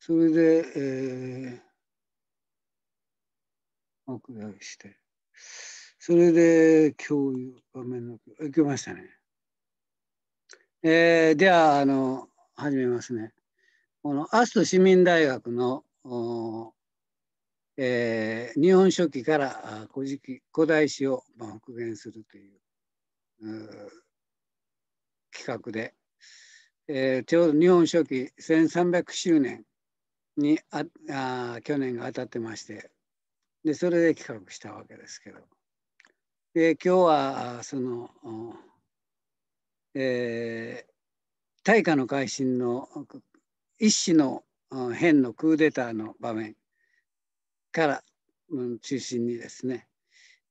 それで、えー、拡大して、それで共有、画面の共有、いけましたね。えー、では、あの、始めますね。このアスト市民大学の、おえー、日本書紀から古事記、古代史を、まあ、復元するというう企画で、えー、ちょうど日本書紀1300周年にああ去年が当たってましてでそれで企画したわけですけどで今日はその、えー、大化の改新の一種の変のクーデターの場面から、中心にですね、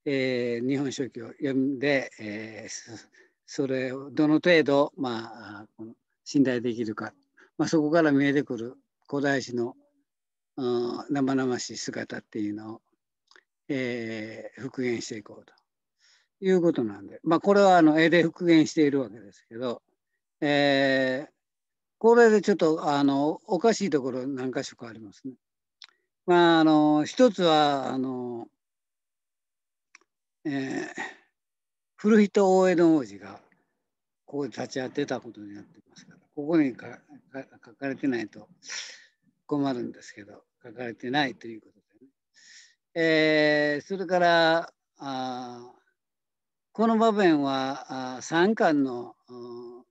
えー、日本書紀を読んで、えー、それをどの程度、まあ、この信頼できるか、まあ、そこから見えてくる古代史の、うん、生々しい姿っていうのを、えー、復元していこうということなんで、まあ、これはあの絵で復元しているわけですけど、えー、これでちょっとあのおかしいところ何か所かありますね。まあ、あの一つはあの、えー、古人大江戸王子がここで立ち会ってたことになってますがここに書かれてないと困るんですけど書かれてないということでね、えー、それからあこの場面は三冠の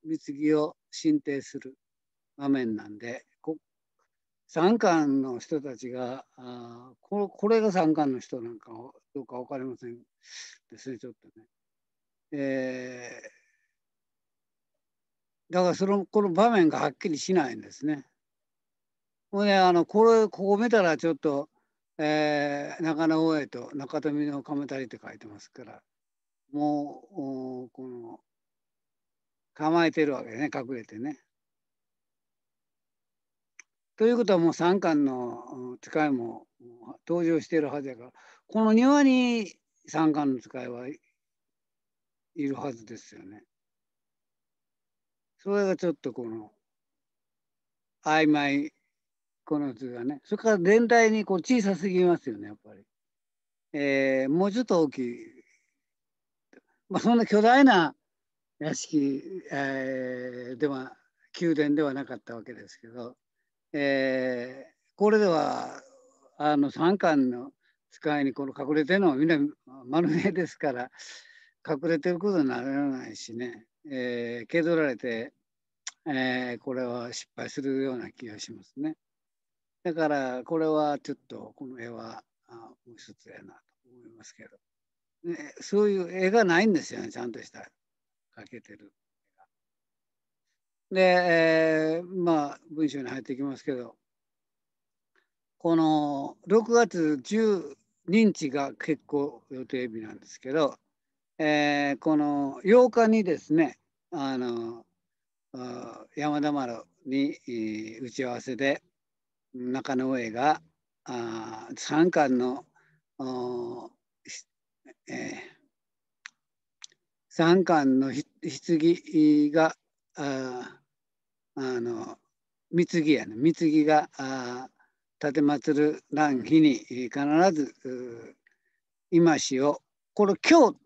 貢ぎを進呈する場面なんで三冠の人たちがあここれが三冠の人なんかどうか分かりませんですねちょっとね。えーだからそのこの場面がはっきりしないんですね。ほんであのこれここ見たらちょっと、えー、中野大江と中富の亀谷って書いてますからもうこの構えてるわけね隠れてね。ということはもう三冠の使いも登場しているはずやからこの庭に三冠の使いはいるはずですよね。それがちょっとこの曖昧この図がねそれから全体にこう小さすぎますよねやっぱり、えー、もうちょっと大きい、まあ、そんな巨大な屋敷、えー、では宮殿ではなかったわけですけど、えー、これではあの三冠の使いにこの隠れてるのはみんな丸見えですから隠れてることにならないしねえー、られて、えー、これは失敗するような気がしますね。だからこれはちょっとこの絵はあもう一つやなと思いますけど、ね、そういう絵がないんですよねちゃんとした描けてるで、えー、まあ文章に入ってきますけどこの6月12日が結構予定日なんですけどえー、この8日にですねあの山田丸に、えー、打ち合わせで中野上が三冠の、えー、の棺がああの貢ぎやね貢ぎが立てまつる乱日に必ず今しをこれ今日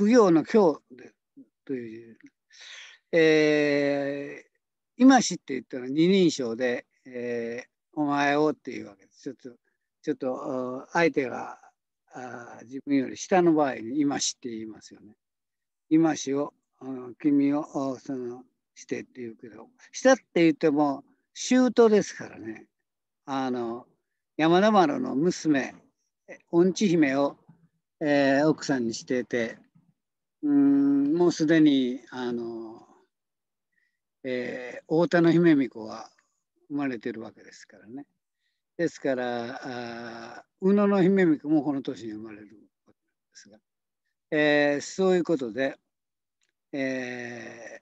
苦行の教という、えー、今しって言ったら二人称で、えー、お前をっていうわけです。ちょっとちょっと相手があ自分より下の場合に今しって言いますよね。今しを君をそのしてって言うけど下って言っても舅ですからねあの山田丸の娘御知姫を、えー、奥さんにしててうんもうすでにあの、えー、太田の姫美子は生まれてるわけですからね。ですからあ宇野の姫美子もこの年に生まれるわけですが、えー、そういうことで、え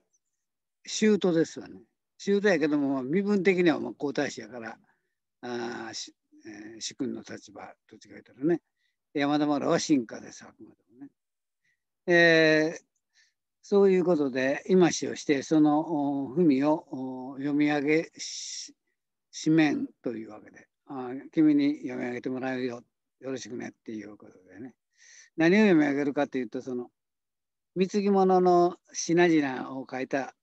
ー、舅ですわね。舅やけども身分的にはま皇太子やからあし、えー、主君の立場どっちか言ったらね山田丸は進化ですあくまでも。えー、そういうことで今しをしてその文を読み上げし紙面というわけであ君に読み上げてもらうよよろしくねっていうことでね何を読み上げるかというとその貢ぎ物の品々を書いた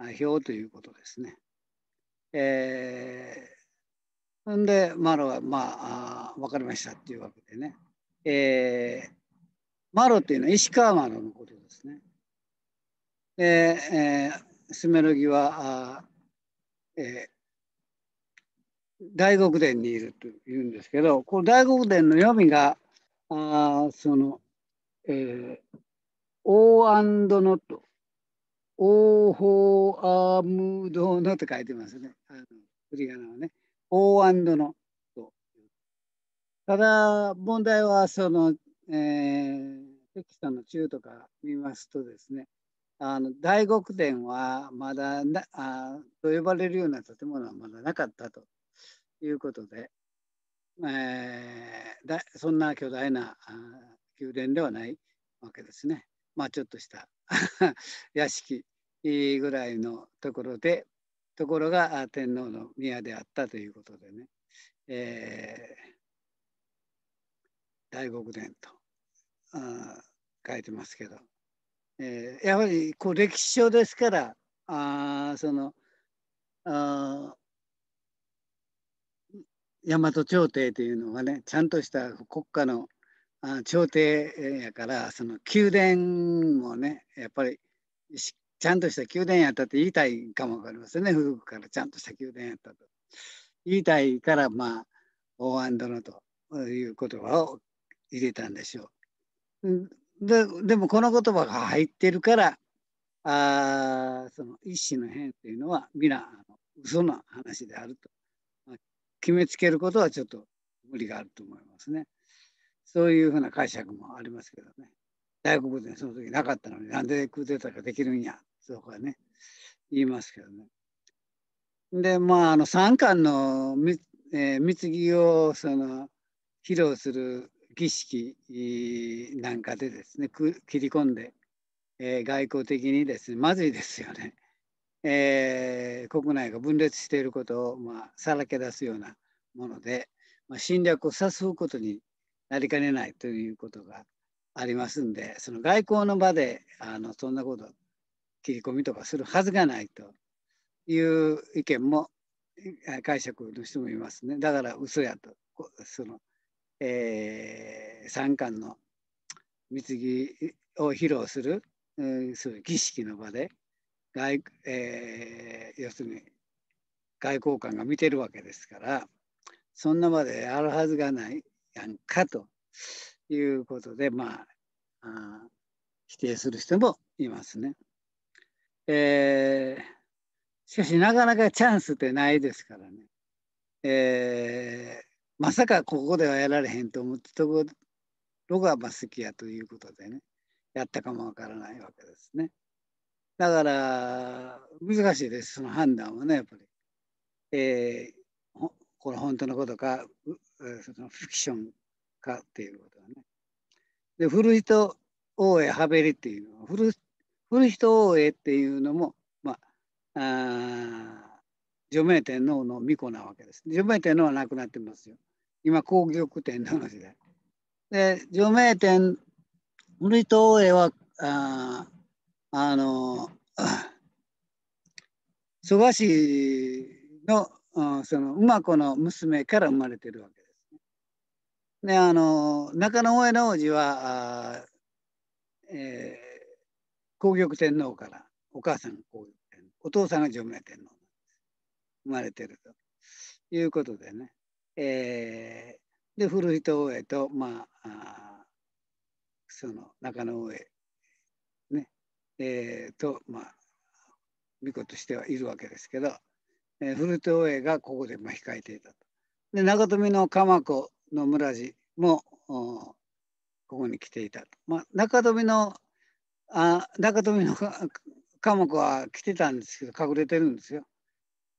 表ということですね。えー、んでマロはまあ分かりましたっていうわけでね。えーマロっていうのは石川丸のことですね。で、えー、スメロギはあ、えー、大極殿にいるというんですけど、この大極殿の読みが、あその、えー、オーアンドノット、オーホーアームドノと書いてますね。あの振り仮名はね。オーアンドノただ問題はその、えー、テキストの中とか見ますとですねあの大極殿はまだなあと呼ばれるような建物はまだなかったということで、えー、だそんな巨大な宮殿ではないわけですね。まあちょっとした 屋敷ぐらいのところでところが天皇の宮であったということでね、えー、大極殿と。あ書いてますけど、えー、やはりこう歴史書ですからあそのあ大和朝廷というのはねちゃんとした国家の朝廷やからその宮殿もねやっぱりちゃんとした宮殿やったって言いたいかも分かりませんね古くからちゃんとした宮殿やったと言いたいからまあ大安殿という言葉を入れたんでしょう。ででもこの言葉が入ってるからあその一種の変というのは皆嘘な話であると、まあ、決めつけることはちょっと無理があると思いますね。そういうふうな解釈もありますけどね。大国でその時なかったのになんでクーデターができるんやとかね言いますけどね。でまああの三冠のみ、えー、貢ぎをその披露する儀式なんかでですね切り込んで、えー、外交的にですねまずいですよね、えー、国内が分裂していることを、まあ、さらけ出すようなもので、まあ、侵略を誘うことになりかねないということがありますんでその外交の場であのそんなこと切り込みとかするはずがないという意見も解釈の人もいますねだから嘘やとそのえー、三冠の貢ぎを披露する、うん、そういう儀式の場で外、えー、要するに外交官が見てるわけですからそんな場であるはずがないやんかということでまああ否定する人もいますね。えー、しかしなかなかチャンスってないですからね。えー、まさかここではやられへんと思ってところがまあ好きやということでねやったかもわからないわけですね。だから難しいですその判断はねやっぱり。えー、これ本当のことかそのフィクションかっていうことはね。で古人大江はべりっていうのは古古人大江っていうのも、まあ、あ除名天皇の巫女なわけです。除名天皇は亡くなってますよ。今工業区店の話で。で、除名店、森東江は、ああの、蘇我市の、うん、その馬子の娘から生まれてるわけです、ね。で、あの、中野大江の王子は、あえー、皇玉天皇から、お母さんが皇玉天皇、お父さんが除名天皇生まれてるということでね。えー、で古人大江と、まあ、あその中野上、ねえー、と、まあ、巫女としてはいるわけですけど、えー、古人大江がここでまあ控えていたと。で長富の鎌子の村寺もここに来ていたと。まあ、中富のあ中富の鎌子は来てたんですけど隠れてるんですよ。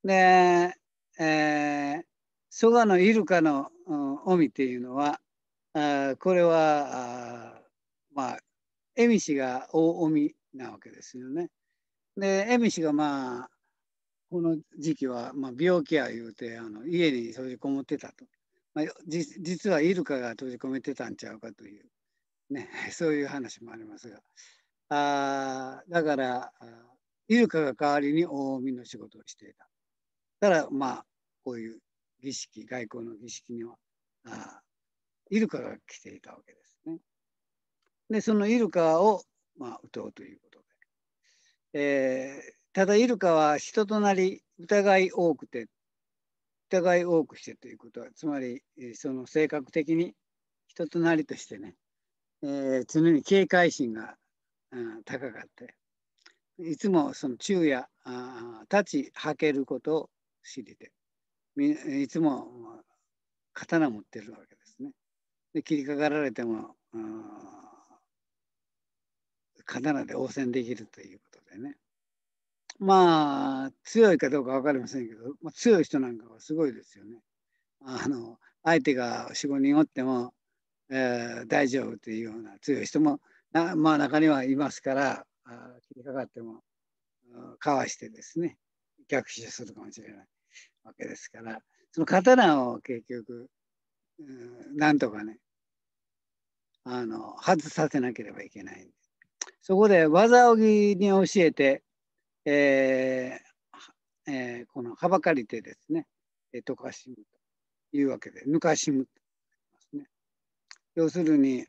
で、えー、蘇我のイルカの海っていうのはあこれはあまあ恵美氏が大海なわけですよね。で恵美氏がまあこの時期は、まあ、病気やいうてあの家に閉じこもってたと、まあ、実はイルカが閉じ込めてたんちゃうかという、ね、そういう話もありますがあだからイルカが代わりに大海の仕事をしていただからまあこういう儀式外交の儀式にはあイルカが来ていたわけですね。でそのイルカを、まあ、歌うということで、えー、ただイルカは人となり疑い多くて疑い多くしてということはつまりその性格的に人となりとしてね、えー、常に警戒心が、うん、高かっていつもその昼夜あ立ち履けることを知りていつも刀持ってるわけですね。で切りかかられても刀で応戦できるということでね。まあ強いかどうか分かりませんけど、まあ、強い人なんかはすごいですよね。あの相手が45人おっても、えー、大丈夫というような強い人もな、まあ、中にはいますからあ切りかかってもかわしてですね逆襲するかもしれない。わけですからその刀を結局、うん、なんとかねあの外させなければいけないそこで技ぎに教えて、えーえー、このはばかり手ですね溶かしむというわけで抜かしむとますね要するに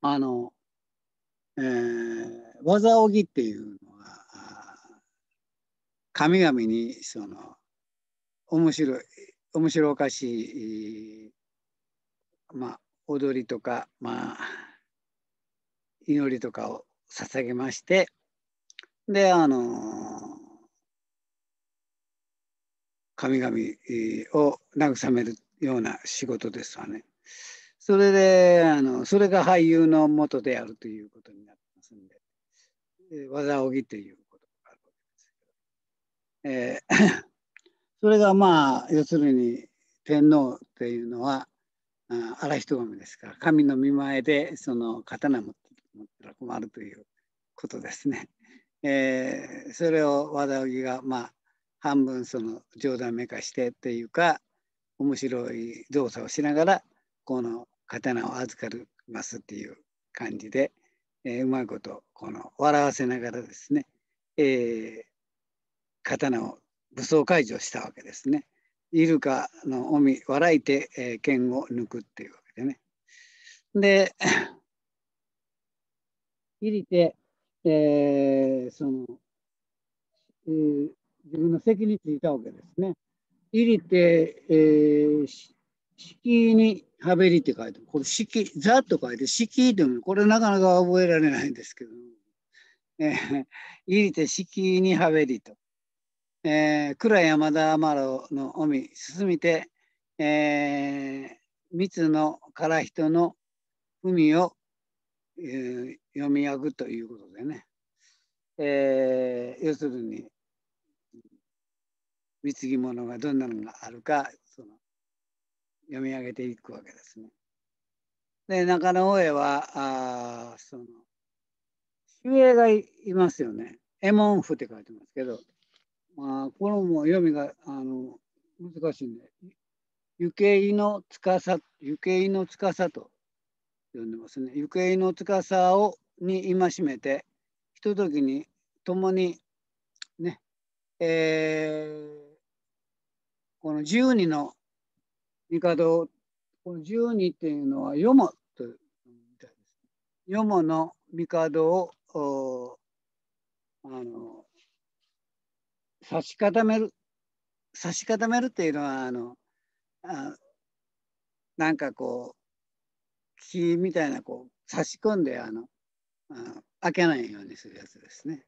あの、えー、技ぎっていうの神々にその面白い面白おかしい、まあ、踊りとか、まあ、祈りとかを捧げましてであの神々を慰めるような仕事ですわね。それであのそれが俳優の元であるということになってますんで技ぎというえー、それがまあ要するに天皇っていうのは荒人神ですから神の見前でその刀持ったら困るということですね。えー、それを和田荻がまあ半分その冗談めかしてっていうか面白い動作をしながらこの刀を預かりますっていう感じで、えー、うまいことこの笑わせながらですね、えー、刀を武装解除したわけですね。イルカの尾身笑いて、えー、剣を抜くっていうわけでね。で、入りて、えー、その、えー、自分の席に着いたわけですね。入りて、えー、敷居にはべりって書いてこれ敷居、ざっと書いて、敷居っもこれなかなか覚えられないんですけど、えー、入りて敷居にはべりと。えー、倉山田天郎の海進みて、えー、密の唐人の海を、えー、読み上ぐということでね、えー、要するに貢ぎ物がどんなのがあるかその読み上げていくわけですね。で中野大江はあその秀衛がいますよね。エモンフって書いてますけど。まあ、このも読みがあの難しいんで、ゆけいのつかさ、ゆけいのつかさと呼んでますね。ゆけいのつかさをに戒めて、ひとときに共にね、えー、この十二の帝を、この十二っていうのは、よもというみたいです。よもの帝を、あの、差し固める差し固めるっていうのはあのあなんかこう木みたいなこう差し込んであのあ開けないようにするやつですね。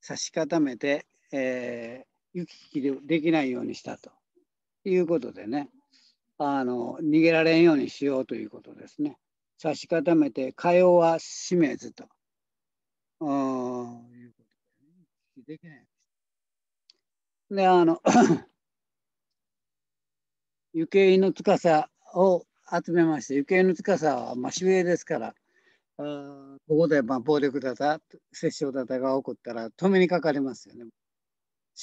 差し固めて、えー、行き来できないようにしたということでねあの逃げられんようにしようということですね。差し固めてかよはしめずと。あいうことでね。できない。で、あの、湯 経のさを集めまして、行方の司は、まあ、守衛ですから、あここでまあ暴力だた、殺傷だたが起こったら止めにかかりますよね。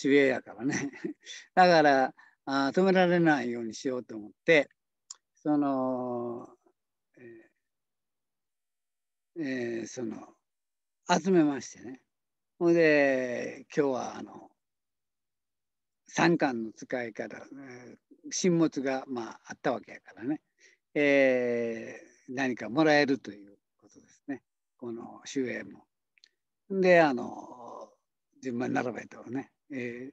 守衛やからね。だからあ、止められないようにしようと思って、その、ええー、その、集めましてね。ほんで、今日はあの、三冠の使い方神物が、まあ、あったわけやからね、えー、何かもらえるということですねこの守衛も。であの順番並べもね、え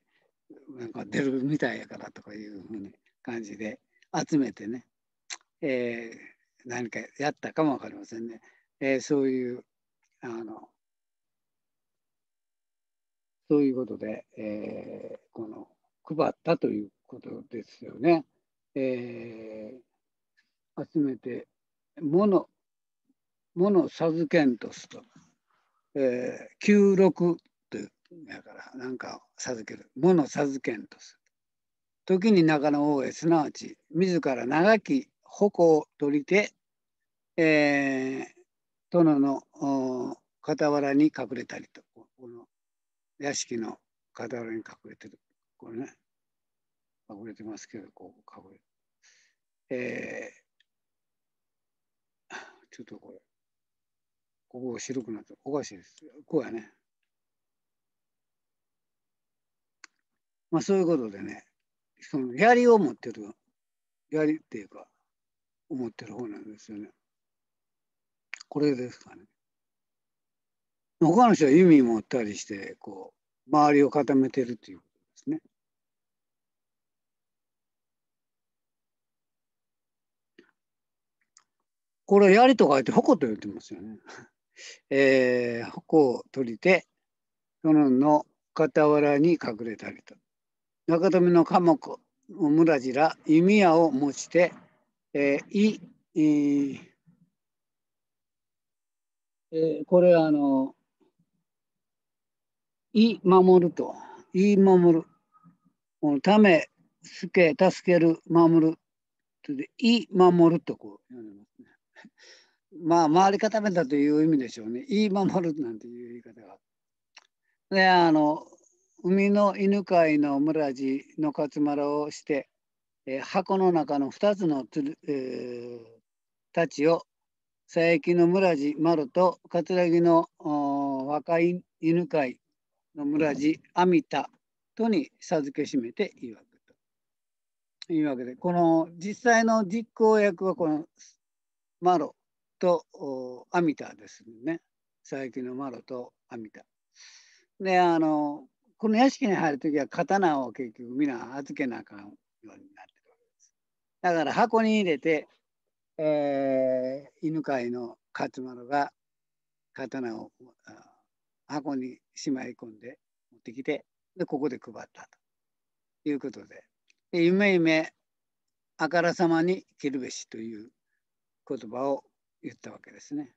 ー、なんか出るみたいやからとかいうふうに感じで集めてね、えー、何かやったかも分かりませんね。えー、そういうあのそういうことで、えー、この配ったということですよね。えー、集めて「もの」「もの授けんとす」と「えー、九六」というやからなんか授ける「もの授けんとす」時に中の王へすなわち自ら長き矛を取りて、えー、殿の傍らに隠れたりとこの屋敷の傍らに隠れてるこれね、隠れてますけど、こう、隠れ。えー、ちょっとこれ、ここが白くなっておかしいです。こうやね。まあそういうことでね、その槍を持ってる、槍っていうか、思ってる方なんですよね。これですかね。他の人は弓持ったりして、こう、周りを固めてるっていうこれ槍と書いて矛と言ってますよね。えー、矛を取りて、そのの傍らに隠れたりと。中富の科目、村じら、弓矢を持ちて、えー、い、えー、これあの、い守ると、い守る。このため、すけ、助ける、守る。それで、い守るとこう読みま まあ回り固めたという意味でしょうね言い守るなんていう言い方が。であの海の犬飼の村地の勝丸をして、えー、箱の中の2つのつる、えー、たちを佐伯の村地丸と葛城の若い犬飼の村地阿弥陀とに授けしめていいわけと。いうわけでこの実際の実行役はこのマロとアミタですね。佐伯のマロとアミタ。で、あの、この屋敷に入るときは刀を結局皆預けなあかんようになってるわけです。だから箱に入れて、えー、犬飼の勝丸が刀を箱にしまい込んで持ってきて、で、ここで配ったということで、で夢夢あからさまに切るべしという言葉を言ったわけですね。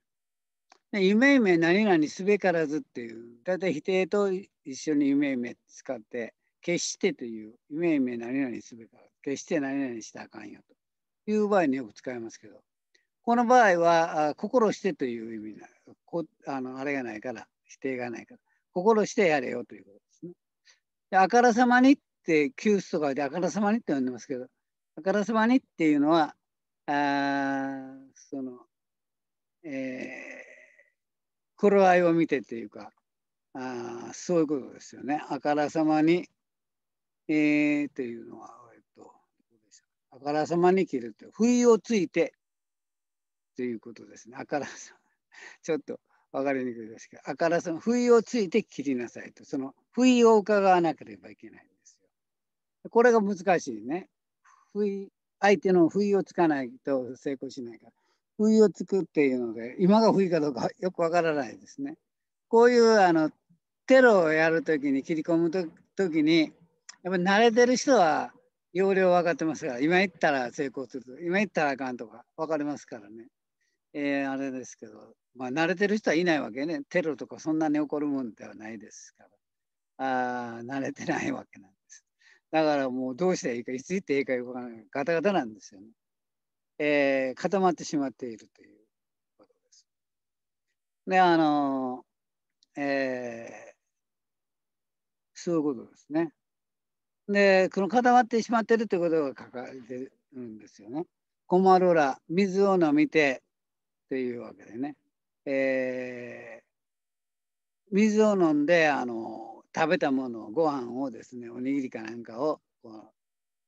で夢夢何々すべからずっていう大体否定と一緒に夢夢使って決してという夢夢何々すべからず決して何々したらあかんよという場合によく使いますけどこの場合は心してという意味なこあのあれがないから否定がないから心してやれよということですね。であからさまにって急須とかであからさまにって呼んでますけどあからさまにっていうのはあその、えー、頃合いを見てっていうかあそういうことですよねあからさまに、えー、というのは、えっと、あからさまに切るという不意をついてということですねあからさま ちょっと分かりにくいですけどあからさま不意をついて切りなさいとその不意を伺わなければいけないんですよこれが難しいね不意相手の不意をつかないと成功しないから不意をつくっていうので今が不意かどうかよくわからないですね。こういうあのテロをやるときに切り込むときにやっぱり慣れてる人は要領分かってますから今言ったら成功すると今言ったらあかんとか分かりますからね。えー、あれですけど、まあ、慣れてる人はいないわけね。テロとかそんなに起こるもんではないですから。あ慣れてないわけなんです。だからもうどうしたらいいか、いつ行っていいかよくわからない。ガタガタなんですよね。えー、固まってしまっているということです。で、あの、えー、そういうことですね。で、この固まってしまっているということが書かれてるんですよね。困るら、水を飲みてというわけでね。えー、水を飲んで、あの、食べたものご飯をですね、おにぎりかなんかを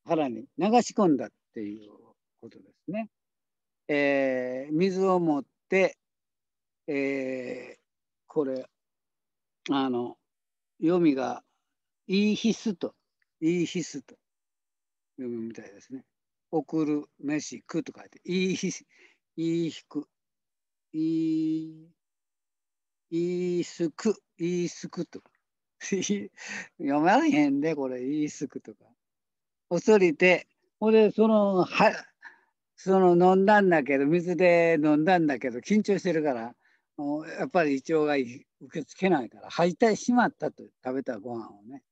腹に流し込んだっていうことです。ね、えー、水を持って、えー、これあの読みがいいひす」といいひす」と読むみたいですね。送る、飯、食うと書いて、いいひす」「いいひく」「いいいいすく」「いいすく」と読まれへんで、これ、いいすく」とか。恐れて、ほんで、その、は、その飲んだんだけど水で飲んだんだけど緊張してるからやっぱり胃腸が受け付けないから吐いてしまったと食べたご飯をね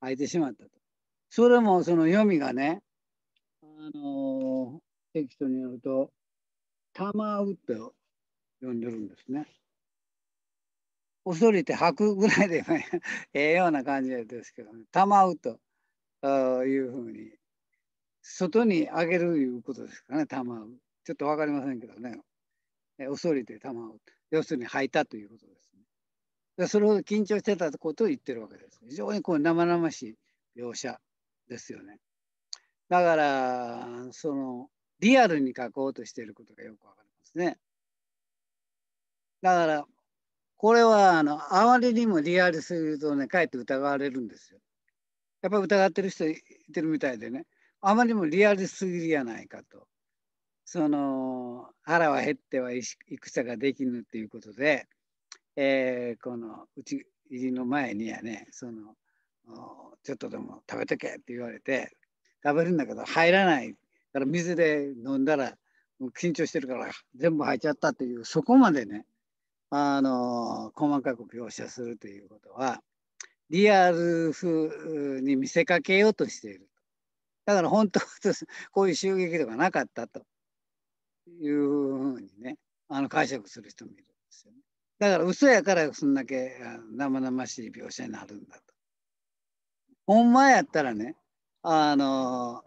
吐いてしまったとそれもその読みがねあのー、テキストによると「たまう」と呼んでるんですね。恐れて吐くぐらいで、ええような感じですけどね「たまう」というふうに外に上げるいうことですかね、玉を。ちょっと分かりませんけどね。え恐れて玉を。要するに吐いたということですね。でそれほど緊張してたことを言ってるわけです。非常にこう生々しい描写ですよね。だから、その、リアルに書こうとしていることがよく分かりますね。だから、これは、あの、あまりにもリアルするとね、かえって疑われるんですよ。やっぱり疑ってる人いてるみたいでね。あまりにもリアルすぎるやないかと。その腹は減っては戦ができぬということで、えー、このうち入りの前にはねそのちょっとでも食べとけって言われて食べるんだけど入らないから水で飲んだら緊張してるから全部入っちゃったっていうそこまでねあの細かく描写するということはリアル風に見せかけようとしているだから本当こういう襲撃とかなかったというふうにねあの解釈する人もいるんですよね。だから嘘やからそんだけ生々しい描写になるんだと。ほんまやったらねあの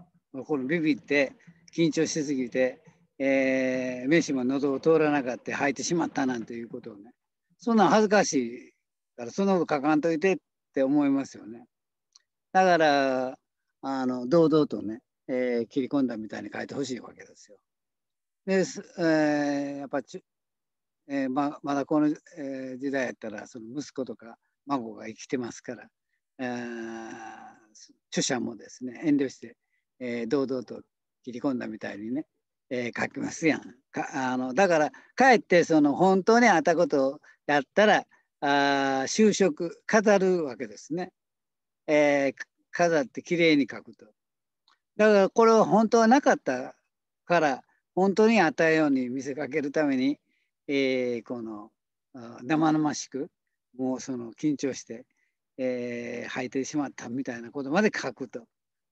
このビビって緊張しすぎて、えー、名も喉を通らなかった吐いてしまったなんていうことをねそんな恥ずかしいからそんなこと書かんといてって思いますよね。だからあの堂々とね、えー、切り込んだみたいに書いてほしいわけですよ。で、えー、やっぱち、えーま、まだこの、え時代やったらその息子とか孫が生きてますから、えー、著者もですね遠慮して、えー、堂々と切り込んだみたいにね、えー、書きますやん。かあのだからかえってその本当にあったことをやったらあ就職語るわけですね。えー、飾ってきれいに描くと。だからこれは本当はなかったから本当にあったように見せかけるために、えー、この生々しくもうその緊張して、えー、吐いてしまったみたいなことまで書くと。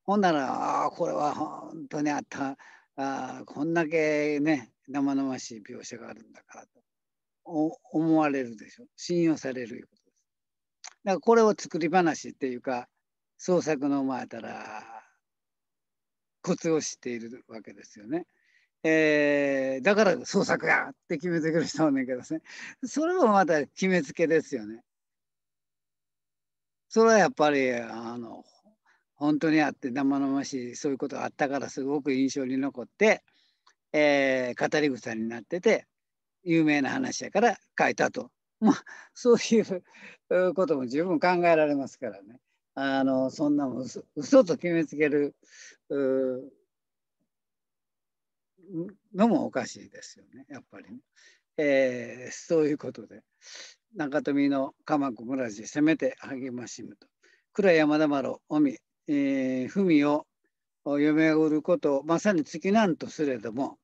ほんならああこれは本当にあったあこんだけね生々しい描写があるんだからと思われるでしょ信用されるいうことです。だからこれを作り話っていうか創作の前からコツを知っているわけですよね。えー、だから創作やって決めてくる人もねんけどねそれもまた決めつけですよね。それはやっぱりあの本当にあって生々しいそういうことがあったからすごく印象に残って、えー、語り草になってて有名な話やから書いたと、まあ、そういうことも十分考えられますからね。あのそんなも嘘と決めつけるのもおかしいですよねやっぱりね、えー、そういうことで中富の鎌倉寺地せめて励ましむと倉山田丸尾身、えー、文を嫁ぐることをまさに月なんとすれども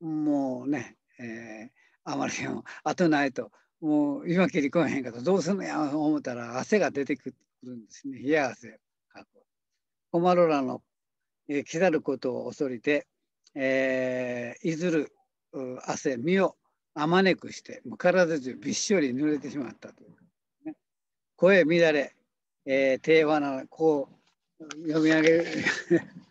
もうね、えー、あまりにも後ないともう今切り込めへんかとどうすんのや思ったら汗が出てくる。するんですね。冷や汗かく。困るらの、えー、来たることを恐れて、えー、いずる汗、身をあまねくして、もう体中びっしょり濡れてしまったという、ね。声乱れ、えー、手話な、こう、読み上げる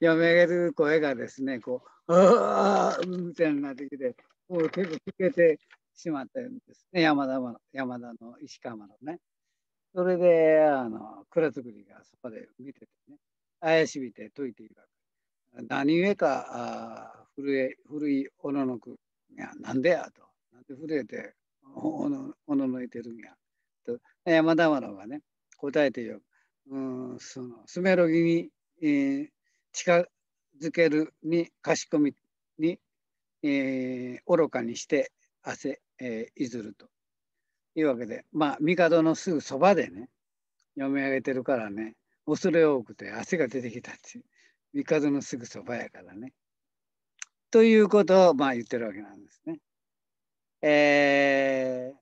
読み上げる声がですね、こう、ああみたいになってきて、もう結構聞けてしまったんですね、山田山田の石川のね。それで、あの、蔵作りがそこで見ててね、怪しみて解いている何故か、あ古い、古いおののく、いや、なんでやと。なんで震えて、おの、おののいてるんや。と、山田丸がね、答えてよ。うん、その、スメロギに、えー、近づけるに、かしこみに、えー、愚かにして汗、えー、いずると。いうわけで、まあ、帝のすぐそばでね、読み上げてるからね、恐れ多くて汗が出てきたって、いう、帝のすぐそばやからね。ということをまあ言ってるわけなんですね。えー、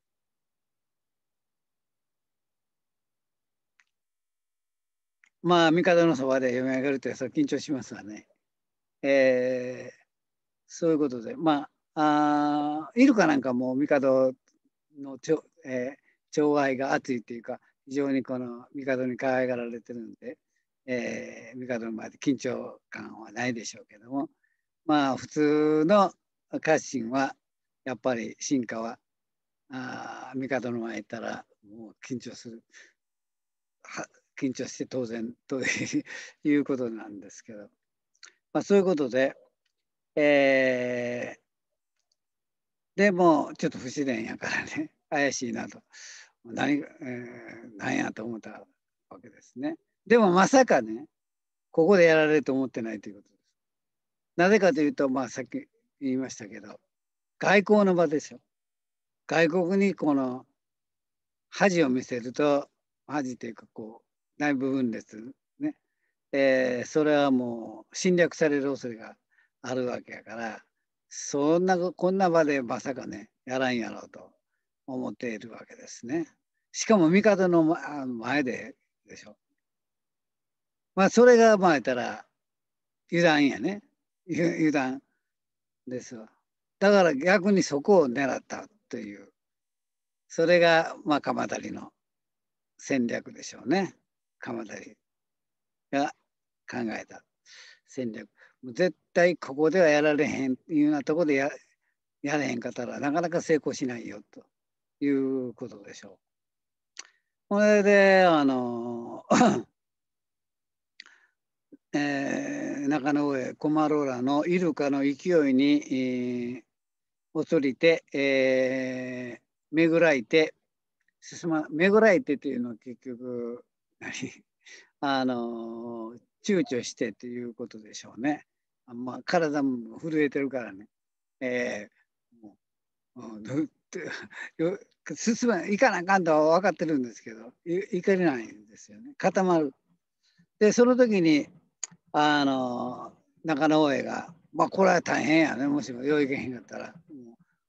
まあ、帝のそばで読み上げるってそれ緊張しますわね。えー、そういうことで、まあ、あイルカなんかも帝のちょえー、情愛が熱いっていうか非常にこの帝に可愛がられてるんで、えー、帝の前で緊張感はないでしょうけどもまあ普通の家臣はやっぱり進化はあ帝の前いたらもう緊張する緊張して当然ということなんですけど、まあ、そういうことで、えー、でもちょっと不自然やからね怪しいなと何,、えー、何やと思ったわけですね。でもまさかねここでやられると思ってないということです。なぜかというと、まあ、さっき言いましたけど外交の場ですよ。外国にこの恥を見せると恥というかこう内部分裂ね、えー、それはもう侵略される恐れがあるわけやからそんなこんな場でまさかねやらんやろうと思っているわけですね。しかも味方の前ででしょ。まあそれがまあ言ったら油断やね。油断ですわ。だから逆にそこを狙ったという、それがまあ鎌足の戦略でしょうね。鎌足が考えた戦略。絶対ここではやられへんいうようなとこでややれへんかったらなかなか成功しないよと。いうことでしょう。これで、あの、えー、中野上コマローラのイルカの勢いに、えー、恐りて、えー、めぐらいて進まめぐらいてというのは結局 あの躊躇してっていうことでしょうね。まあ、体も震えてるからね、えー、もう進め行かなあかんとは分かってるんですけど行かれないんですよね固まる。でその時にあの中野大江が、まあ、これは大変やねもしもよう行けへんかったらもう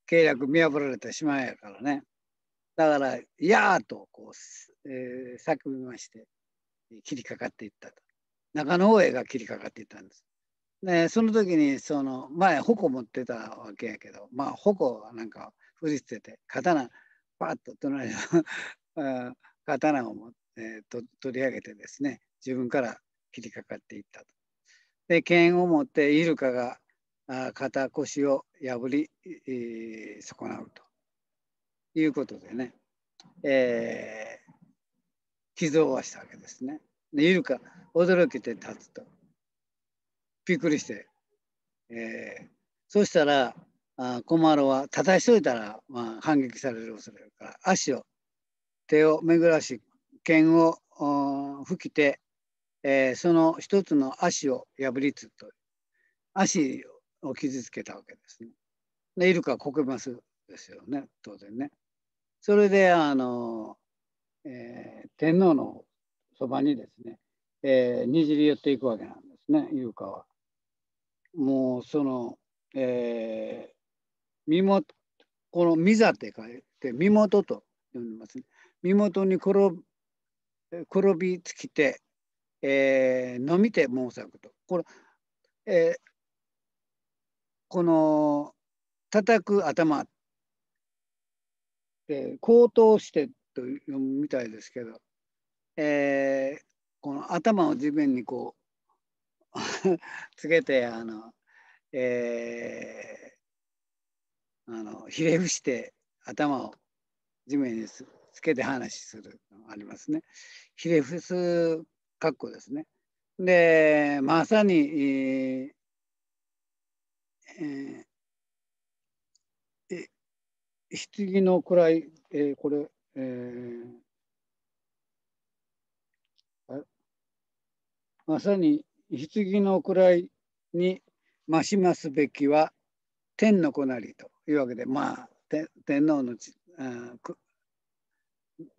契約見破られてしまうやからねだから「やー」とこう、えー、叫びまして切りかかっていったと中野大江が切りかかっていったんです。でその時にその前矛持ってたわけやけどまあ矛はなんか振り捨てて刀パッと隣の 刀をも、えと取り上げてですね自分から切りかかっていったと。で剣を持ってイルカが肩腰を破り、えー、損なうということでね、えー、傷を負わしたわけですね。でイルカ驚きて立つとびっくりして、えー、そしたら小コマロは立たしといたら、まあ、反撃される恐れがあるから足を手を巡らし剣を吹きて、えー、その一つの足を破りつと足を傷つけたわけですね。でイルカこけますですよね当然ね。それであの、えー、天皇のそばにですね、えー、にじり寄っていくわけなんですねイルカは。もうその、えー身元この「ミザ」って書いて「身元」と呼んでますね。身元に転転びつきて、えー、飲みて申さくと。この、えー、この叩く頭、えー、口頭してと読むみたいですけど、えー、この頭を地面にこう つけてあの、えあのひれ伏して頭を地面につけて話するのありますね。ひれ伏す格好ですね。でまさに、えーえー、棺の位、えー、これ、えー、まさに棺の位に増しますべきは天の子なりというわけで、まあ、天皇の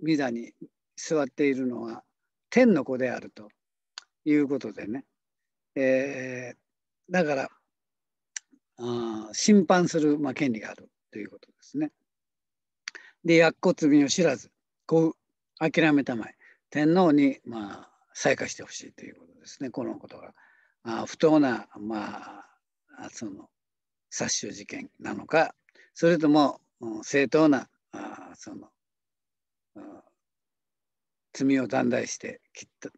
御座に座っているのは天の子であるということでね、えー、だからあ審判する、まあ、権利があるということですね。で、やっこつを知らず、こう諦めたまえ、天皇に、まあ、再開してほしいということですね、このことが。あ不当な、まあ、その殺傷事件なのかそれとも正当なあその罪を断罪して切った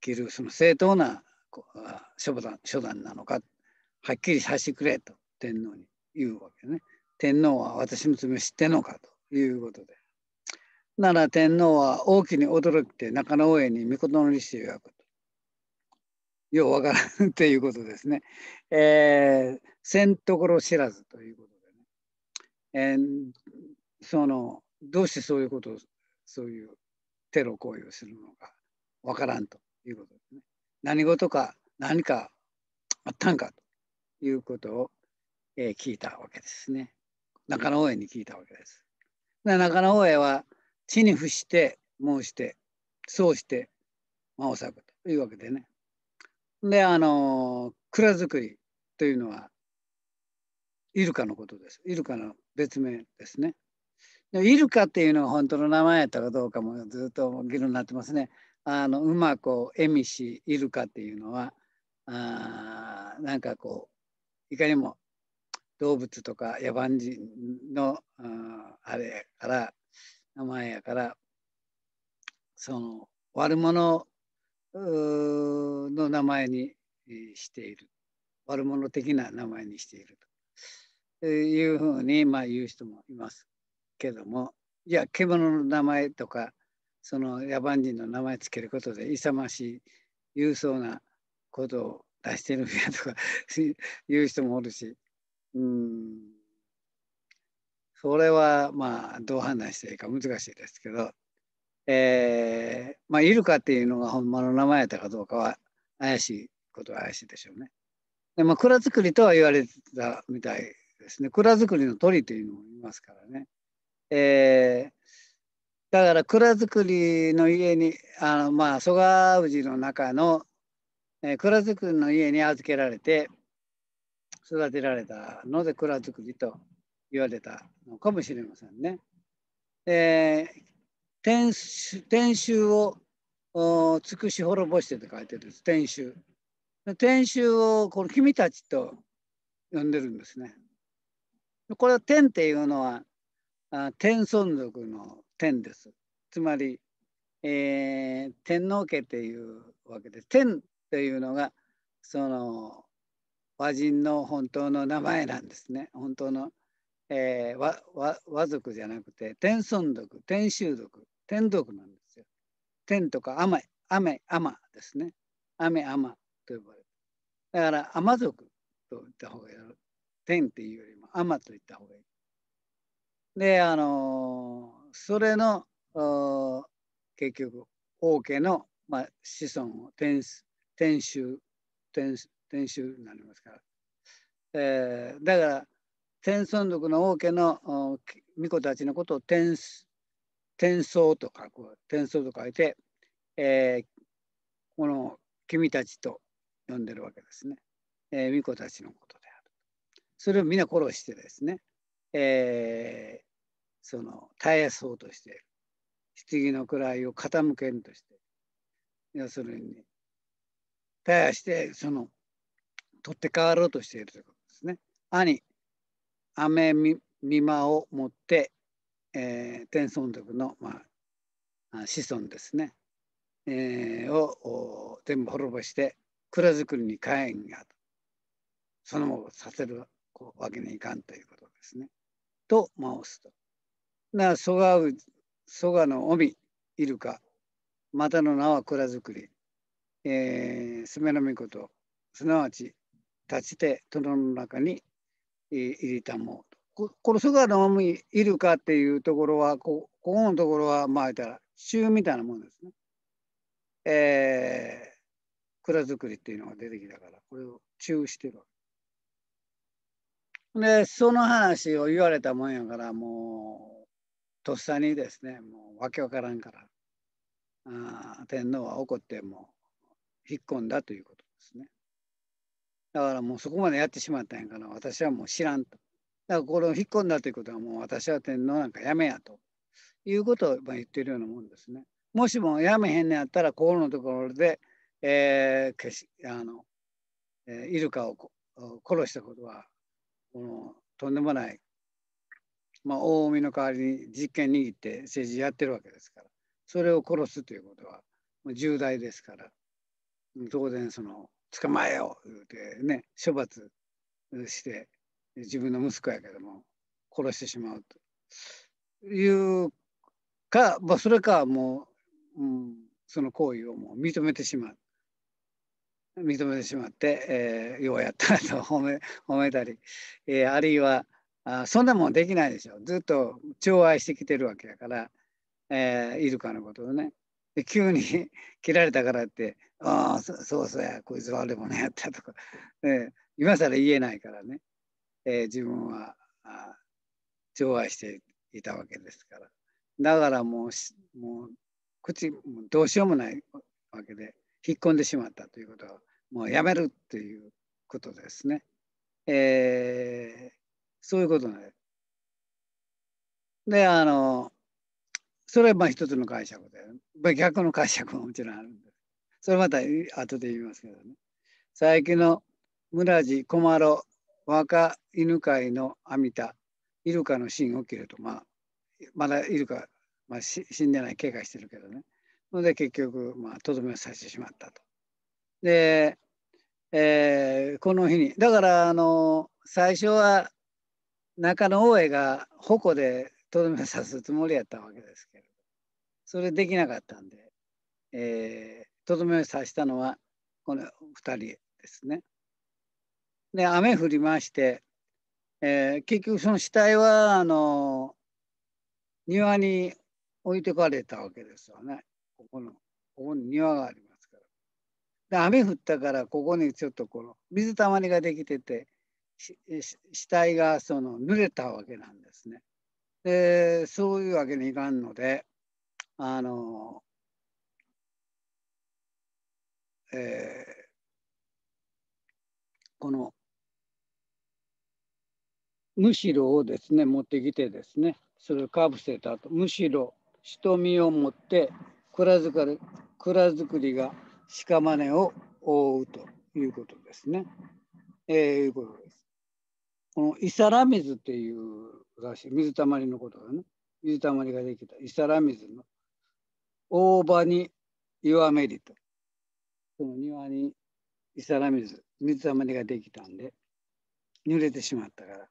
切るその正当な処断処断なのかはっきりさせてくれと天皇に言うわけね。天皇は私の罪を知ってんのかということで。なら天皇は大きに驚いて中野大江に御事の利子を焼く。ようわからんということですね。えー、せんところ知らずということでね、えー、そのどうしてそういうことをそういうテロ行為をするのかわからんということですね。何事か何かあったんかということを、えー、聞いたわけですね。中野大江に聞いたわけです。で中野大江は地に伏して申してそうして、魔王作というわけでね。であの蔵造りというのはイルカのことです。イルカの別名ですね。でイルカっていうのが本当の名前やったかどうかもずっと議論になってますね。あの馬子エミシイルカっていうのはあなんかこういかにも動物とか野蛮人のああれやから名前やからその悪者の名前にしている悪者的な名前にしているというふうにまあ言う人もいますけどもいや獣の名前とかその野蛮人の名前つけることで勇ましい勇壮なことを出してるんやとか 言う人もおるしうんそれはまあどう判断していいか難しいですけど。えー、まあ、イルカっていうのがほんまの名前やったかどうかは怪しいことは怪しいでしょうね。でまあ、蔵造りとは言われてたみたいですね。蔵造りの鳥というのもいますからね。えー、だから蔵造りの家にあのまあ蘇我氏の中の、えー、蔵造りの家に預けられて育てられたので蔵造りと言われたのかもしれませんね。えー、天天衆を尽くし滅ぼしてって書いてるんです。天衆。天衆をこの君たちと呼んでるんですね。これは天っていうのは天孫族の天です。つまり、えー、天皇家っていうわけで天というのがその和人の本当の名前なんですね。本当の、えー、和和和族じゃなくて天孫族天衆族天毒なんですよ。天とか雨、雨、雨ですね。雨、雨と呼ばれる。だから雨族と言った方がいい。天っていうよりも雨と言った方がいい。で、あのー、それの結局、王家の、まあ、子孫を天天衆天、天衆になりますから。えー、だから、天孫族の王家の巫女たちのことを天転送と書く、転送と書いて、えー、この君たちと呼んでるわけですね。えー、巫女たちのことである。それを皆殺してですね、えー、その絶やそうとしている。棺の位を傾けんとして、要するに、絶やして、その、取って代わろうとしているということですね。兄、雨見間を持ってえー、天孫徳の、まあ、子孫ですね、えー、を全部滅ぼして蔵造りに火炎がそのままさせるわけにいかんということですね。と申すと。な蘇我う蘇我の帯いるかまたの名は蔵造り。えー、スメの御とすなわち立ちて殿の中に入りたもうこの姿のままいるかっていうところはこここのところはまあ言ったら中みたいなもんですね。えー、蔵造りっていうのが出てきたからこれを中してるわけ。でその話を言われたもんやからもうとっさにですねもう訳分からんからあ天皇は怒っても引っ込んだということですね。だからもうそこまでやってしまったんやから私はもう知らんと。だからこれを引っ込んだということはもう私は天皇なんかやめやということを言ってるようなもんですね。もしもやめへんねやったらここのところで、えー、けしあの、えー、イルカを殺したことはこのとんでもない、まあ、大海の代わりに実権握って政治やってるわけですからそれを殺すということは重大ですから当然その捕まえようってね処罰して自分の息子やけども殺してしまうというか、まあ、それかもう、うん、その行為をもう認めてしまう認めてしまって、えー、ようやったと 褒め褒めたり、えー、あるいはあそんなもんできないでしょずっと寵愛してきてるわけやから、えー、イルカのことをねで急に 切られたからって「ああそうそうやこいつは俺もねやった」とか、えー、今更言えないからね。えー、自分は調愛していたわけですからだからもうもう口どうしようもないわけで引っ込んでしまったということはもうやめるということですね。えー、そういうことなんです。であのそれはまあ一つの解釈で逆の解釈ももちろんあるんでそれまた後で言いますけどね。最近の村地小丸若犬飼の阿弥陀イルカのシーンを切ると、まあ、まだイルカ、まあ、死んでない怪我してるけどねので結局まあとどめを刺してしまったと。で、えー、この日にだからあの最初は中野大江が矛でとどめを刺すつもりやったわけですけどそれできなかったんでとど、えー、めを刺したのはこの2人ですね。で雨降りまして、えー、結局その死体はあの庭に置いてかれたわけですよねここのここに庭がありますからで雨降ったからここにちょっとこの水たまりができてて死体がその濡れたわけなんですねでそういうわけにいかんのであのえー、このむしろをですね持ってきてですねそれをかぶせたとむしろ瞳を持って蔵造か蔵造りが屍を覆うということですね。えー、いうことです。このイサラ水っていうらしい水たまりのことがね水たまりができたイサラ水の大場に岩めりとその庭にイサラ水水たまりができたんで濡れてしまったから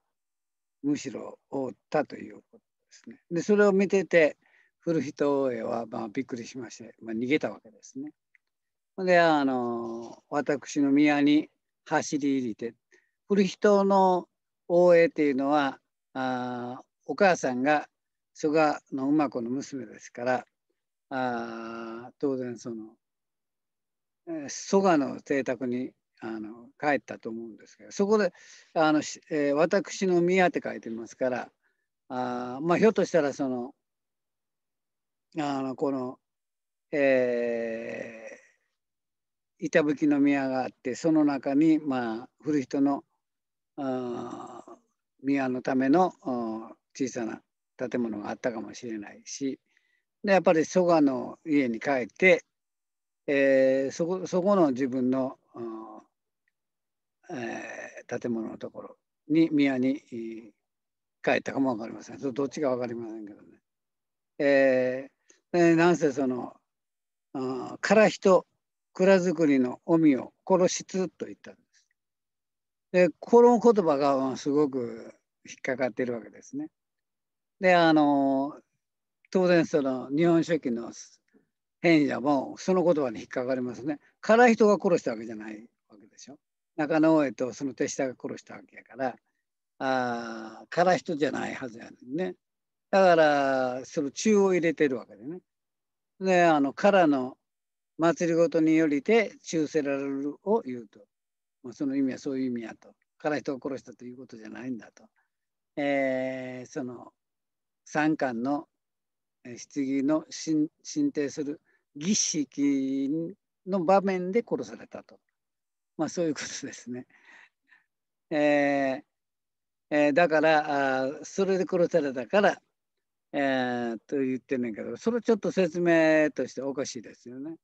むしろ覆ったということですね。でそれを見てて古人大江はまあびっくりしまして、まあ、逃げたわけですね。であの私の宮に走り入りて古人の大江っていうのはあお母さんが蘇我の馬子の娘ですからあ当然その蘇我の邸宅にあの帰ったと思うんですけどそこであの、えー、私の宮って書いてますからあまあひょっとしたらそのあのこの、えー、板吹の宮があってその中に、まあ、古人のあ宮のための小さな建物があったかもしれないしでやっぱり蘇我の家に帰って、えー、そこそこの自分のえー、建物のところに宮に、えー、帰ったかも分かりませんどっちか分かりませんけどね。えー、なんせそのから人蔵造りの身を殺しつと言ったんです。でこの言葉がすごく引っかかってるわけですね。であの当然その「日本書紀」の変者もその言葉に引っかかりますね。空人が殺したわけじゃないわけでしょ。中野大江とその手下が殺したわけやからあから人じゃないはずやねんね。だからその中を入れてるわけでね。であのからの祭りごとによりて中せられるを言うと、まあ、その意味はそういう意味やとから人を殺したということじゃないんだと、えー、その三冠の棺の進呈する儀式の場面で殺されたとまあ、そういうことですね。えー、えー、だからあそれで殺されたから、えー、と言ってんねんけどそれちょっと説明としておかしいですよね。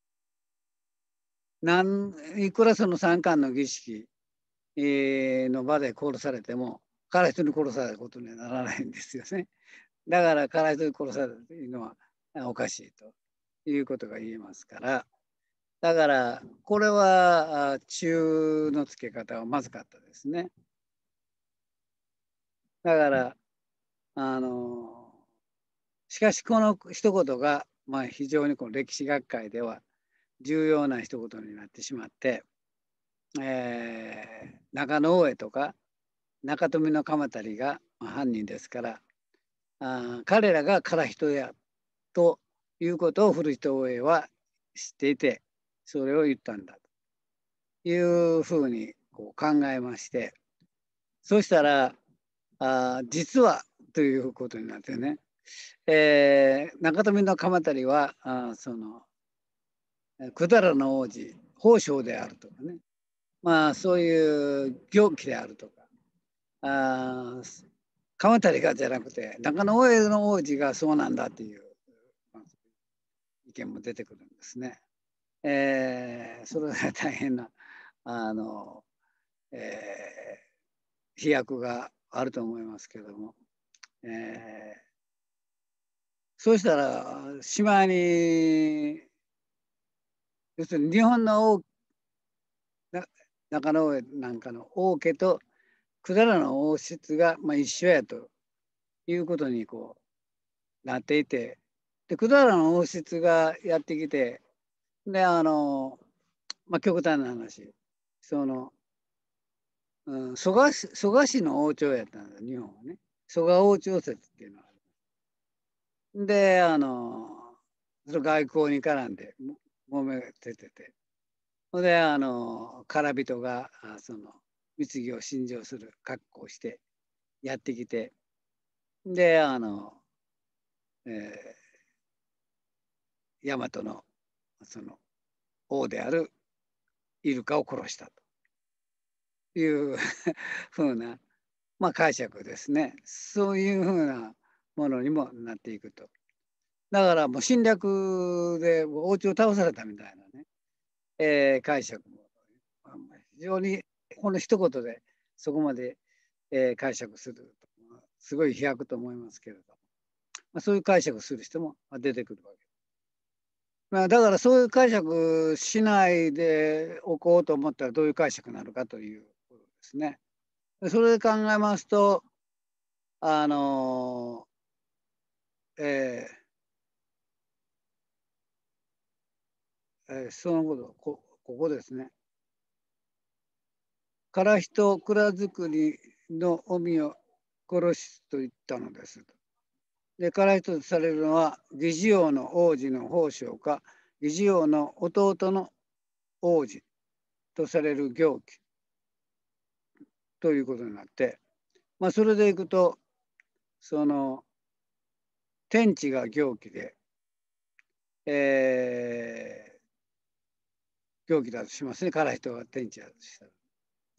なんいくらその三冠の儀式、えー、の場で殺されても彼ら人に殺されることにはならないんですよね。だから彼ら人に殺されるというのはおかしいということが言えますから。だからこれは中の付け方はまずかったですね。だからあのしかしこの一言が、まあ、非常にこの歴史学会では重要な一言になってしまって、えー、中野大江とか中富の鎌足が犯人ですからあ彼らが唐人やということを古人大江は知っていてそれを言ったんだというふうにこう考えましてそしたらあ実はということになってね、えー、中富の鎌足はあその百済の王子宝生であるとかねまあそういう行基であるとかあ鎌足がじゃなくて中野大江の王子がそうなんだっていう意見も出てくるんですね。えー、それが大変なあの、えー、飛躍があると思いますけども、えー、そうしたら島に要するに日本の王中野上なんかの王家と百済の王室が、まあ、一緒やということにこうなっていてで百済の王室がやってきてであの、まあ、極端な話その、うん、蘇我蘇我氏の王朝やったんだ日本はね蘇我王朝説っていうのはであのその外交に絡んでもめが出ててほんであの唐人がその貢ぎを信条する格好をしてやってきてであの、えー、大和のその王であるイルカを殺したというふうな、まあ、解釈ですねそういうふうなものにもなっていくと。だからもう侵略で王朝を倒されたみたいなね、えー、解釈も非常にこの一言でそこまで、えー、解釈するすごい飛躍と思いますけれど、まあ、そういう解釈する人も出てくるわけまあ、だからそういう解釈しないでおこうと思ったらどういう解釈なるかということですね。それで考えますとあのえー、えー、そのことこここですね。から人蔵造りの臣を殺しと言ったのです。でから一されるのは義事王の王子の法相か義事王の弟の王子とされる行基ということになって、まあ、それでいくとその天地が行基で、えー、行基だとしますねから人が天地だとしたら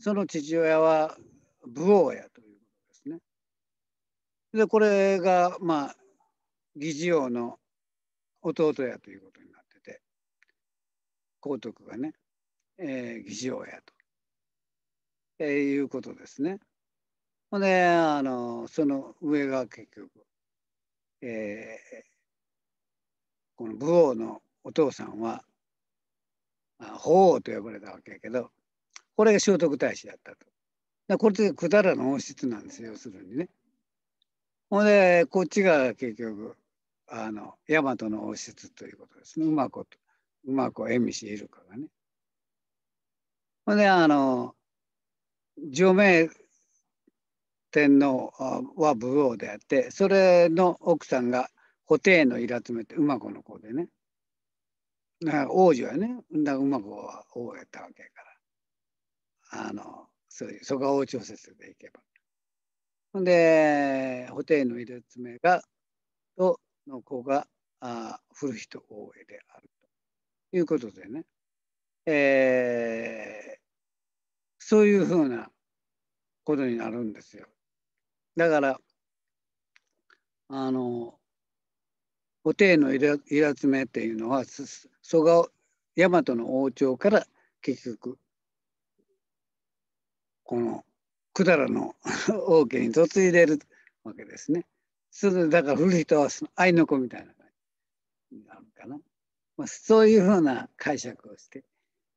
その父親は武王やという。でこれがまあ議事王の弟やということになってて皇徳がね、えー、議事王やと、えー、いうことですね。ほんであのその上が結局、えー、この武王のお父さんは法王と呼ばれたわけやけどこれが聖徳太子やったと。これって百済の王室なんですよ要するにね。ほんでこっちが結局あの大和の王室ということですね馬子と馬子恵美氏いるかがね。ほんであの除名天皇は武王であってそれの奥さんが布袋のイラつめて馬子の子でねだから王女はねだ馬子は王やったわけやからあのそういうそこは王朝説でいけば。ほんで、ホテの入れめが、と、の子が、あ古人大江であるということでね、えー、そういうふうなことになるんですよ。だから、あの、お帝のいれいらつめっていうのは蘇我大和の王朝から結局この百済の王家に嫁いでるわけですね。それだから古い人は愛の子みたいな感じになるかな。まあ、そういうふうな解釈をして。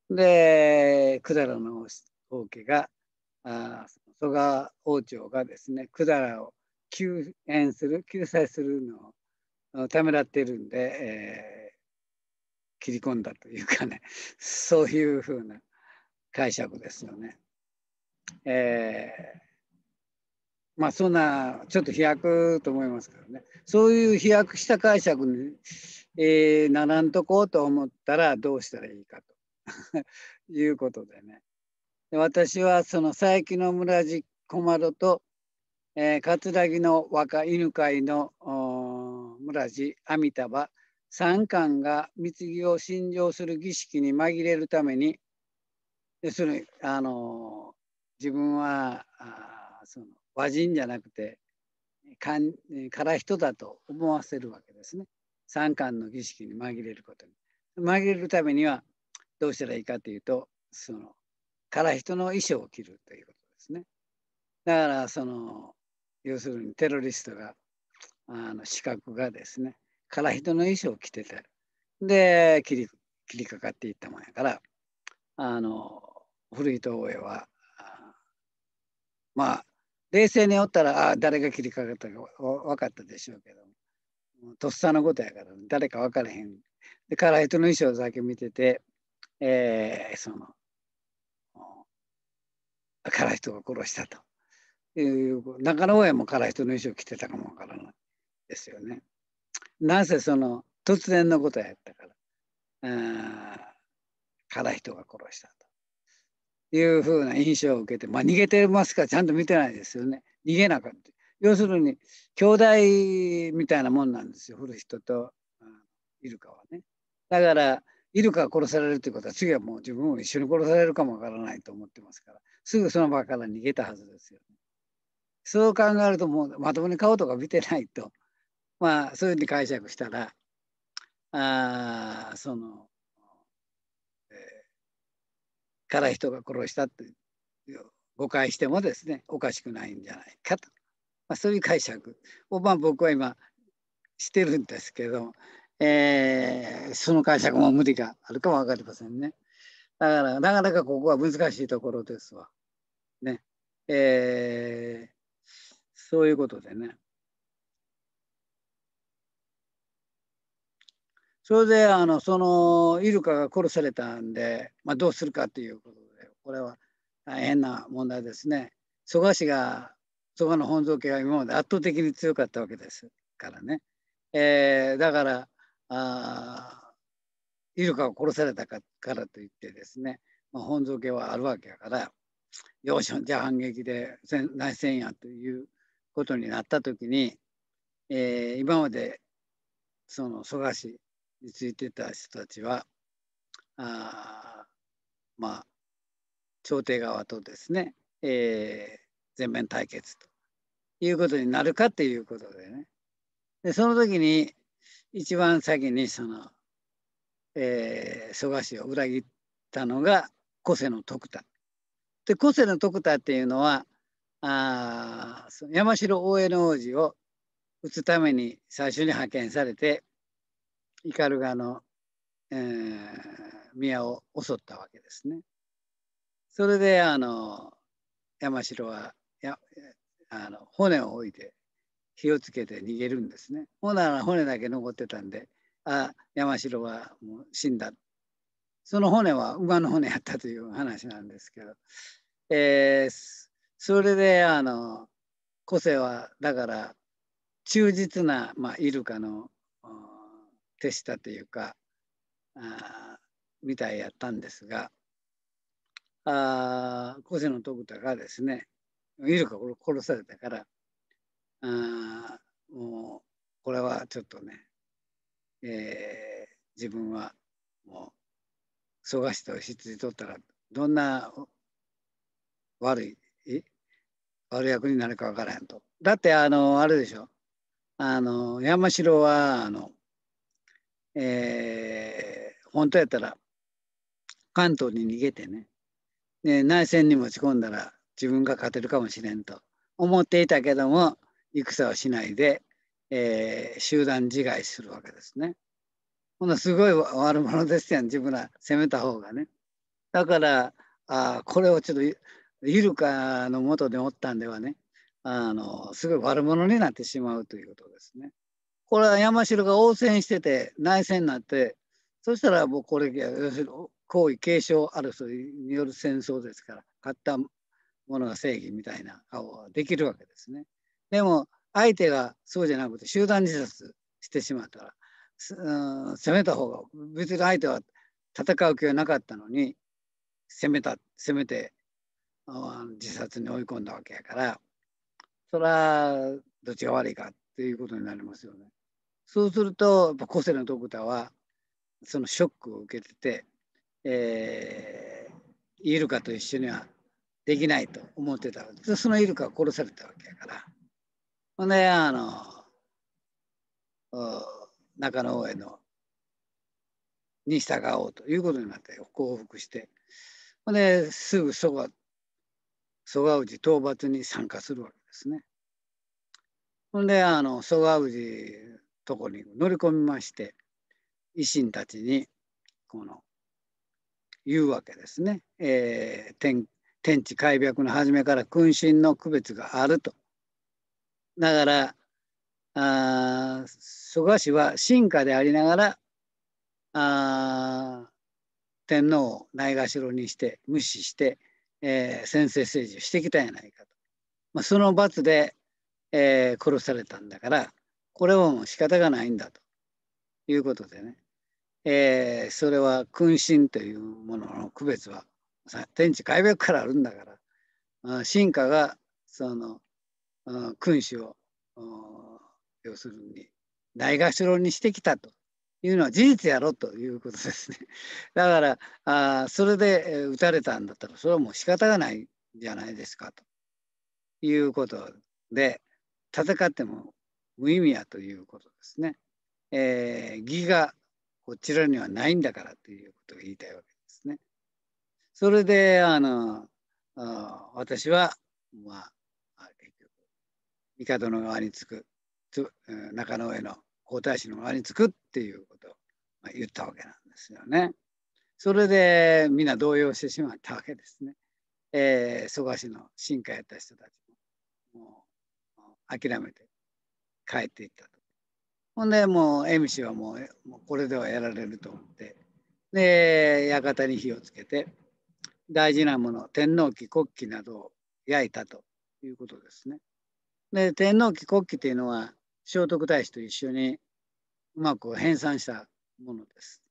で、百済の王家が、あ蘇我王朝がですね、百済を救援する、救済するのをためらっているんで、えー、切り込んだというかね、そういうふうな解釈ですよね。えー、まあそんなちょっと飛躍と思いますけどねそういう飛躍した解釈に、えー、ならんとこうと思ったらどうしたらいいかと いうことでねで私はその佐伯の村地小窓と、えー、葛城の若犬飼の村地阿弥陀場三巻が貢ぎを信条する儀式に紛れるために要するにあの自分はあその和人じゃなくて唐人だと思わせるわけですね。三冠の儀式に紛れることに。紛れるためにはどうしたらいいかというとその人の衣装を着るということですね。だからその要するにテロリストがあの資格がですねか人の衣装を着ててで切り切りかかっていったもんやからあの古い東映はまあ冷静におったらあ誰が切りかかったか分かったでしょうけどとっさのことやから、ね、誰か分からへん。でカライトの衣装だけ見てて、えー、そのカライトが殺したと。いう中野親もカラ人トの衣装着てたかも分からないですよね。なぜその突然のことやったから。あ辛い人が殺したと。いうふうな印象を受けて、まあ、逃げてますからちゃんと見てないですよね逃げなかった要するに兄弟みたいなもんなんですよ古人と、うん、イルカはねだからイルカが殺されるということは次はもう自分も一緒に殺されるかもわからないと思ってますからすぐその場から逃げたはずですよ、ね、そう考えるともうまともに顔とか見てないとまあそういうふうに解釈したらあそのから人が殺したて誤解してもですねおかしくないんじゃないかと、まあ、そういう解釈を、まあ、僕は今してるんですけど、えー、その解釈も無理があるかも分かりませんね。だからなかなかここは難しいところですわ。ね。えー、そういうことでね。それであのそのイルカが殺されたんで、まあ、どうするかということでこれは大変な問題ですね。蘇我氏が蘇我の本蔵家が今まで圧倒的に強かったわけですからね。えー、だからあイルカが殺されたからといってですね、まあ、本蔵家はあるわけやからよしじゃあ反撃で内戦やということになった時に、えー、今までその蘇我氏についてた人たちはあまあ朝廷側とですね、えー、全面対決ということになるかっていうことでねでその時に一番先にその、え蘇我氏を裏切ったのが古性の徳田。で古性の徳田っていうのはあその山城大江の王子を討つために最初に派遣されて斑鳩の、えー、宮を襲ったわけですね。それであの山城はやあの骨を置いて火をつけて逃げるんですね。ほなら骨だけ残ってたんで、あ山城はもう死んだ。その骨は馬の骨やったという話なんですけど、えー、それであの個性はだから忠実な、まあ、イルカの接したというかあみたいやったんですがあ個性の徳田がですねイルカを殺されたからあもうこれはちょっとね、えー、自分はもう蘇我氏と羊取ったらどんな悪い悪役になるか分からんと。だってあのあれでしょあの山城はあのえー、本当やったら関東に逃げてねね内戦に持ち込んだら自分が勝てるかもしれんと思っていたけども戦をしないで、えー、集団自害するわけですね。ほなすごい 悪者ですやん自分ら攻めた方がね。だからあこれをちょっとゆるかのもとでおったんではねあのすごい悪者になってしまうということですね。これは山城が応戦してて内戦になってそしたらもうこれ要するに皇位継承争いによる戦争ですから勝ったものが正義みたいな顔はできるわけですね。でも相手がそうじゃなくて集団自殺してしまったら、うん、攻めた方が別に相手は戦う気はなかったのに攻めた攻めて自殺に追い込んだわけやからそれはどっちが悪いかていうことになりますよね。そうするとやっぱ個性のドクターはそのショックを受けてて、えー、イルカと一緒にはできないと思ってたわけでそのイルカは殺されたわけやからほんであの中野大江のに従おうということになって降伏してほんですぐ蘇我蘇我氏討伐に参加するわけですね。ほんであの蘇我氏とこに乗り込みまして維新たちにこの言うわけですね、えー、天天地開闢の初めから君臣の区別があると。だからあ蘇我氏は臣下でありながらあ天皇をないがしろにして無視して、えー、先制政治をしてきたんやないかと。まあ、その罰でえー、殺されたんだからこれはもう仕方がないんだということでね、えー、それは君臣というものの区別は天地開闢からあるんだから進化がその君主を要するにないがしろにしてきたというのは事実やろということですね。だからあそれで撃たれたんだったらそれはもう仕方がないじゃないですかということで、戦っても無意味やということですね。えー、義がこちらにはないんだからということを言いたいわけですね。それであのあ私は、まあ、結局帝の側につくつ中野への皇太子の側につくっていうことを、ま言ったわけなんですよね。それでみんな動揺してしまったわけですね。えー、蘇我氏の進化やった人たちももう諦めて帰っていったと。ほんでもうエミシはもうもうこれではやられると思ってで館に火をつけて大事なもの天皇旗国旗などを焼いたということですね。で天皇旗国旗というのは聖徳太子と一緒にうまく編纂したものです。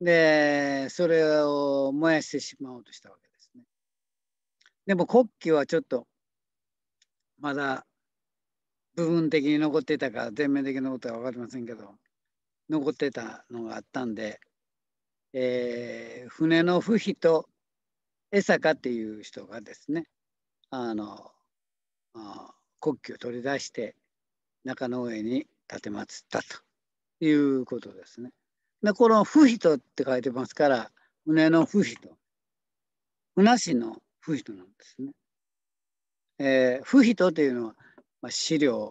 でそれを燃やしてしまおうとしたわけですね。でも国旗はちょっとまだ部分的に残ってたか全面的なことは分かりませんけど残ってたのがあったんで、えー、船の不比と江坂っていう人がですねあのあ国旗を取り出して中野上に建てまつったということですね。でこの「不比と」って書いてますから船の不比と船師の不比となんですね。えー、不比とというのはまあ、資料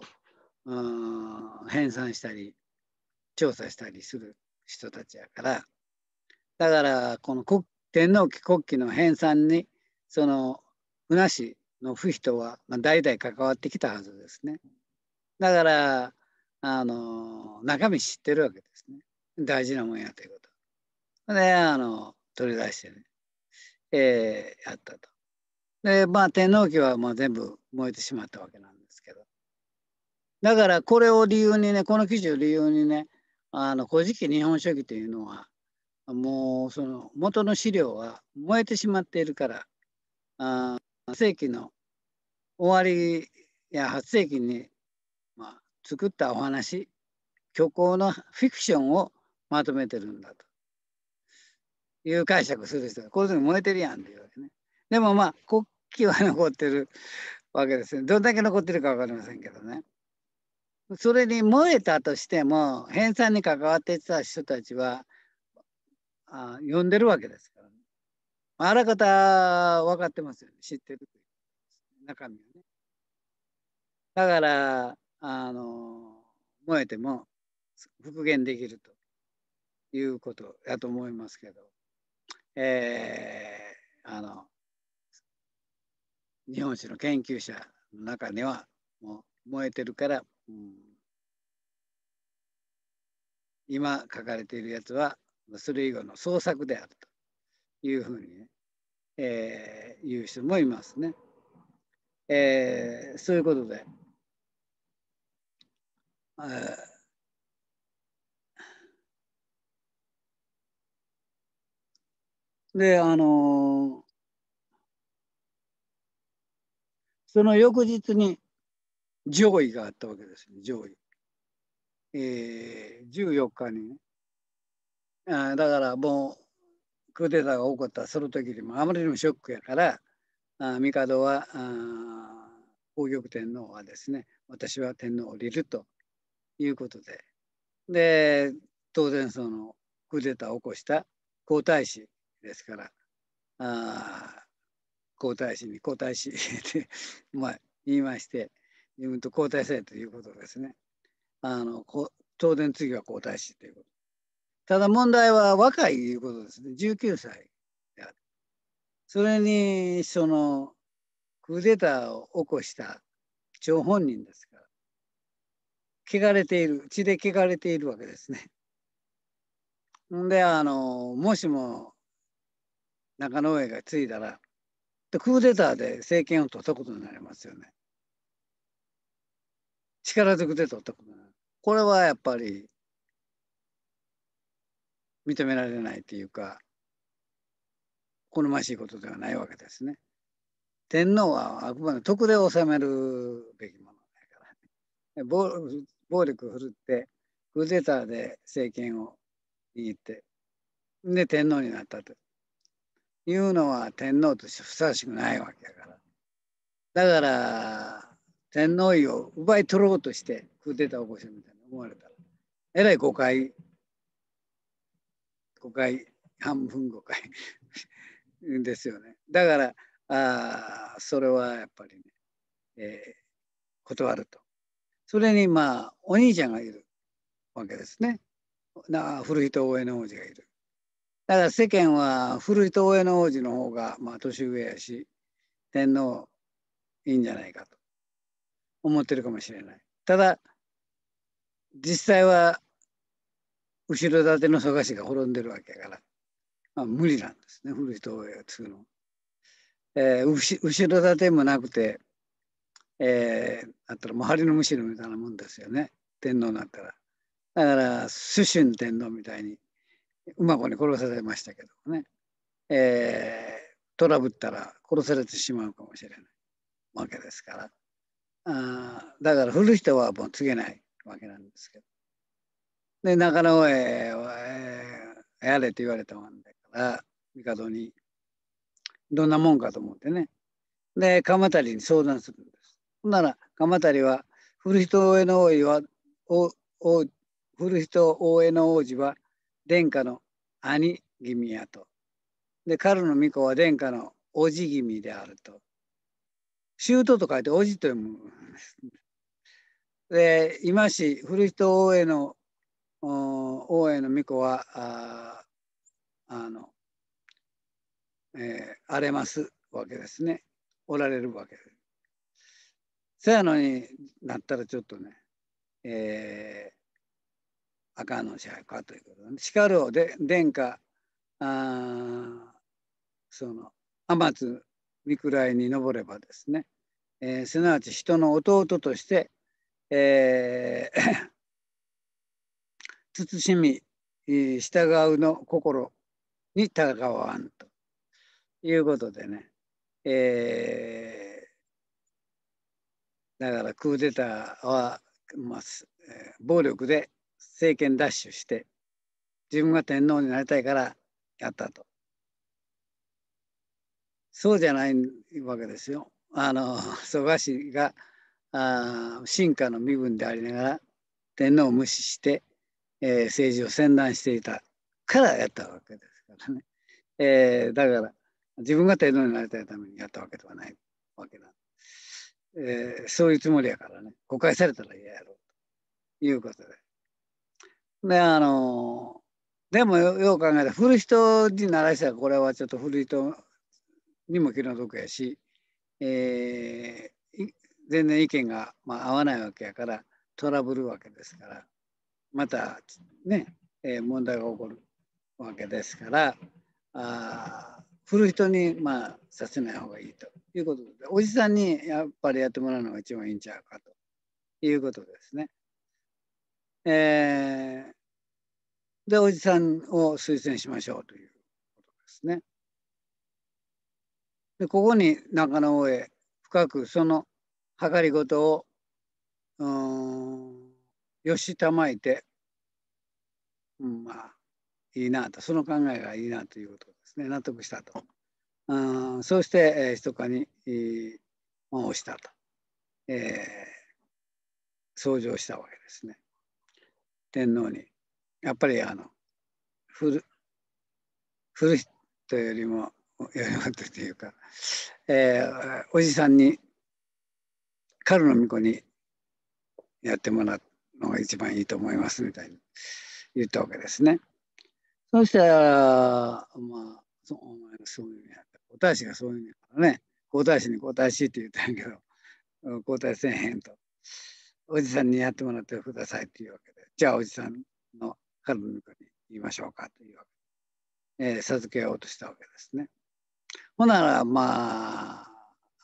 編纂したり調査したりする人たちやからだからこの国天皇旗国旗の編纂にその船師の不人は、まあ、代々関わってきたはずですね。だからあの中身知ってるわけですね。大事なもんやということ。であの取り出してね、えー、やったと。でまあ天皇家はもう全部燃えてしまったわけなんだからこれを理由にね、この記事を理由にね、あの古事記日本書紀というのは、もうその元の資料は燃えてしまっているから、あ世紀の終わりや8世紀に、まあ、作ったお話、虚構のフィクションをまとめてるんだという解釈する人が、こういうふうに燃えてるやんというわけね。でもまあ、国旗は残ってるわけですね。どんだけ残ってるか分かりませんけどね。それに燃えたとしても編纂に関わってた人たちはあ呼んでるわけですからね。あらかた分かってますよね。知ってるという、中身はね。だから、あの、燃えても復元できるということやと思いますけど、えー、あの、日本史の研究者の中には、もう燃えてるからうん、今書かれているやつはそれ以後の創作であるというふうにね、えー、言う人もいますね。えー、そういうことで、えー、であのー、その翌日に上位があったわけです、ね、上位。えー、14日にね。あだからもうクーデターが起こったその時にもあまりにもショックやからあ帝はあ宝玉天皇はですね私は天皇を降りるということでで当然そのクーデターを起こした皇太子ですからあ皇太子に皇太子って ま言いまして自分と交代せということですね。あの当然次は交代しということ。ただ問題は若いということですね。19歳である。それに、その、クーデターを起こした張本人ですから、汚れている、血で汚れているわけですね。んで、あの、もしも中野上が継いだら、クーデターで政権を取ったことになりますよね。力ずくで取ったことこれはやっぱり認められないというか好ましいことではないわけですね。天皇はあくまで徳で治めるべきものだから、ね、暴力振るってクーデターで政権を握ってで天皇になったというのは天皇としてふさわしくないわけだからだから天皇位を奪い取ろうとして食うてたお起こしみたいに思われたらえらい誤解誤解半分誤解 ですよねだからあそれはやっぱりね、えー、断るとそれにまあお兄ちゃんがいるわけですねな古人大江の王子がいるだから世間は古い大江の王子の方がまあ年上やし天皇いいんじゃないかと思ってるかもしれない。ただ実際は後ろ盾の蘇我氏が滅んでるわけやから、まあ、無理なんですね古い東映を継ぐの。えー、後ろ盾もなくて、えー、あったら周りのむしろみたいなもんですよね天皇になったら。だから主春天皇みたいに馬子に殺されましたけどもね、えー、トラブったら殺されてしまうかもしれないわけですからあだから古人はもう告げないわけなんですけど。で中野へ、えやれと言われたもんだから帝にどんなもんかと思ってね。で鎌足に相談するんです。ほんなら鎌足は古人への王位はおお古人大江の王子は殿下の兄君やと。で、彼の御子は殿下の叔父君であると。舅と書いておじと読む。で今し古人大江の大江の巫女はああの、えー、荒れますわけですね。おられるわけです。せやのになったらちょっとね、えー、あかんのしゃかということで、ね、しるをで殿下あその天津御位に上ればですね、えー、すなわち人の弟として、えー、慎み従うの心に戦わんということでね、えー、だからクーデターは、まあ、暴力で政権奪取して自分が天皇になりたいからやったとそうじゃないわけですよ。あの蘇我氏があ進化の身分でありながら天皇を無視して、えー、政治を専断していたからやったわけですからね。えー、だから自分が天皇になりたいためにやったわけではないわけなんえー、そういうつもりやからね誤解されたら嫌やろうということで。であのでもよう考えたら古人にならしたらこれはちょっと古い人にも気の毒やし、えー、全然意見が、まあ、合わないわけやからトラブルわけですからまたね、えー、問題が起こるわけですからあ古る人に、まあ、させない方がいいということでおじさんにやっぱりやってもらうのが一番いいんちゃうかということですね。えー、でおじさんを推薦しましょうということですね。でここに中の上深くその計りごとをうんよしたまいて、うん、まあいいなとその考えがいいなということですね納得したとうんそうして、えー、ひそかに、えー、したと、えー、相したわけですね天皇にやっぱりあの古古いよりもやりまってというか、えー、おじさんに彼の巫女にやってもらうのが一番いいと思いますみたいに言ったわけですね。そしたら、まあ、そお前がそういう意味やった。皇太子がそういう意味。やったね。皇太子に皇太子って言ったんやけど、皇太子せえへんと。おじさんにやってもらってくださいっていうわけで、じゃあおじさんの彼の巫女に言いましょうかというわけで、えー、授けようとしたわけですね。ほならまあ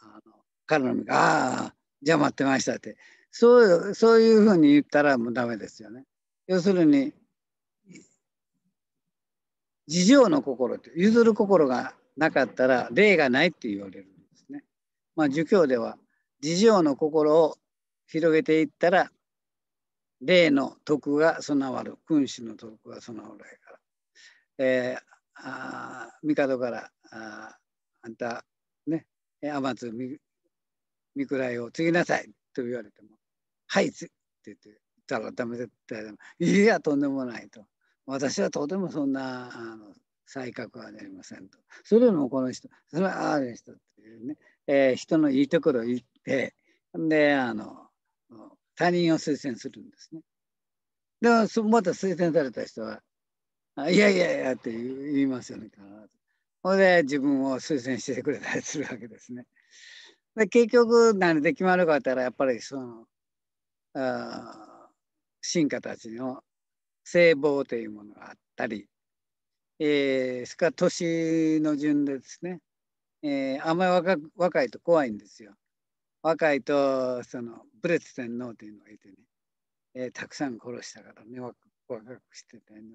あの彼のが「ああじゃあ待ってました」ってそうそういうふうに言ったらもうダメですよね。要するに自情の心って譲る心がなかったら霊がないって言われるんですね。まあ儒教では自情の心を広げていったら霊の徳が備わる君主の徳が備わるから、えー、あ帝からああんたね天津御みくらいを継ぎなさいと言われても「はい」って言ってたらダメたら、いやとんでもない」と「私はとてもそんなあの才覚はありません」と「それよもこの人それはある人」っていうね、えー、人のいいところを言ってであの他人を推薦するんですね。でも、また推薦された人は「いやいやいや」って言いますよね必ず。ほんで自分を推薦してくれたりするわけですね。で結局何で決まるかって言ったらやっぱりそのあ進化たちの聖望というものがあったり、えー、それから年の順でですね、えー、あんまり若若いと怖いんですよ。若いとそのブレツ天皇というのがいてね、えー、たくさん殺したからね若くして天皇に、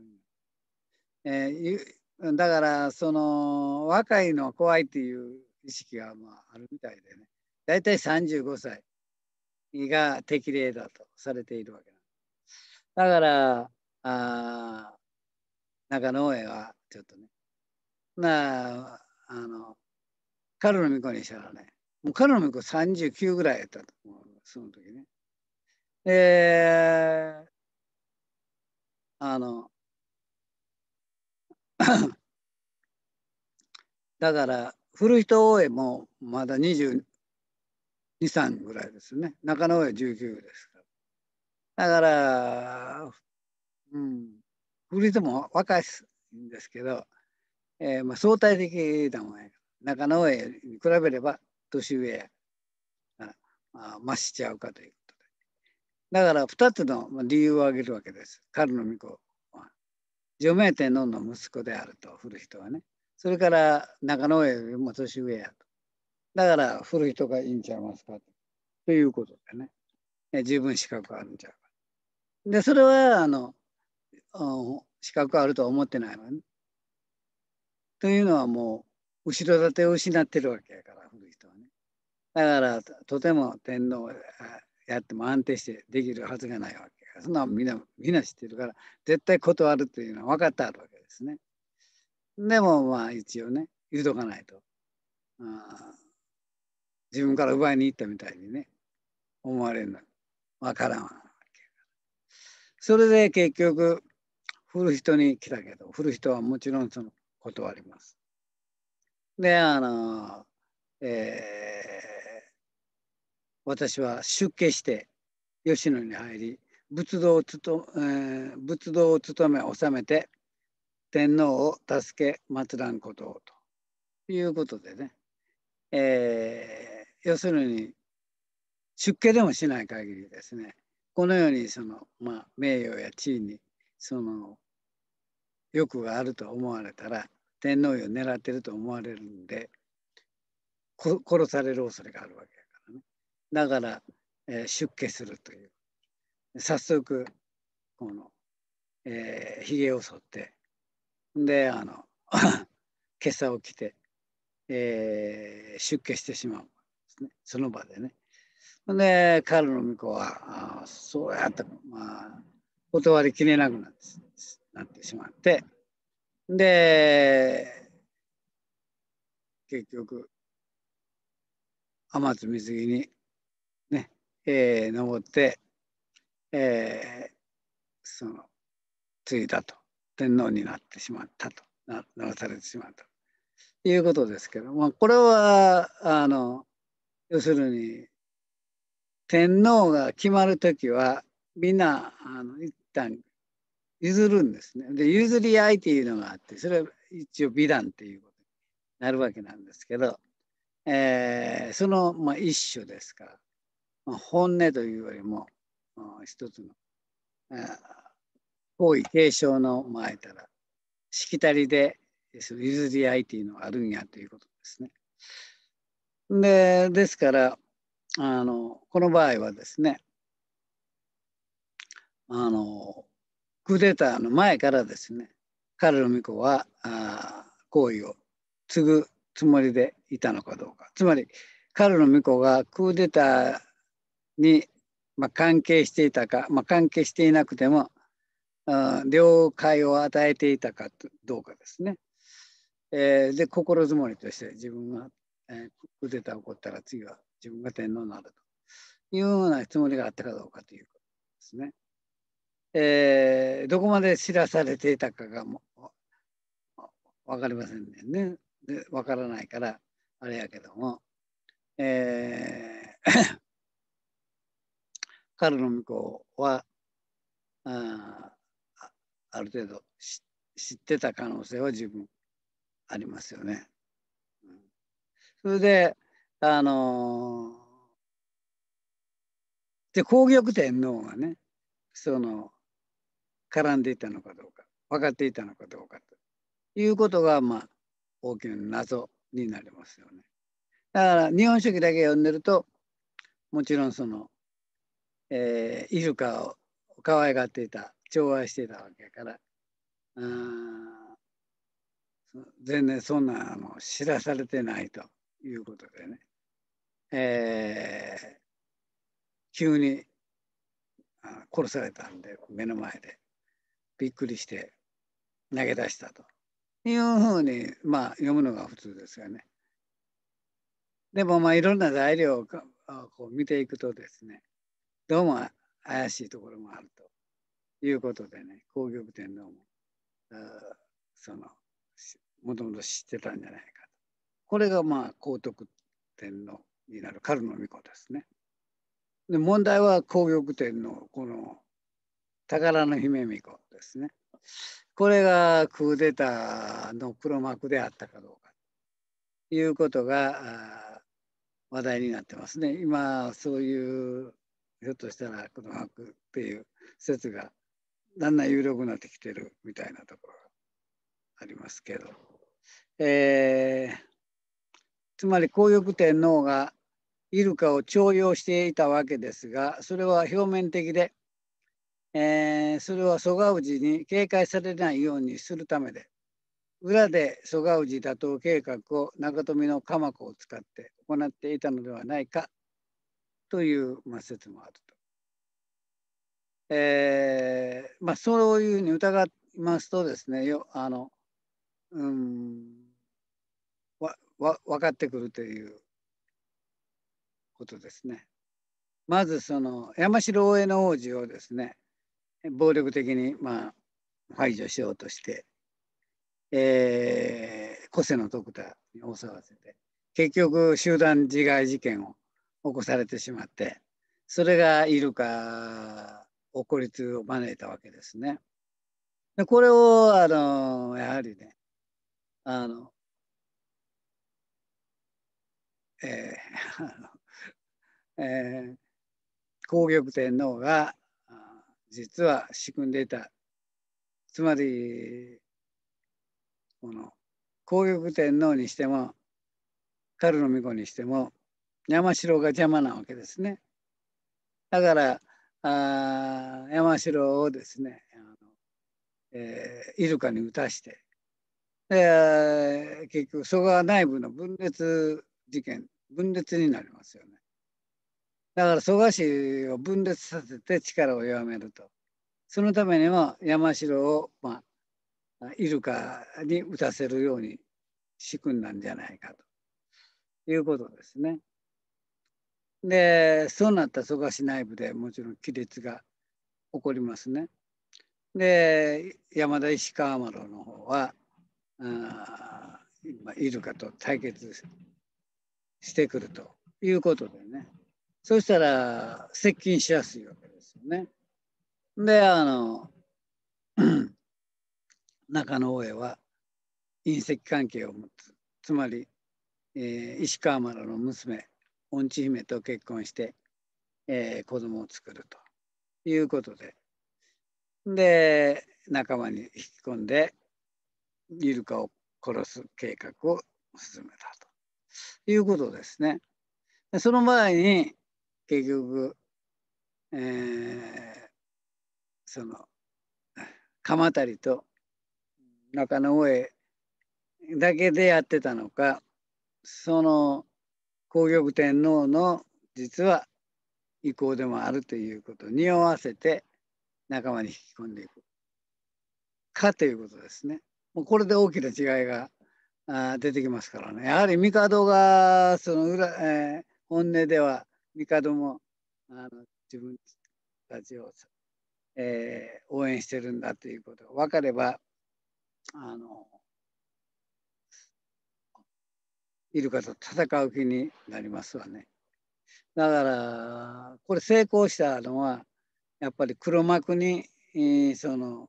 えー、だからその若いの怖いっていう意識がまああるみたいでね大体35歳が適齢だとされているわけだからあ中野江はちょっとねなああの彼のミコにしたらねもう彼の巫女39ぐらいやったと思うその時ね。え。あの だから古人大江もまだ223ぐらいですね中野大江19ですからだからうん古人も若いんですけど、えー、まあ相対的なもんや中野大江に比べれば年上やかまあ増しちゃうかということでだから2つの理由を挙げるわけです彼の御子除名天皇の息子であると古人はねそれから中野上よりも年上やとだから古人がいいんちゃいますかということでね十分資格あるんちゃうかでそれはあの資格あるとは思ってないわねというのはもう後ろ盾を失ってるわけやから古人はねだからとても天皇やっても安定してできるはずがないわけそんなみんなみんな知ってるから絶対断るというのは分かってあるわけですね。でもまあ一応ね言うとかないとあ自分から奪いに行ったみたいにね思われるの分からんわけそれで結局振る人に来たけど振る人はもちろんその断ります。であのえー、私は出家して吉野に入り仏道をつと、えー、仏道を務め治めて天皇を助け祀らんことをということでね、えー、要するに出家でもしない限りですねこのようにその、まあ、名誉や地位にその欲があると思われたら天皇を狙ってると思われるんで殺される恐れがあるわけだからねだから、えー、出家するという早速この、えー、ひげを剃ってであの今朝起きて、えー、出家してしまう、ね、その場でね。で彼の巫女はあそうやった、まあ、断りきれなくなってなってしまってで結局天津水着にね、えー、登ってえー、その継いだと天皇になってしまったとななされてしまったということですけど、まあ、これはあの要するに天皇が決まる時はみんなあの一旦譲るんですね。で譲り合いっていうのがあってそれは一応美談っていうことになるわけなんですけど、えー、その、まあ、一種ですから、まあ、本音というよりも一つの皇位継承の前からしきたりで譲り合いっていうのがあるんやということですね。でですからあのこの場合はですねあのクーデターの前からですねカルロミコは行為を継ぐつもりでいたのかどうかつまりカルロミコがクーデターにまあ、関係していたか、まあ、関係していなくても了解を与えていたかどうかですね。えー、で心づもりとして自分が、えー、腕た起こったら次は自分が天皇になるというようなつもりがあったかどうかということですね。えー、どこまで知らされていたかがも分かりませんね。で分からないからあれやけども、えーカルの巫女はあある程度知ってた可能性は十分ありますよね。それであのー、で皇玉天皇がねその絡んでいたのかどうか分かっていたのかどうかということがまあ大きな謎になりますよね。だから「日本書紀」だけ読んでるともちろんそのえー、イルカを可愛がっていた寵愛していたわけやからあ全然そんなあの知らされてないということでね、えー、急に殺されたんで目の前でびっくりして投げ出したというふうに、まあ、読むのが普通ですよね。でもまあいろんな材料をこう見ていくとですねどうも怪しいところもあるということでね紅玉天皇もそのもともと知ってたんじゃないかとこれがまあ皇徳天皇になる軽の巫女ですね。で問題は紅玉天皇この宝の姫巫女ですね。これがクーデターの黒幕であったかどうかということが話題になってますね。今そういうひょっとしたらこの白っていう説がだんだん有力になってきてるみたいなところがありますけど、えー、つまり紅玉天皇がイルカを徴用していたわけですがそれは表面的で、えー、それは蘇我氏に警戒されないようにするためで裏で蘇我氏打倒計画を中富の鎌子を使って行っていたのではないかという、まあ、説もあると。えーまあ、そういうふうに疑いますとですねよあの、うん、わわ分かってくるということですね。まずその山城大江の王子をですね暴力的に、まあ、排除しようとして、えー、個性の徳田に大わせて結局集団自害事件を起こされてしまってそれがイルカを孤立を招いたわけですね。でこれをあのやはりねあの、えー えー、紅玉天皇が実は仕組んでいたつまりこの紅玉天皇にしてもルのミコにしても山城が邪魔なわけですね。だからあ山城をですねあの、えー、イルカに打たしてで結局蘇我内部の分裂事件分裂になりますよね。だから蘇我氏を分裂させて力を弱めると。そのためには山城を、まあ、イルカに打たせるように仕組んだんじゃないかということですね。でそうなった蘇我市内部でもちろん亀裂が起こりますね。で山田石川麻呂の方はあ今イルカと対決してくるということでねそしたら接近しやすいわけですよね。であの 中野大江は隕石関係を持つつまり、えー、石川麻呂の娘恩知姫と結婚して、えー、子供を作るということでで仲間に引き込んでイルカを殺す計画を進めたということですね。その前に結局、えー、その鎌足りと中野上だけでやってたのかその皇玉天皇の実は意向でもあるということに合わせて仲間に引き込んでいくかということですね。もうこれで大きな違いが出てきますからねやはり帝がその裏、えー、本音では帝もあの自分たちを、えー、応援してるんだということが分かればあのイルカと戦う気になりますわね。だからこれ成功したのはやっぱり黒幕に、その、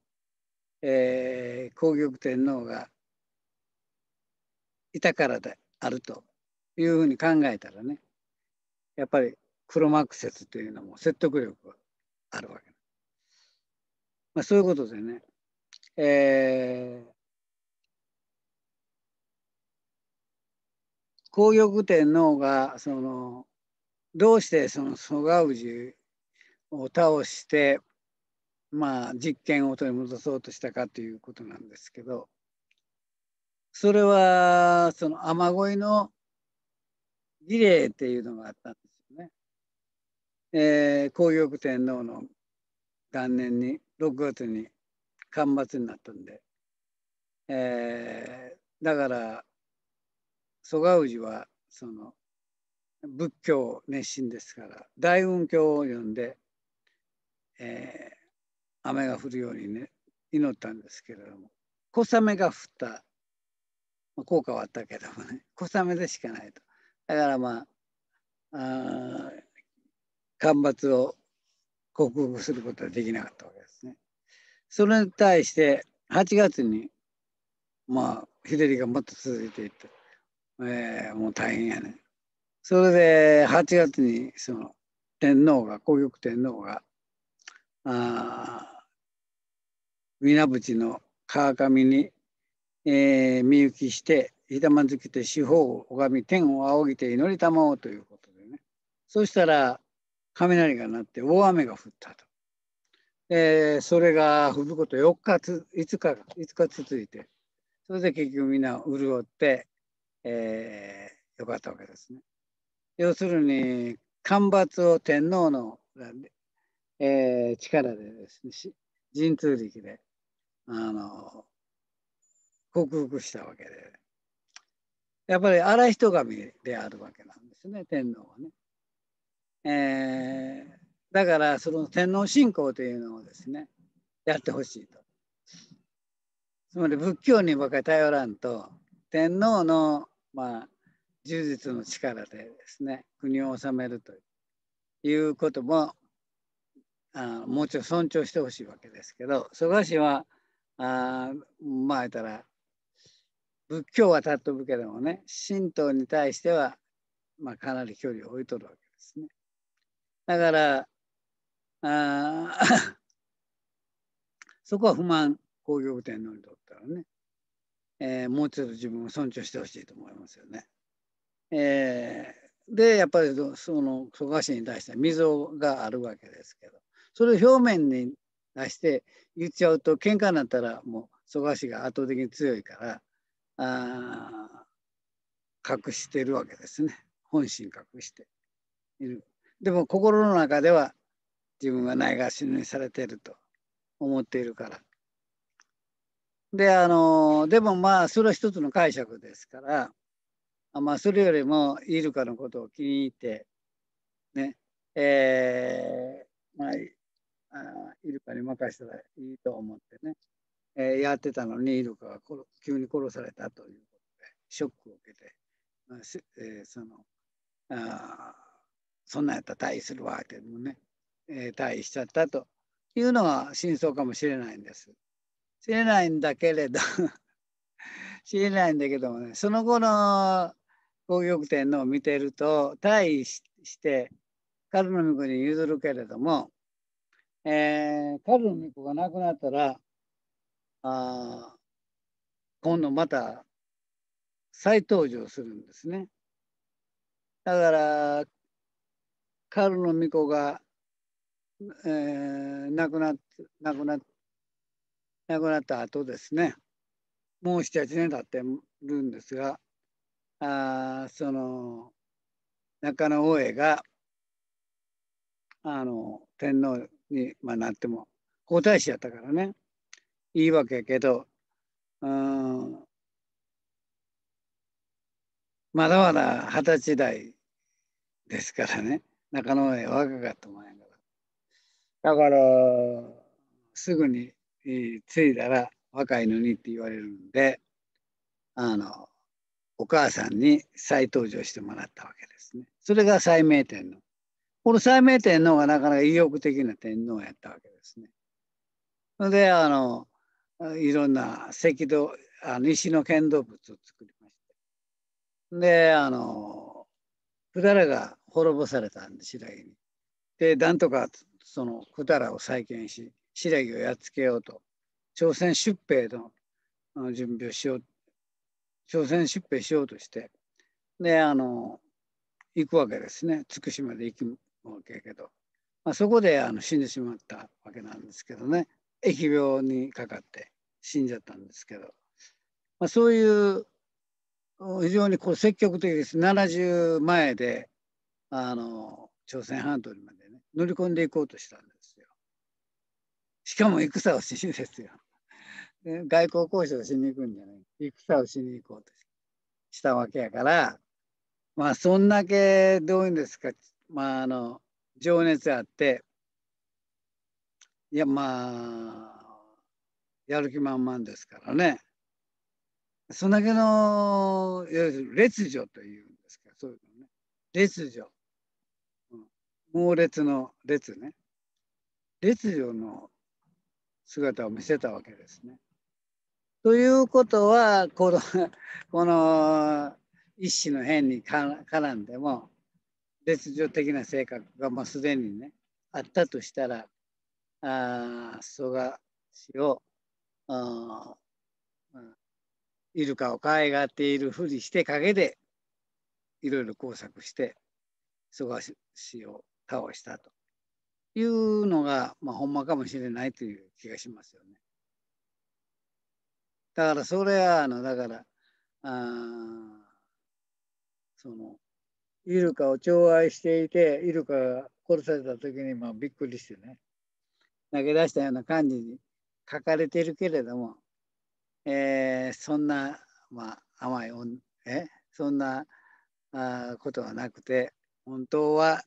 えー、皇極天皇がいたからであるというふうに考えたらねやっぱり黒幕説というのも説得力があるわけ、まあ、そういうことでね、えー、紅玉天皇がそのどうしてその蘇我氏を倒してまあ実権を取り戻そうとしたかということなんですけどそれはその雨乞いの儀礼っていうのがあったんですよね。えー、紅玉天皇の元年に6月に干ばつになったんで、えー、だから蘇我氏はその仏教熱心ですから大雲経を読んで、えー、雨が降るようにね祈ったんですけれども小雨が降った、まあ、効果はあったけどもね小雨でしかないとだからまああ干ばつを克服することはできなかったわけですね。それに対して8月にまあ日照りがもっと続いていった。えー、もう大変やねそれで8月にその天皇が皇玉天皇があ淵の川上に、えー、身行きしてひだまずきて四方を拝み天を仰ぎて祈りたまおうということでねそしたら雷が鳴って大雨が降ったと。えー、それが降ること4日つ5日5日続いてそれで結局みんな潤って、えー、よかったわけですね。要するに干ばつを天皇の、えー、力でですね神通力であの克服したわけでやっぱり荒人神であるわけなんですね天皇はね。えー、だからその天皇信仰というのをですねやってほしいと。つまり仏教にばかり頼らんと天皇のまあ、柔術の力でですね国を治めるということもあもうちょい尊重してほしいわけですけど蘇我氏はあまあ言ったら仏教は尊ぶけどもね神道に対しては、まあ、かなり距離を置いとるわけですね。だからあ そこは不満工業天皇にとったらね。えー、もうちょっと自分を尊重してほしいと思いますよね。えー、でやっぱりその蘇我氏に対して溝があるわけですけどそれを表面に出して言っちゃうと喧嘩になったらもう蘇我氏が圧倒的に強いからあ隠してるわけですね本心隠している。でも心の中では自分がないがしろにされてると思っているからであのでもまあそれは一つの解釈ですから、まあ、それよりもイルカのことを気に入ってねえー、まあイルカに任せたらいいと思ってね、えー、やってたのにイルカが急に殺されたということでショックを受けて、まあえー、そのあそんなんやったら退位するわけでもね、えー、退位しちゃったというのが真相かもしれないんです。知れないんだけれど 知れないんだけどもねその後の紅玉天皇を見てると退位してカのノ子に譲るけれども、えー、カルが亡くなったらあ今度また再登場するんですね。だからカルノミコが、えー、亡くなって亡くなっ亡くなった後ですねもう78年経ってるんですがあその中野大江があの天皇に、まあ、なっても皇太子やったからねいいわけやけどうんまだまだ二十歳代ですからね中野大江若かったもんやからだからすぐについたら若いのにって言われるんであのお母さんに再登場してもらったわけですね。それが西明天皇。この西明天皇がなかなか意欲的な天皇やったわけですね。それであのいろんな石道あの石の建造物を作りまして。であの百済が滅ぼされたんで次第に。でなんとかその百済を再建し新羅をやっつけようと朝鮮出兵の準備をしよう朝鮮出兵しようとしてであの行くわけですね筑紫まで行くわけやけど、まあ、そこであの死んでしまったわけなんですけどね疫病にかかって死んじゃったんですけど、まあ、そういう非常にこう積極的です70前であの朝鮮半島にまでね乗り込んでいこうとしたんでしかも戦をしにですよ。外交交渉しに行くんじゃない戦をしに行こうとしたわけやからまあそんだけどういうんですかまああの情熱あっていやまあやる気満々ですからねそんだけのいわゆる列女というんですかそういうのね列女、うん、猛烈の列ね列女の姿を見せたわけですね。ということはこのこの一種の変に絡んでも絶条的な性格がもうすでにねあったとしたらあ蘇我氏をあ、うん、イルカを可愛がっているふりして陰でいろいろ工作して蘇我氏を倒したというのが、まあ、ほんまかもしれないという気がしますよね。だからそれはあのだからあそのイルカを寵愛していてイルカが殺された時にまあびっくりしてね投げ出したような感じに書かれているけれども、えー、そんな、まあ、甘いえそんなあことはなくて本当は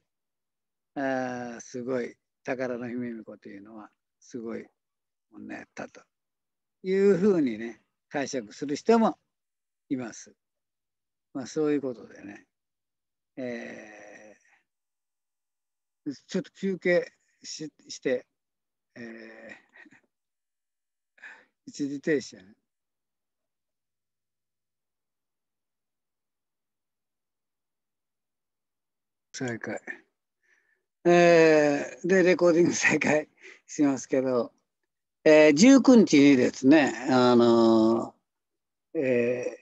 あすごい宝の姫巫子というのはすごい女やったというふうにね解釈する人もいます。まあ、そういうことでね、えー、ちょっと休憩しして、えー、一時停止やね。再開。えー、でレコーディング再開しますけど、えー、19日にですねあのー、え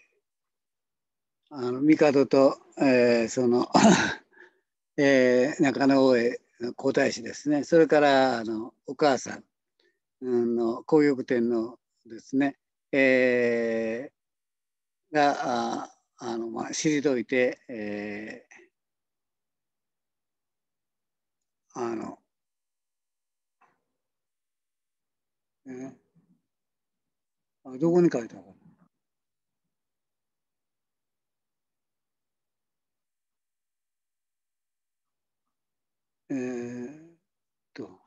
ー、あの帝と、えー、その えー、中野大江皇太子ですねそれからあのお母さんの皇玉天皇ですね、えー、がああの、まあ、退いて、えあの、ね、あどこに書いたのえー、っと、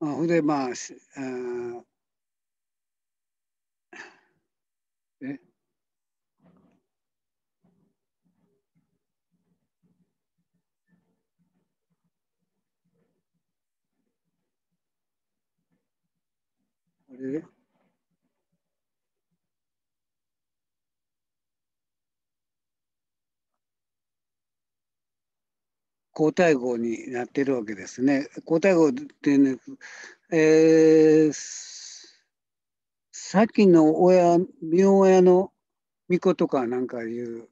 あ、ほんで、まあ、え。る皇太后になってるわけですね。皇太后ってね、えー、きの親、妙親の巫女とかなんかいう、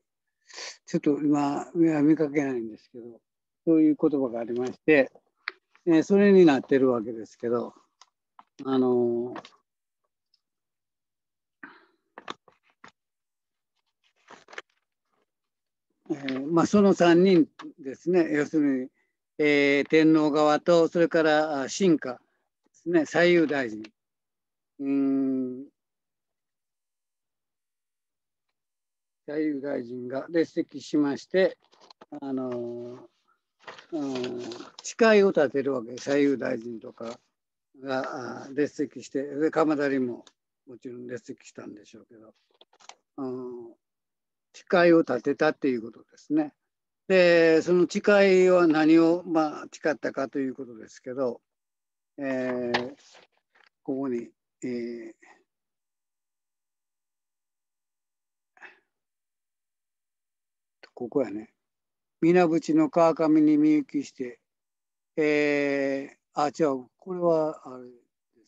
ちょっと今、見かけないんですけど、そういう言葉がありまして、えー、それになってるわけですけど、あのーえまあ、その3人ですね要するに、えー、天皇側とそれから臣下ですね最優大臣うん最優大臣が列席しましてあのん、誓いを立てるわけ左右大臣とかが列席して鎌田にももちろん列席したんでしょうけど。うん誓いを立てたっていうことですね。でその誓いは何を、まあ、誓ったかということですけど、えー、ここに、えー、ここやね皆淵の川上に見行きして、えー、あ違うこれはあれで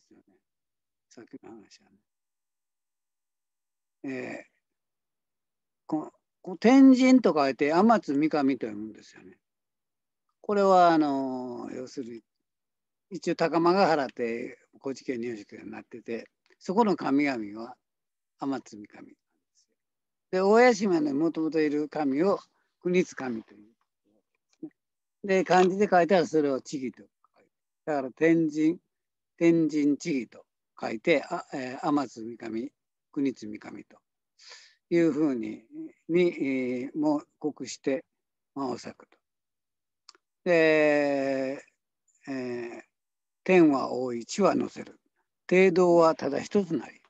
すよねさっきの話やね。えーこ天神と書いて天津三上と読むんですよね。これはあの要するに一応高間ヶ原って高知県入試になっててそこの神々は天津三上で大屋島にもともといる神を国津神という。で漢字で書いたらそれを地義とだから天神天神地義と書いてあ、えー、天津三上国津三上というふうにに、えー、も告して、魔あ、お作と。で、えー、天は大い地は乗せる帝道はただ一つなり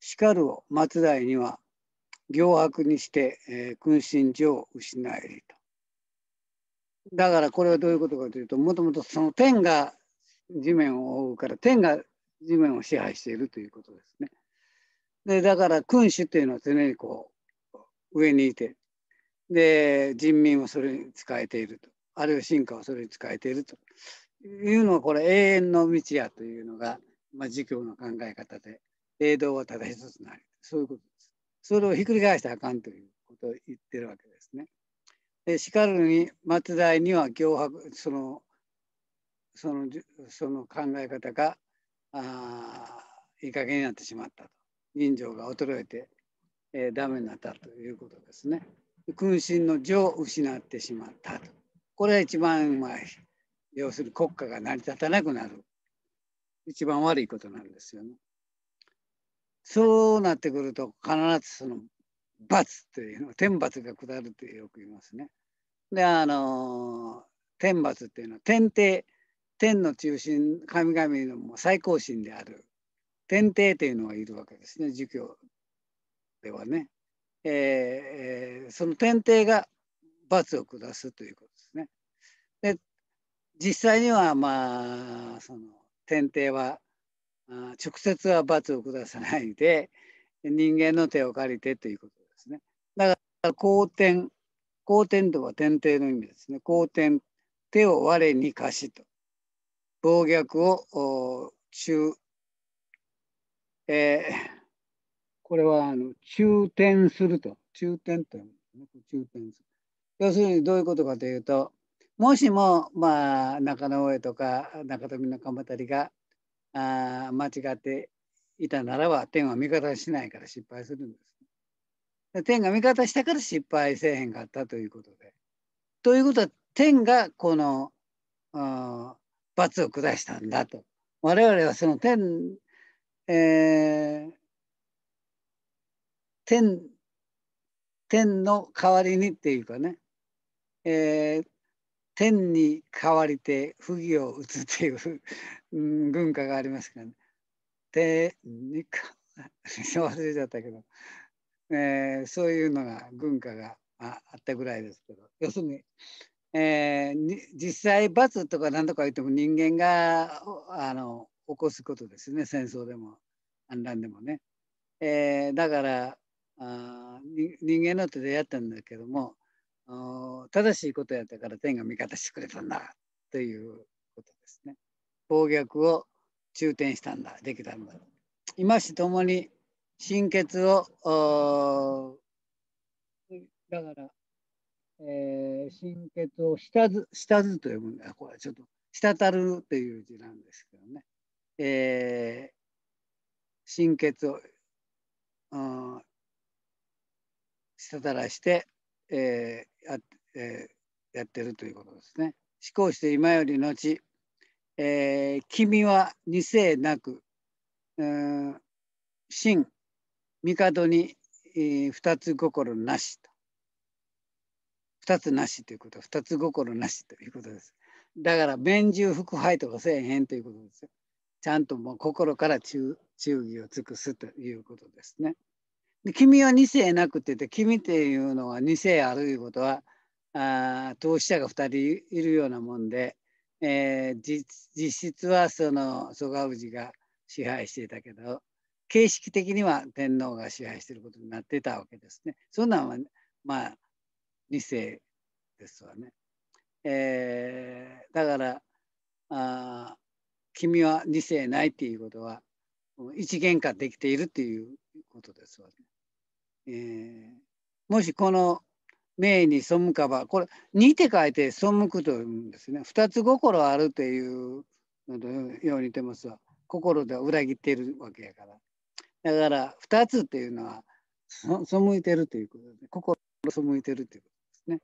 叱るを松代には行白にして、えー、君臣上を失えりと。だからこれはどういうことかというともともとその天が地面を覆うから天が地面を支配しているということですね。で、だから君主っていうのは常にこう、上にいて、で、人民はそれに仕えていると。あるいは進化はそれに仕えているというのは、これ永遠の道やというのが、まあ、儒教の考え方で、霊動はただ一つなり、そういうことです。それをひっくり返したらあかんということを言ってるわけですね。で、しかるに、末代には脅迫、その、そのその考え方があいい加減になってしまったと。人情が衰えて、えー、ダメになったということですね。君臣の情を失ってしまったと。これは一番、まあ、要するに国家が成り立たなくなる。一番悪いことなんですよね。そうなってくると必ずその罰というの天罰が下るとよく言いますね。であの天罰っていうのは天帝天の中心神々の最高神である天帝というのがいるわけですね儒教ではね、えー、その天帝が罰を下すということですね。で実際にはまあその天帝は直接は罰を下さないで人間の手を借りてということですね。だから後天後天とは天帝の意味ですね。後天手を我に貸しと暴虐を中えー、これはあの中点すると中点と中点する要するにどういうことかというともしも、まあ、中野上とか中富の鎌りがあ間違っていたならば天は味方しないから失敗するんです。天が味方したから失敗せえへんかったということで。ということは天がこの罰を下したんだと。我々はその天えー、天、天の代わりにっていうかね、えー、天に代わりて不義を打つっていう、うん、文化がありますからね。天にか、忘れちゃったけど、えー、そういうのが文化があったぐらいですけど、要するに、えー、実際罰とか何とか言っても人間があの起こすことですね戦争でも反乱でもね。えー、だからあ人間の手でやったんだけども正しいことやったから天が味方してくれたんだということですね。暴虐を中転したんだできたんだ。今しともに心血をだから、えー、心血をしたずしたずと呼ぶんのこれちょっと滴るという字なんですけどね。えー、心血を、うん、したたらして、えーやえー、やってるということですね。思考して今より後、えー、君は二世なく、うん、真、帝に、えー、二つ心なしと。二つなしということは、二つ心なしということです。だから、免中腹敗とかせえへんということですよ。ちゃんともう心から忠義を尽くすということですね。で君は2世なくてて君っていうのは2世あるいうことはあ投資者が2人いるようなもんで、えー、実質はその蘇我氏が支配していたけど形式的には天皇が支配していることになってたわけですね。そんなんはまあ2世ですわね。えー、だからあ君は二世ないっていうことは一元化できているっていうことですわね、えー、もしこの命に背かばこれ「に」って書いて「背く」と言うんですね二つ心あるというのとように似てますわ心で裏切ってるわけやからだから二つっていうのは背いてるということで心背いてるということですね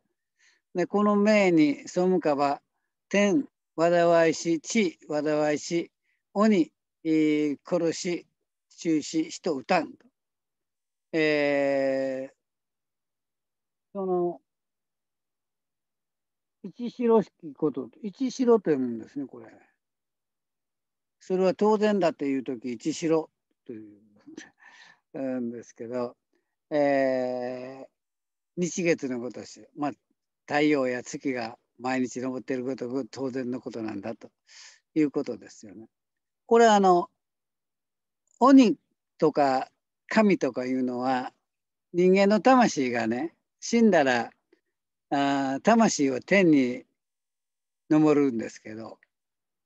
でこの命に背かば天わいし、地、災いし、鬼、えー、殺し、中止、人、うたんえー、その、一ろしきこと、一ろと読むんですね、これ。それは当然だというとき、一ろというんですけど、えー、日月のことし、まあ、太陽や月が毎日登っていることが当然のことなんだということですよね。これはあの鬼とか神とかいうのは人間の魂がね死んだらあ魂を天に登るんですけど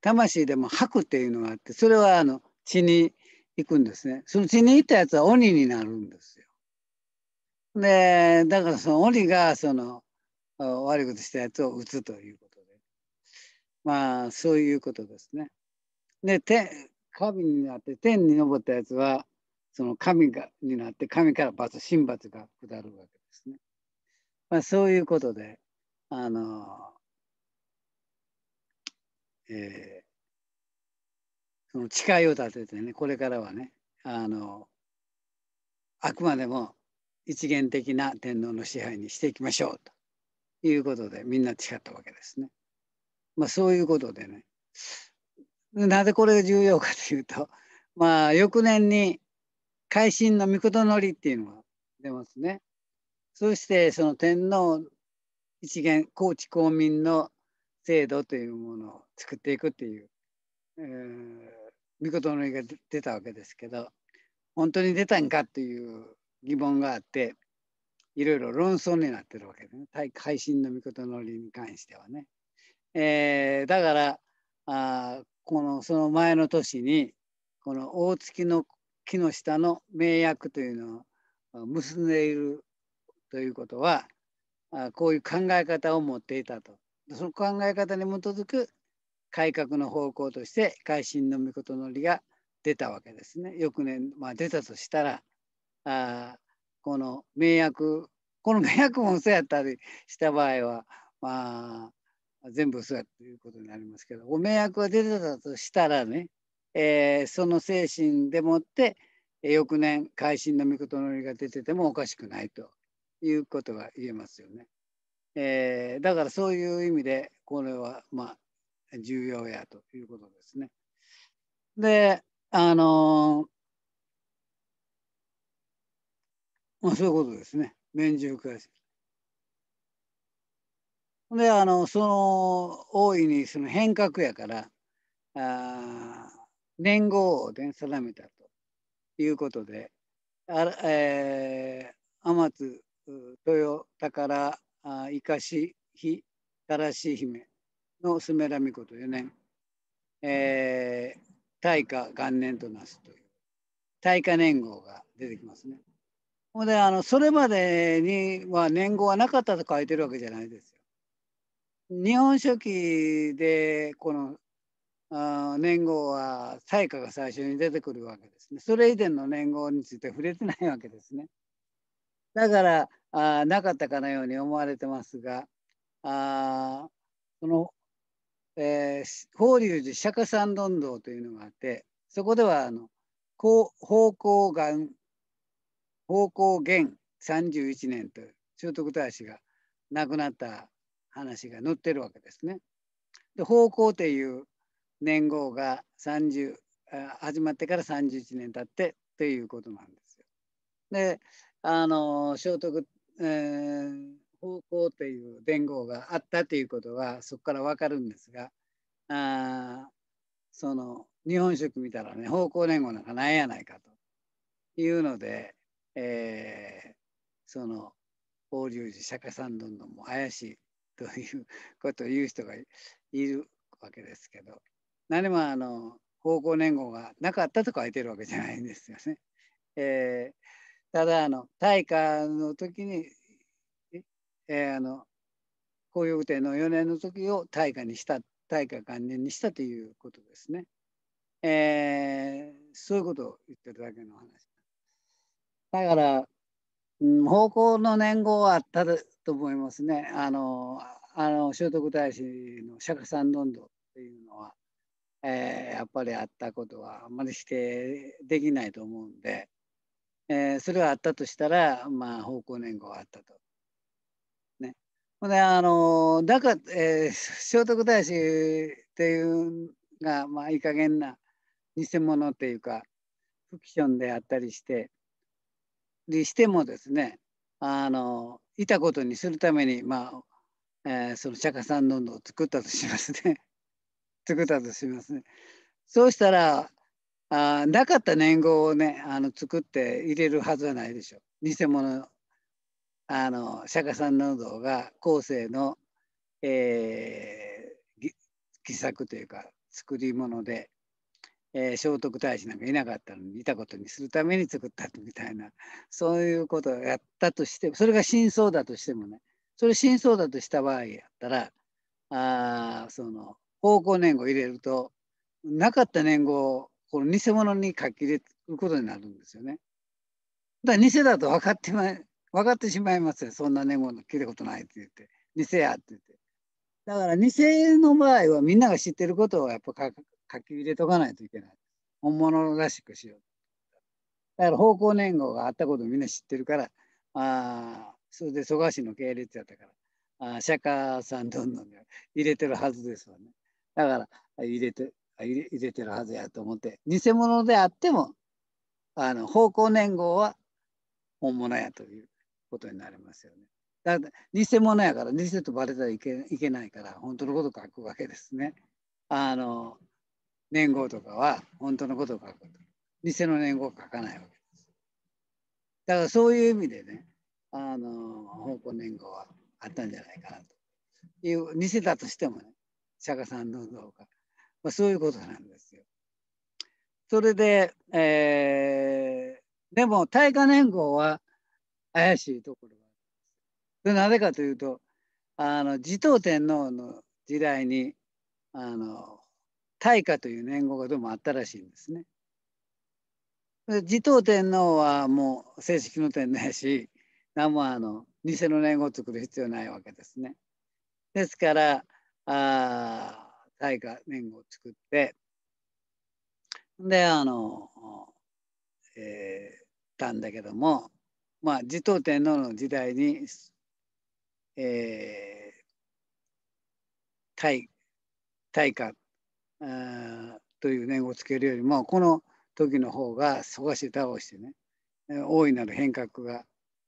魂でも吐くっていうのがあってそれはあの血に行くんですねその血に行ったやつは鬼になるんですよ。でだからその鬼がその悪いことしたやつを打つということでまあそういうことですね。で神になって天に昇ったやつはその神がになって神から罰神罰が下るわけですね。まあ、そういうことであの、えー、その誓いを立ててねこれからはねあのあくまでも一元的な天皇の支配にしていきましょうということでみんな違ったわけですね。まあそういうことでね。なぜこれが重要かというと、まあ翌年に改心の御事のりっていうのが出ますね。そしてその天皇一元公知公民の制度というものを作っていくっていう、えー、御のりが出たわけですけど、本当に出たんかという疑問があって、いろいろ論争になってるわけでね改心の御事の理に関してはね。えー、だからあこのその前の年にこの大月の木の下の名役というのを結んでいるということはあこういう考え方を持っていたとその考え方に基づく改革の方向として改心の御事の理が出たわけですね。翌年、まあ、出たとしたらあこの名惑この名薬もそうやったりした場合はまあ全部そうやということになりますけどお名惑が出てたとしたらね、えー、その精神でもって翌年会心の御事のりが出ててもおかしくないということが言えますよね。えー、だからそういう意味でこれはまあ重要やということですね。であのまあそういうことですね。免獣回戦。で、あの、その、大いにその変革やから、あ年号を定めたということで、あえー、天津豊宝あ生かし日からし姫のすめらみこと4年、えー、大化元年となすという大化年号が出てきますね。ほんであのそれまでには年号はなかったと書いてるわけじゃないですよ。日本書紀でこのあ年号は大化が最初に出てくるわけですね。それ以前の年号について触れてないわけですね。だからあなかったかのように思われてますがあその、えー、法隆寺釈迦三論道というのがあってそこではあの方向岩方向現31年という聖徳太子が亡くなった話が載ってるわけですね。で方向っていう年号が30始まってから31年経ってということなんですよ。であの聖徳、えー、方向という伝号があったということがそこから分かるんですがあその日本食見たらね方向年号なんかないやないかというのでえー、その法隆寺釈迦三尊のも怪しいということを言う人がいるわけですけど何もあの方向年号がなかったと書いてるわけじゃないんですよね。えー、ただあの大化の時に、えー、あの紅葉亭の4年の時を大化にした大化元年にしたということですね。えー、そういうことを言ってるだけの話。だから、うん、方向の年号はあったと思いますね。あの、あの聖徳太子の釈迦三ど堂っていうのは、えー、やっぱりあったことはあまり否定できないと思うんで、えー、それがあったとしたら、まあ、方向年号はあったと。ね。ほんで、あの、だから、えー、聖徳太子っていうが、まあ、いい加減な偽物っていうか、フィクションであったりして、にしてもですねあのいたことにするために、まあえー、その釈迦さんの運を作ったとしますね 作ったとしますね。そうしたらあなかった年号をねあの作って入れるはずはないでしょう。偽物あの釈迦さんの運が後世の、えー、奇作というか作り物でえー、聖徳太子なんかいなかったのにいたことにするために作ったみたいなそういうことをやったとしてもそれが真相だとしてもねそれ真相だとした場合やったらあその方向年号入れるとなかった年号をこの偽物に書き入れることになるんですよね。だから偽だと分かってま分かってしまいますよそんな年号の聞いたことないって言って偽やって言って。だから偽の場合はみんなが知ってることをやっぱ書き入れとかないといけない。本物らしくしよう。だから方向年号があったことみんな知ってるから、あそれで蘇我氏の系列やったから、あ釈迦さんどんどん入れてるはずですわね。だから入れて入れ入れてるはずやと思って、偽物であっても、あの方向年号は本物やということになりますよね。だから偽物やから、偽とバレたらいけいけないから、本当のこと書くわけですね。あの年号とかは本当のことを書くと。偽の年号を書かないわけです。だからそういう意味でね、あの、方向年号はあったんじゃないかなという、偽だとしてもね、釈迦さんのどうか、まあ、そういうことなんですよ。それで、えー、でも大化年号は怪しいところがあるなぜかというと、あの持統天皇の時代にあの大化という年号がどうもあったらしいんですね。持統天皇はもう正式の天皇やし 何もあの偽の年号を作る必要ないわけですね。ですからあ大化年号を作ってであの、えー、たんだけどもまあ持統天皇の時代に、えー、大大化という念をつけるよりもこの時の方が忙しい倒してね大いなる変革が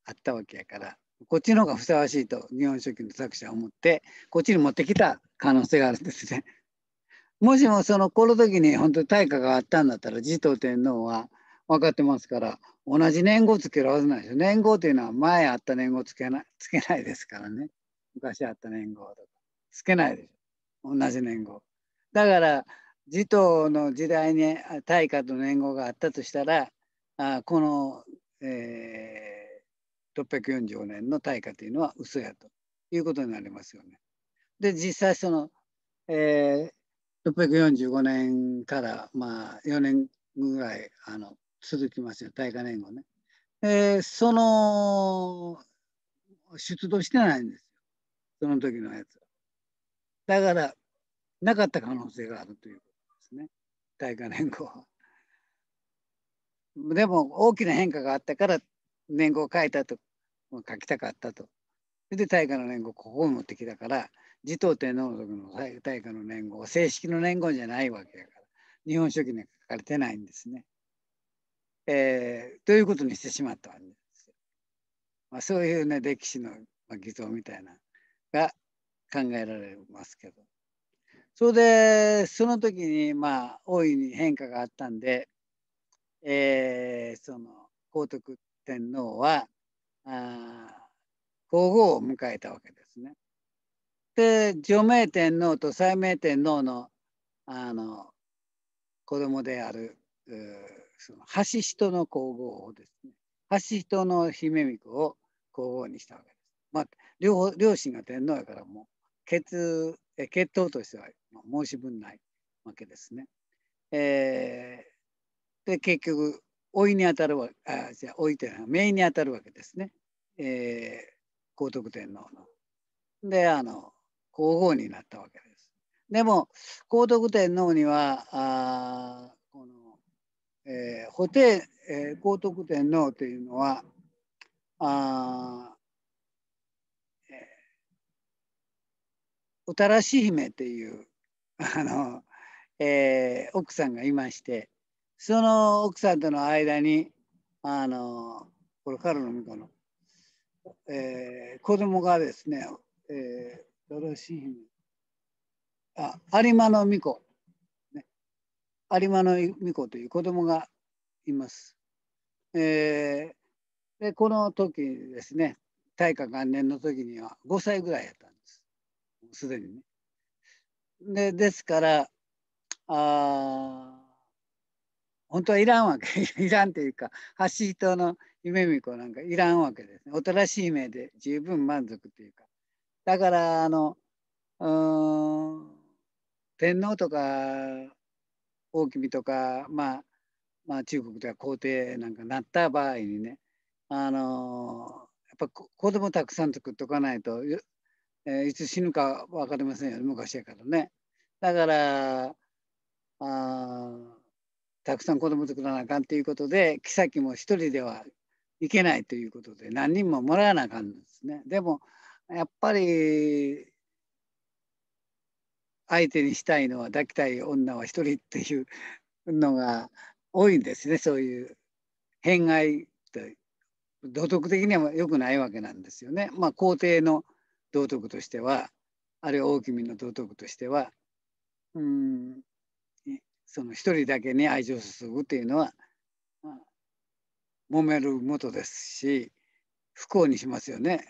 あったわけやからこっちの方がふさわしいと「日本書紀」の作者は思ってこっちに持ってきた可能性があるんですね。もしもそのこの時に本当に対価があったんだったら持統天皇は分かってますから同じ年号つけるはずないでしょ年号というのは前あった年号つけなつけないですからね。昔あった年号とかつけないでしょ。同じ年号。だから持統の時代に大化と年号があったとしたらあこの、えー、645年の大化というのは嘘やということになりますよね。で実際その、えー、645年からまあ4年ぐらいあの続きますよ大化年号ね。えー、その出土してないんですよその時のやつだからなかった可能性があるということですね大化連合は。でも大きな変化があったから年号を書いたと書きたかったと。それで大化の年号ここを持ってきたから持統天皇の時の大化の年号正式の年号じゃないわけだから日本書紀には書かれてないんですね。えー、ということにしてしまったわけですよ。まあ、そういうね歴史の偽造みたいなが考えられますけど。それでその時にまあ大いに変化があったんで、えー、その皇徳天皇はあ皇后を迎えたわけですね。で除名天皇と斎明天皇のあの子供であるその橋人の皇后をですね橋人の姫御子を皇后にしたわけです。まあ両両親が天皇やからもう血血統としては申し分ないわけですね。えー、で結局老いにあたるわあじゃあ老いというのは名にあたるわけですね。えー、高徳天皇の。であの皇后になったわけです。でも高徳天皇にはあこの、えー、補定、えー、高徳天皇というのはあおたらし姫っていう あの、えー、奥さんがいましてその奥さんとの間にあのこれ彼の巫子の、えー、子供がですね、えー、よろしいあ有馬の巫女、ね、有馬の巫女という子供がいます。えー、でこの時ですね大化元年の時には5歳ぐらいやったんですすでにね。でですからあ本当はいらんわけ いらんというか橋糸の夢見子なんかいらんわけですねおとなしい目で十分満足というかだからあのうん天皇とか大君とか、まあ、まあ中国では皇帝なんかなった場合にねあのやっぱ子供たくさん作っとかないとえいつ死ぬか分かりませんよね昔やからね。だからあたくさん子供作らなあかんということで妃も一人ではいけないということで何人ももらわなあかんんですね。でもやっぱり相手にしたいのは抱きたい女は一人っていうのが多いんですねそういう偏愛って道徳的には良くないわけなんですよね。まあ、皇帝の道徳としてはあるいは大君の道徳としてはうんその一人だけに愛情を注ぐというのは揉めるもとですし不幸にしますよね、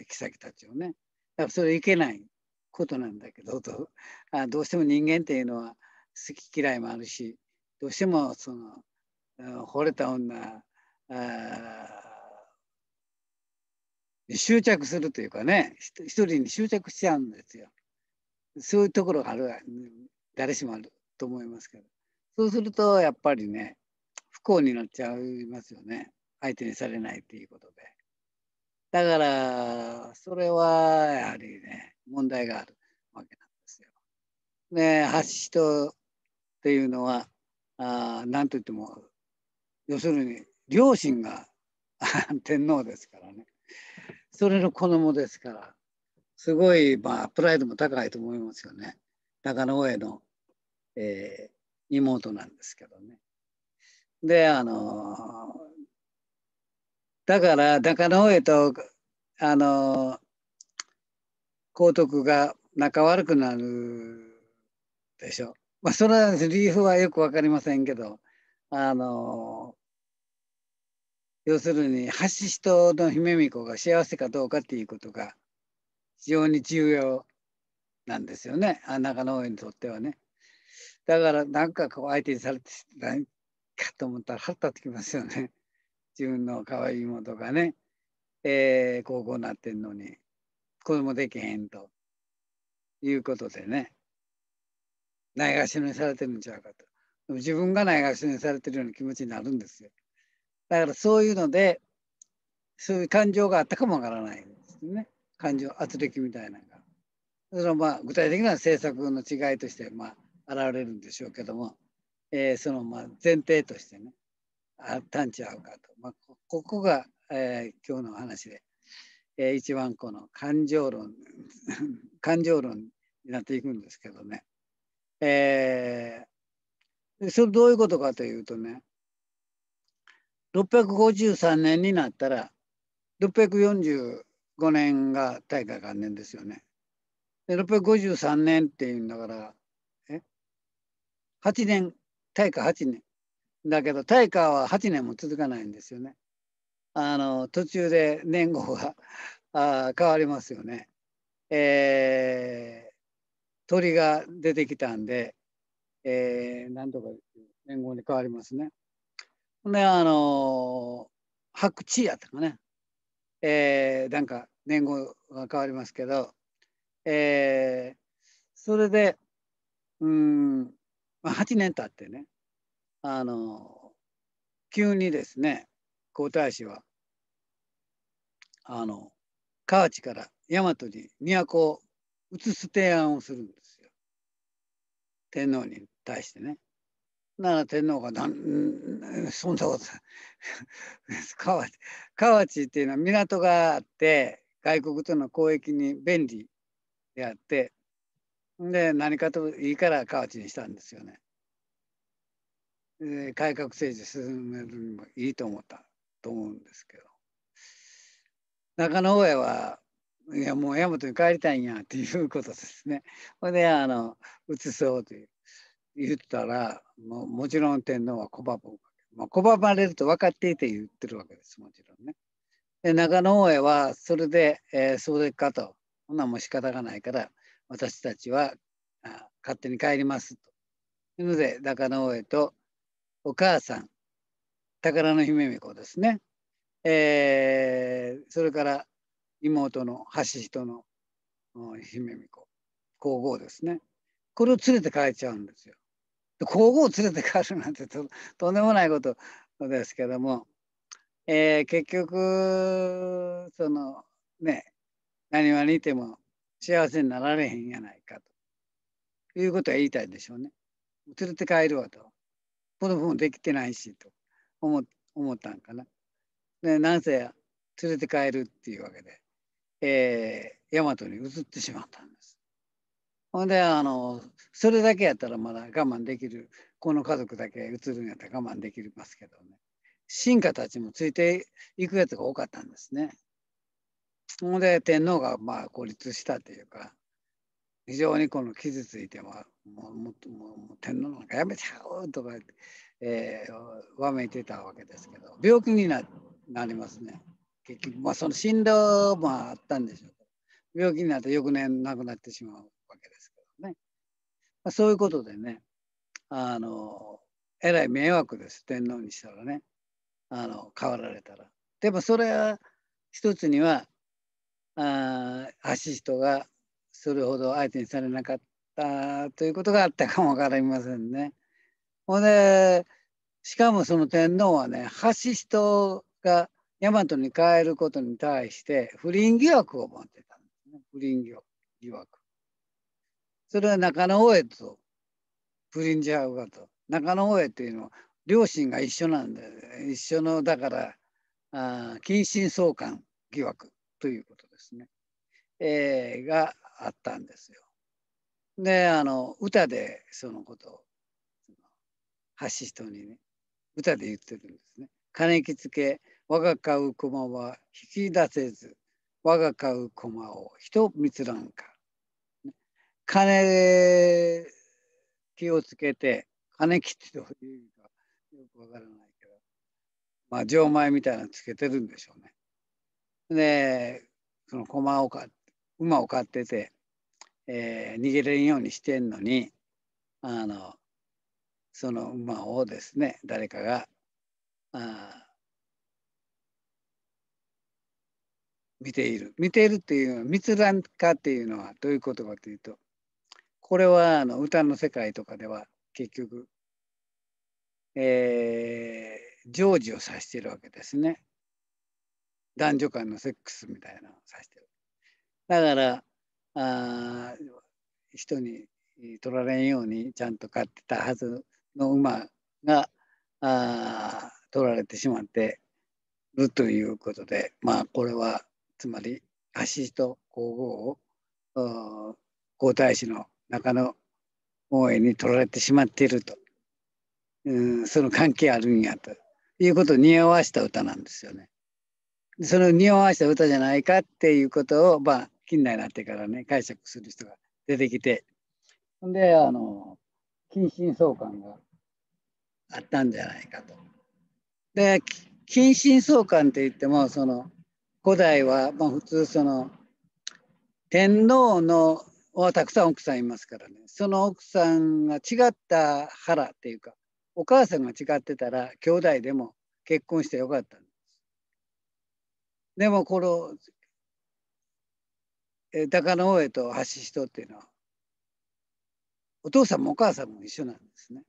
えー、妃たちをね。だからそれいけないことなんだけどどあどうしても人間っていうのは好き嫌いもあるしどうしてもその惚れた女あ執着するというかね一人に執着しちゃうんですよ。そういうところがある誰しもあると思いますけどそうするとやっぱりね不幸になっちゃいますよね相手にされないっていうことで。だからそれはやはりね問題があるわけなんですよ。ね発人っていうのはあ何と言っても要するに両親が 天皇ですからねそれの子供ですから、すごい、まあ、プライドも高いと思いますよね。中野上の、えー、妹なんですけどね。で、あのだから中野上と、あの高徳が仲悪くなるでしょう。まあ、それは理由はよく分かりませんけど、あの要するに橋人の姫巫女が幸せかどうかっていうことが非常に重要なんですよね中野にとってはね。だからなんかこう相手にされてないかと思ったら腹立ってきますよね。自分の可愛い妹がね、えー、高校になってんのに子供できへんということでねないがしろにされてるんちゃうかと。でも自分がないがしろにされてるような気持ちになるんですよ。だからそういうので、そういう感情があったかもわからないですね。感情、圧力みたいなのが。そのまあ具体的な政策の違いとして、まあ、現れるんでしょうけども、えー、そのまあ前提としてね、あったんちゃうかと。まあ、ここが、えー、今日の話で、えー、一番この感情論、感情論になっていくんですけどね。えー、それどういうことかというとね、653年になったら645年が大化元年ですよね。で653年っていうんだからえ8年大化8年だけど大化は8年も続かないんですよね。あの途中で年号があ変わりますよね。えー、鳥が出てきたんで、えー、何とか年号に変わりますね。ね、あの、白地やったかね。えー、なんか年号が変わりますけど、えー、それで、うん、まあ、8年経ってね、あの、急にですね、皇太子は、あの、河内から大和に都を移す提案をするんですよ。天皇に対してね。奈良天皇がなんそんなこと 河内河内っていうのは港があって外国との交易に便利であってで何かといいから河内にしたんですよね。改革政治進めるにもいいと思ったと思うんですけど中野大家はいやもう大和に帰りたいんやっていうことですね。ほんであの移そうという。言ったらももちろん天皇は拒むわけ、まあ、拒まれると分かっていて言ってるわけですもちろんね。で中野大江はそれで、えー、そうでかとほんなもう仕方がないから私たちはあ勝手に帰りますと。なので中野大江とお母さん宝の姫美子ですね、えー、それから妹の橋人の姫美子皇后ですねこれを連れて帰っちゃうんですよ。皇后を連れて帰るなんてととんでもないことですけども、えー、結局そのね何はにいても幸せになられへんやないかということは言いたいでしょうね。連れて帰るわと子供もできてないしと思思ったんかな。でなんせ連れて帰るっていうわけで、えー、大和に移ってしまったんほんであのそれだけやったらまだ我慢できるこの家族だけ映るんやったら我慢できますけどね進化たちもついていくやつが多かったんですね。ほんで天皇がまあ孤立したというか非常にこの傷ついてはもうもう天皇なんかやめちゃうとか、えー、わめいてたわけですけど病気にななりますね。結局まあその診療もあったんでしょう病気になって翌年亡くなってしまう。まあ、そういうことでねあのえらい迷惑です天皇にしたらねあの変わられたら。でもそれは一つにはあ橋人がそれほど相手にされなかったということがあったかも分かりませんね。ほんでしかもその天皇はね橋人が大和に変えることに対して不倫疑惑を持ってたんですね不倫疑惑。それは中野大江とプリンジャーがと中の方へというのは両親が一緒なんで一緒のだからあ近親相関疑惑ということですね、えー、があったんですよ。であの歌でそのことを橋人にね歌で言ってるんですね。金木つけ我が買う駒は引き出せず我が買う駒を人密談か金で気をつけて、金切ってというか、よくわからないけど、まあ、錠前みたいなのつけてるんでしょうね。で、その駒を買って、馬を買ってて、えー、逃げれんようにしてんのに、あの、その馬をですね、誰かが、あ見ている。見ているっていうのは、密談かっていうのはどういう言葉というと、これはあの歌の世界とかでは結局、えー、常を指しているわけですね。男女間のセックスみたいなのを指してる。だからあ人に取られんようにちゃんと飼ってたはずの馬があ取られてしまってるということでまあこれはつまり足と皇后を皇太子の中野大江に取られてしまっていると、うん、その関係あるんやということを匂わした歌なんですよね。その匂わした歌じゃないかっていうことを、まあ、近代になってからね解釈する人が出てきてほんであの近親相関があったんじゃないかと。で近親相関って言ってもその古代は、まあ、普通その天皇のはたくさん奥さんいますからねその奥さんが違った腹っていうかお母さんが違ってたら兄弟でも結婚してよかったんです。でもこの高野上と橋人っていうのはお父さんもお母さんも一緒なんですね。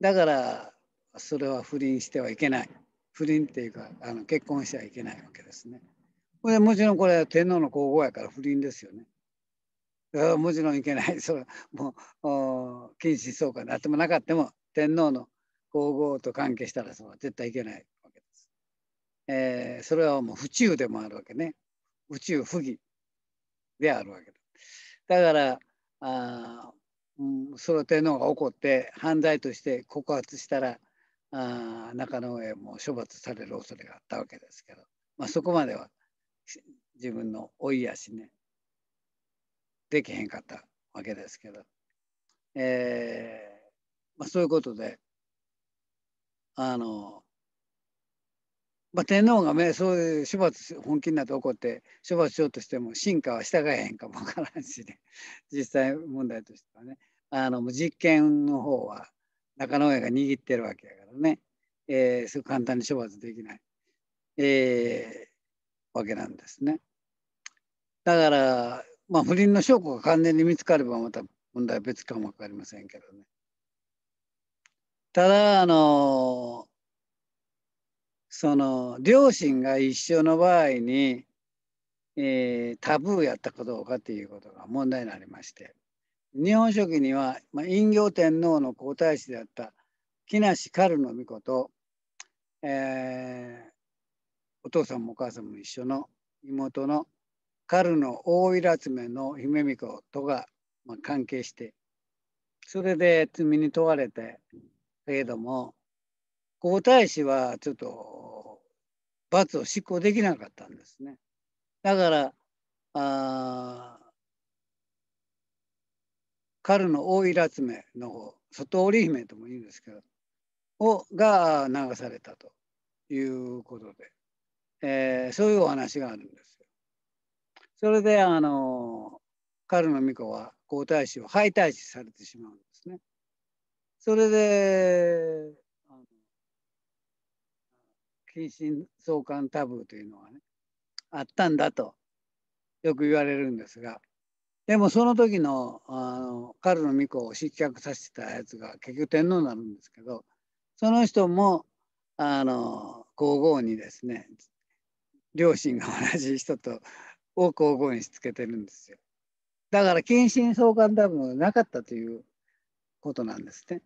だからそれは不倫してはいけない。不倫っていうかあの結婚してはいけないわけですね。これもちろんこれは天皇の皇后やから不倫ですよね。もちろんいけない。それもう禁止そうかなってもなかったも天皇の皇后と関係したらそれは絶対いけないわけです。えー、それはもう不中でもあるわけね。宇宙不義であるわけだ。だからあ、うん、その天皇が怒って犯罪として告発したらあ中野へも処罰される恐れがあったわけですけど、まあ、そこまでは自分の老いやしねできへんかったわけですけど、えーまあ、そういうことであの、まあ、天皇が、ね、そういう処罰本気になって怒って処罰しようとしても進化は従えへんかもわからんしね 実際問題としてはねあの実験の方は中野家が握ってるわけやからね、えー、そう簡単に処罰できない、えー、わけなんですね。だからまあ、不倫の証拠が完全に見つかればまた問題は別かも分かりませんけどね。ただあのその両親が一緒の場合に、えー、タブーやったかどうかということが問題になりまして日本書紀には、まあ、陰陽天皇の皇太子であった木梨軽の御子と、えー、お父さんもお母さんも一緒の妹の彼の大いらつめの姫巫女とが、まあ、関係してそれで罪に問われてけれども皇太子はちょっと罰を執行できなかったんですね。だからあ彼の大いらつめの方外織姫とも言うんですけどをが流されたということで、えー、そういうお話があるんです。それであの彼の巫女は皇太子を廃太子されてしまうんですね。それで謹慎相関タブーというのはねあったんだとよく言われるんですがでもその時のあの彼の巫女を失脚させてたやつが結局天皇になるんですけどその人もあの皇后にですね両親が同じ人とを交にしつけてるんですよ。だから近親相関ダブなかったということなんですね。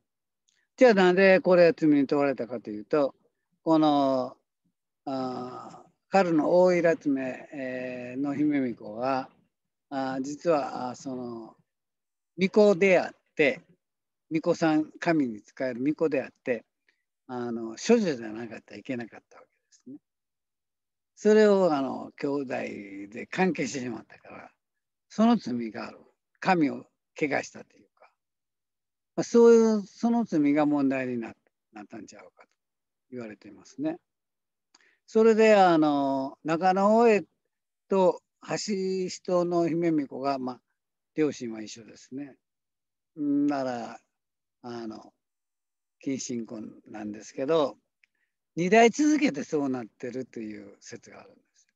じゃあなんでこれ罪に問われたかというとこのあ彼の大イラ爪の姫巫女はあ実はその巫女であって巫女さん神に仕える巫女であってあの処女じゃなかったらいけなかったわけそれをあの兄弟で関係してしまったからその罪がある神を怪我したというか、まあ、そういうその罪が問題になったんちゃうかと言われていますね。それであの中野大江と橋人の姫巫子が、まあ、両親は一緒ですね。ならあの近親婚なんですけど2代続けてそうなってるという説があるんです。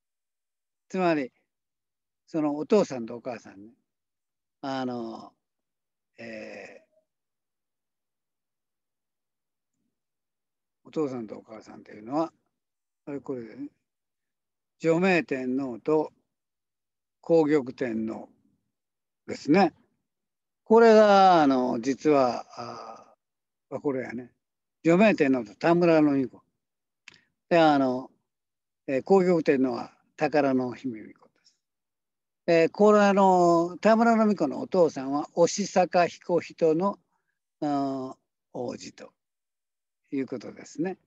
つまりそのお父さんとお母さんねあの、えー、お父さんとお母さんというのはあれこれね除名天皇と皇玉天皇ですね。これがあの実はあこれやね除名天皇と田村の2個であの、えー、工業店のは宝の姫美子です。えー、これあの田村の美子のお父さんは押坂彦人の王子ということですね。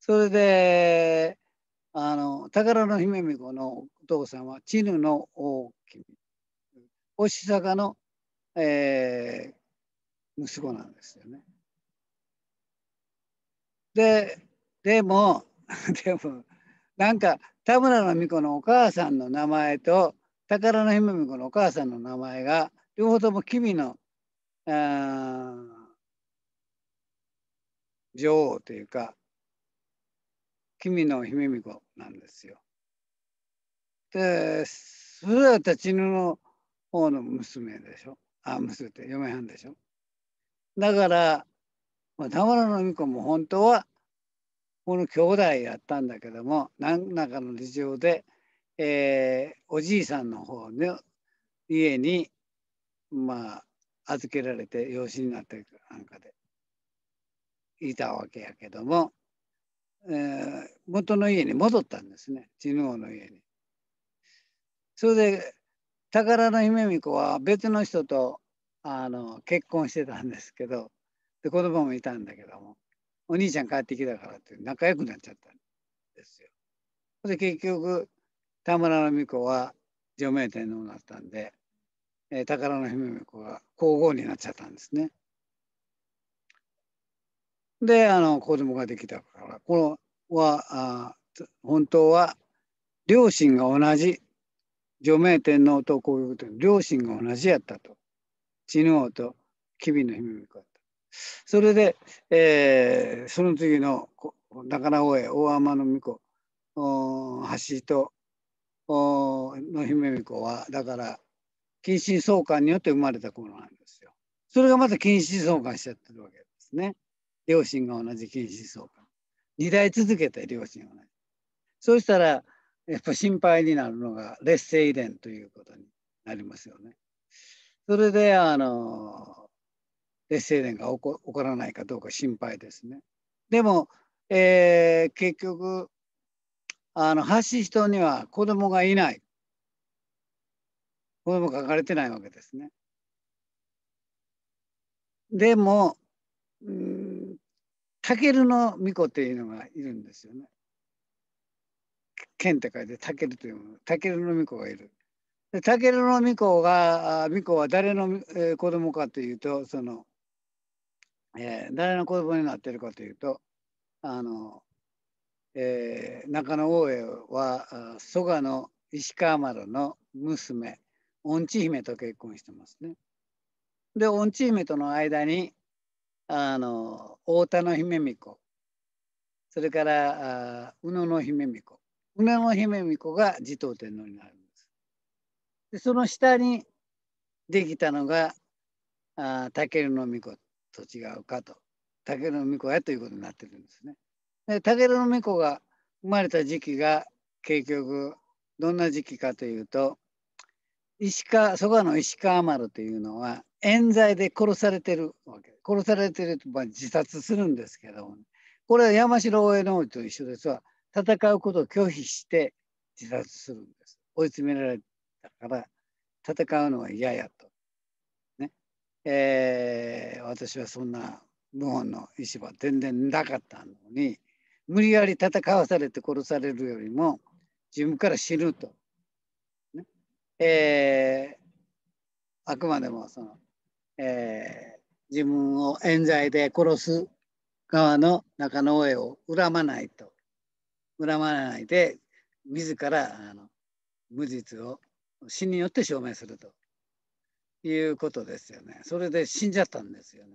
それであの宝の姫美子のお父さんはチヌの大君押坂の、えー、息子なんですよね。ででも、でも、なんか田村の美子のお母さんの名前と宝の姫美子のお母さんの名前が両方とも君の女王というか君の姫美子なんですよ。でそれは立ち犬の方の娘でしょあ娘って嫁はんでしょだから、まあ、田村の美子も本当はこの兄弟やったんだけども何らかの事情で、えー、おじいさんの方の家にまあ預けられて養子になってなんかでいたわけやけども、えー、元の家に戻ったんですね知能の家に。それで宝の姫美子は別の人とあの結婚してたんですけどで子供もいたんだけどもお兄ちゃん帰ってきたからって仲良くなっちゃったんですよ。で結局田村の美子は除名天皇になったんで、えー、宝の姫子が皇后になっちゃったんですね。であの子供ができたからこのはあ本当は両親が同じ除名天皇と皇后と両親が同じやったと。知能と吉備の姫子はそれで、えー、その次の中野大江大天の巫女橋との姫巫女はだから近親相関によって生まれた頃なんですよ。それがまた近親相関しちゃってるわけですね。両親が同じ近親相関。2代続けて両親が同じ。そうしたらやっぱ心配になるのが劣勢遺伝ということになりますよね。それであので静電が起こ起こらないかどうか心配ですね。でも、えー、結局あの発信人には子供がいない。子供書かれてないわけですね。でも、うん、タケルの巫女っていうのがいるんですよね。剣って書いてタケルというもの。タケルの巫女がいる。でタケルの巫女が巫女は誰の、え子供かというとそのえー、誰の子供になってるかというとあの、えー、中野大江は蘇我の石川丸の娘御知姫と結婚してますね。で御知姫との間にあの太田の姫巫女それから宇野の姫巫女宇野の姫巫女が持統天皇になるんです。でその下にできたのがあ武尊の巫と違うかと武の巫女やということになってるんですね。で武の巫女が生まれた時期が結局どんな時期かというと石川蘇我の石川丸というのは冤罪で殺されてるわけ殺されてると、まあ、自殺するんですけども、ね、これは山城大江のと一緒ですわ戦うことを拒否して自殺するんです追い詰められたから戦うのは嫌やとえー、私はそんな謀反の意思は全然なかったのに無理やり戦わされて殺されるよりも自分から死ぬと、ねえー、あくまでもその、えー、自分を冤罪で殺す側の中の上を恨まないと恨まないで自らあの無実を死によって証明するということですよね。それで死んじゃったんですよね。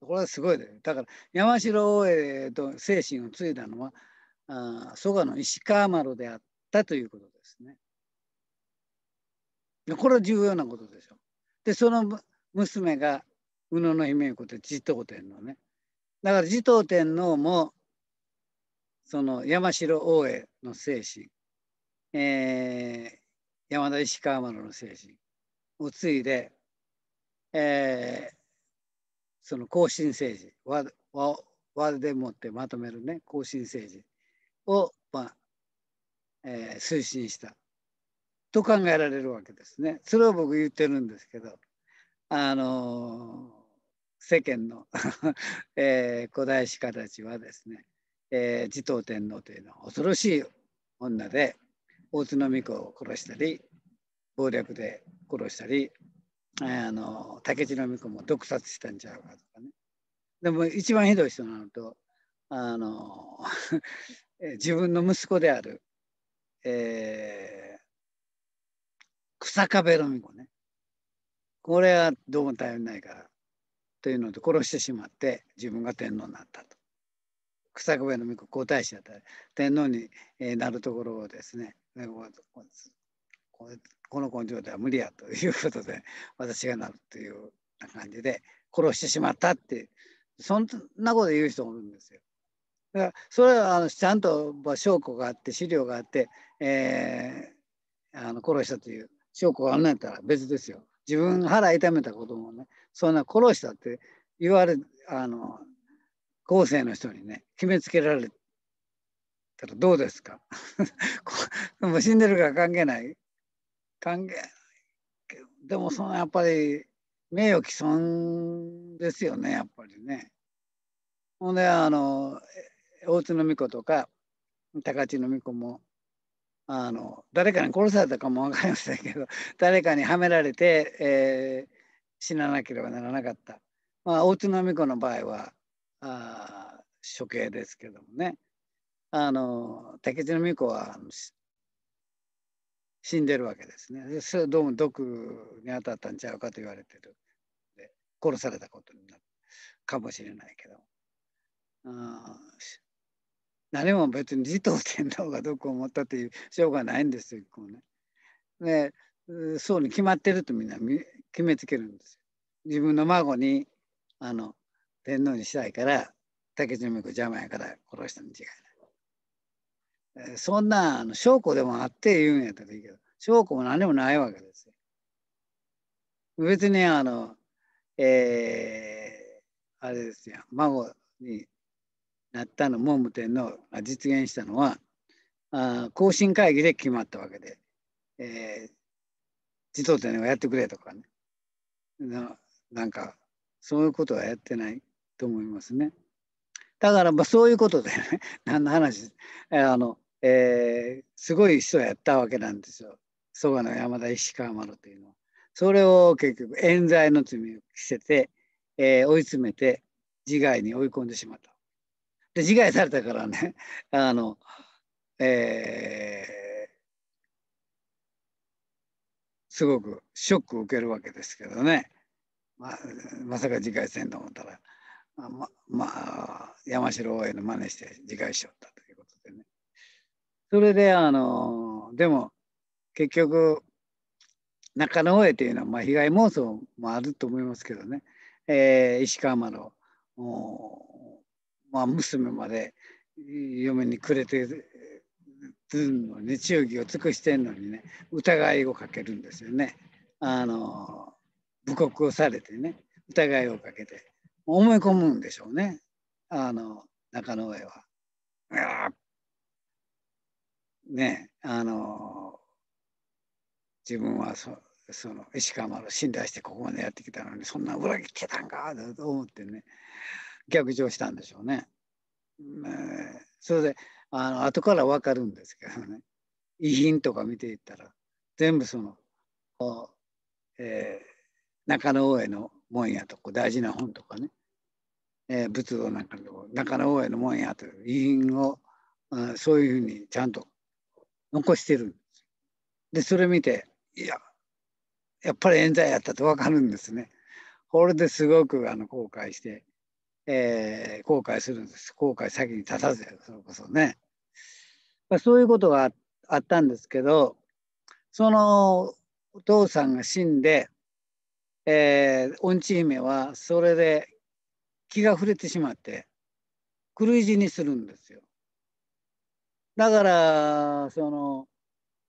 これはすごいです。だから山城大江と精神を継いだのはあ蘇我の石川丸であったということですね。これは重要なことでしょ。う。でその娘が宇野の姫子って持統天皇ね。だから持統天皇もその山城大江の精神、えー、山田石川丸の精神を継いでえー、その後進政治和和和でもってまとめるね後進政治を、まあえー、推進したと考えられるわけですね。それを僕言ってるんですけどあのー、世間の えー、古代史家たちはですね、えー、持統天皇というのは恐ろしい女で大津の子を殺したり暴力で殺したりあの竹地の子も毒殺したんちゃうかとかねでも一番ひどい人なのとあの 自分の息子である、えー、草壁の子ねこれはどうも頼りないからというので殺してしまって自分が天皇になったと。草壁の女皇太子だった天皇になるところをですねこの根性では無理やということで私がなるという感じで殺してしまったってそんなこと言う人もいるんですよ。だからそれはあのちゃんと証拠があって資料があって、えー、あの殺したという証拠があんないったら別ですよ。自分腹痛めたこともねそんな殺したって言われあの後世の人にね決めつけられたらどうですか もう死んでるから関係ない還元でもそのやっぱり名誉毀損ですよねやっぱりね。ほんであの大津の巫女とか高知の巫女もあの誰かに殺されたかも分かりませんけど誰かにはめられて、えー、死ななければならなかった。まあ大津の巫女の場合はあ処刑ですけどもねあの竹地の巫女は死んでるわけですね。それどうも毒に当たったんちゃうかと言われてる。で殺されたことになるかもしれないけど。ん、何も別に持統天皇が毒を持ったというしょうがないんですよ、こうね。でそうに決まってるとみんな決めつけるんですよ。自分の孫にあの天皇にしたいから竹内美子邪魔やから殺したに違いない。そんな証拠でもあって言うんやったらいいけど、証拠も何もないわけですよ。別にあの、えー、あれですよ、孫になったの、文武天皇が実現したのは、あ更新会議で決まったわけで、えー、児童天皇がやってくれとかね、ななんか、そういうことはやってないと思いますね。だからまあそういうことでね、何の話、あの、えー、すごい人やったわけなんですよ蘇我の山田石川丸というのは。それを結局冤罪の罪を着せて、えー、追い詰めて自害に追い込んでしまった。で自害されたからねあの、えー、すごくショックを受けるわけですけどね、まあ、まさか自害せんと思ったら、まあ、まあ、山城大江の真似して自害しよったと。それで、あの、でも、結局、中野上というのは、まあ、被害妄想もあると思いますけどね、えー、石川間の、まあ、娘まで嫁にくれてるのに、忠義を尽くしてるのにね、疑いをかけるんですよね。あの、布告をされてね、疑いをかけて、思い込むんでしょうね、あの、中野上は。やっねあの自分はそその石川丸信頼してここまでやってきたのにそんな裏切ってたんかと思ってね逆上したんでしょうね。ねそれであの後から分かるんですけどね遺品とか見ていったら全部そのえー、中野大江の門やとこ大事な本とかね、えー、仏像なんかの中野大江の門やという遺品を、うん、そういうふうにちゃんと残してる。で、それ見て、いや、やっぱり冤罪やったと分かるんですね。これですごくあの後悔して、えー、後悔するんです。後悔先に立たずや、それこそね。まあ、そういうことがあったんですけど、そのお父さんが死んで、えー、恩知姫はそれで気が触れてしまって、狂い死にするんですよ。だからその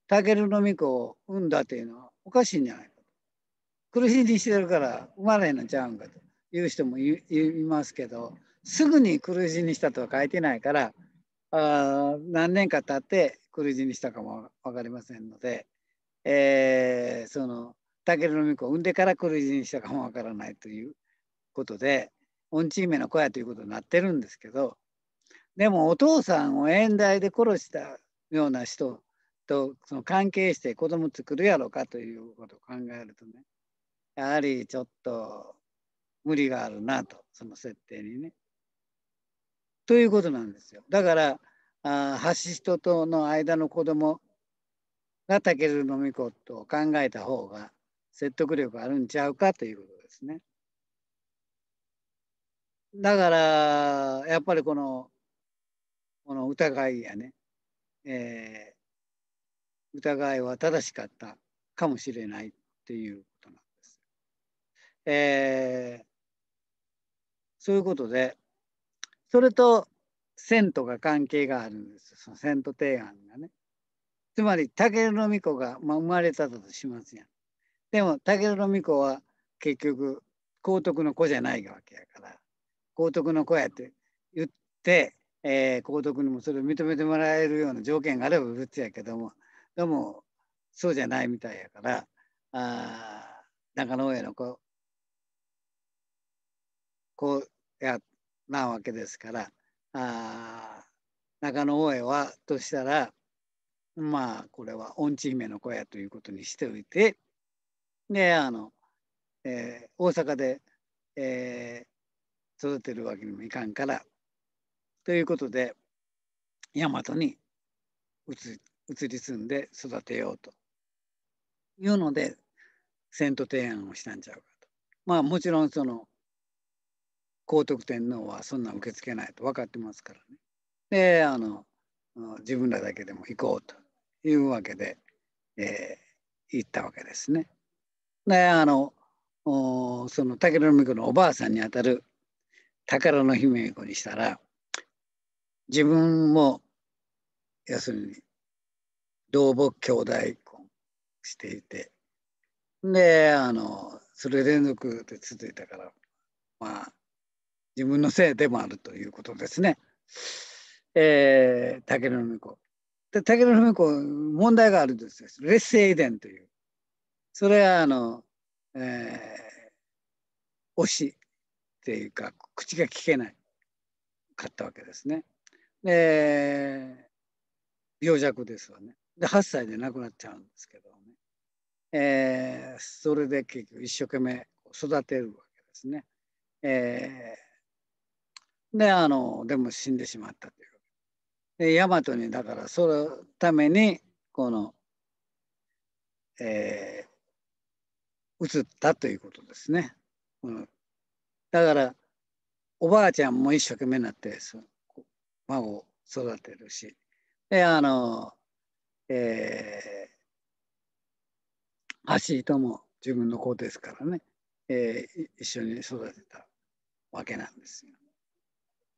タケルの巫女を産んだというのはおかしいんじゃないか苦しみにしてるから生まれのちゃうんかという人もいますけどすぐに苦しみにしたとは書いてないからあ何年か経って苦しみにしたかも分かりませんので、えー、そのタケルの巫女を産んでから苦しみにしたかも分からないということで。オンチーメの子やということになってるんですけどでもお父さんを縁台で殺したような人とその関係して子供作るやろかということを考えるとねやはりちょっと無理があるなとその設定にね。ということなんですよ。だからあ橋人との間の子供がけるのみこと考えた方が説得力あるんちゃうかということですね。だからやっぱりこのこの疑いやね、えー、疑いは正しかったかもしれないっていうことなんです。えー、そういうことでそれと遷都が関係があるんですその遷都提案がね。つまり武尊巫女が、まあ、生まれたとしますやん。でも武尊巫女は結局皇徳の子じゃないわけやから皇徳の子やって言ってえー、高徳にもそれを認めてもらえるような条件があれば別やけどもでもそうじゃないみたいやからあ中野親の子こうやなわけですからあ中野親江はとしたらまあこれは恩知姫の子やということにしておいてであの、えー、大阪で、えー、育てるわけにもいかんからということで大和に移り住んで育てようというので遷都提案をしたんちゃうかと。まあもちろんその高徳天皇はそんな受け付けないと分かってますからね。であの自分らだけでも行こうというわけで、えー、行ったわけですね。であのその武尊の子のおばあさんにあたる宝の姫子にしたら自分も要するに同母兄弟婚していてであのそれ連続で続いたからまあ自分のせいでもあるということですね。えー、竹野文子。で竹野文子問題があるんですよ。劣勢遺伝という。それはあの、えー、推しっていうか口が聞けないかったわけですね。えー、病弱ですわね。で、8歳で亡くなっちゃうんですけどね。えー、それで結局一生懸命育てるわけですね。えー、で、あの、でも死んでしまったという。で、大和に、だからそのために、この、えー、移ったということですね。うん、だから、おばあちゃんも一生懸命になってです、孫を育てるしであの、えー、橋糸も自分の子ですからね、えー、一緒に育てたわけなんですよ。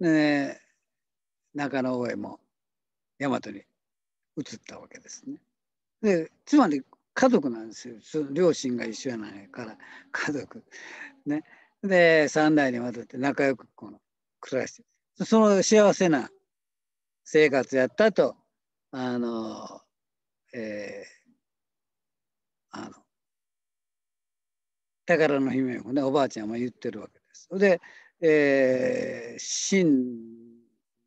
で中野大江も大和に移ったわけですね。でつまり家族なんですよ両親が一緒やないから家族。ね、で3代にわたって仲良くこの暮らしてその幸せな生活やったとあの、えー、あの宝の姫もねおばあちゃんも言ってるわけです。で、えー、死ん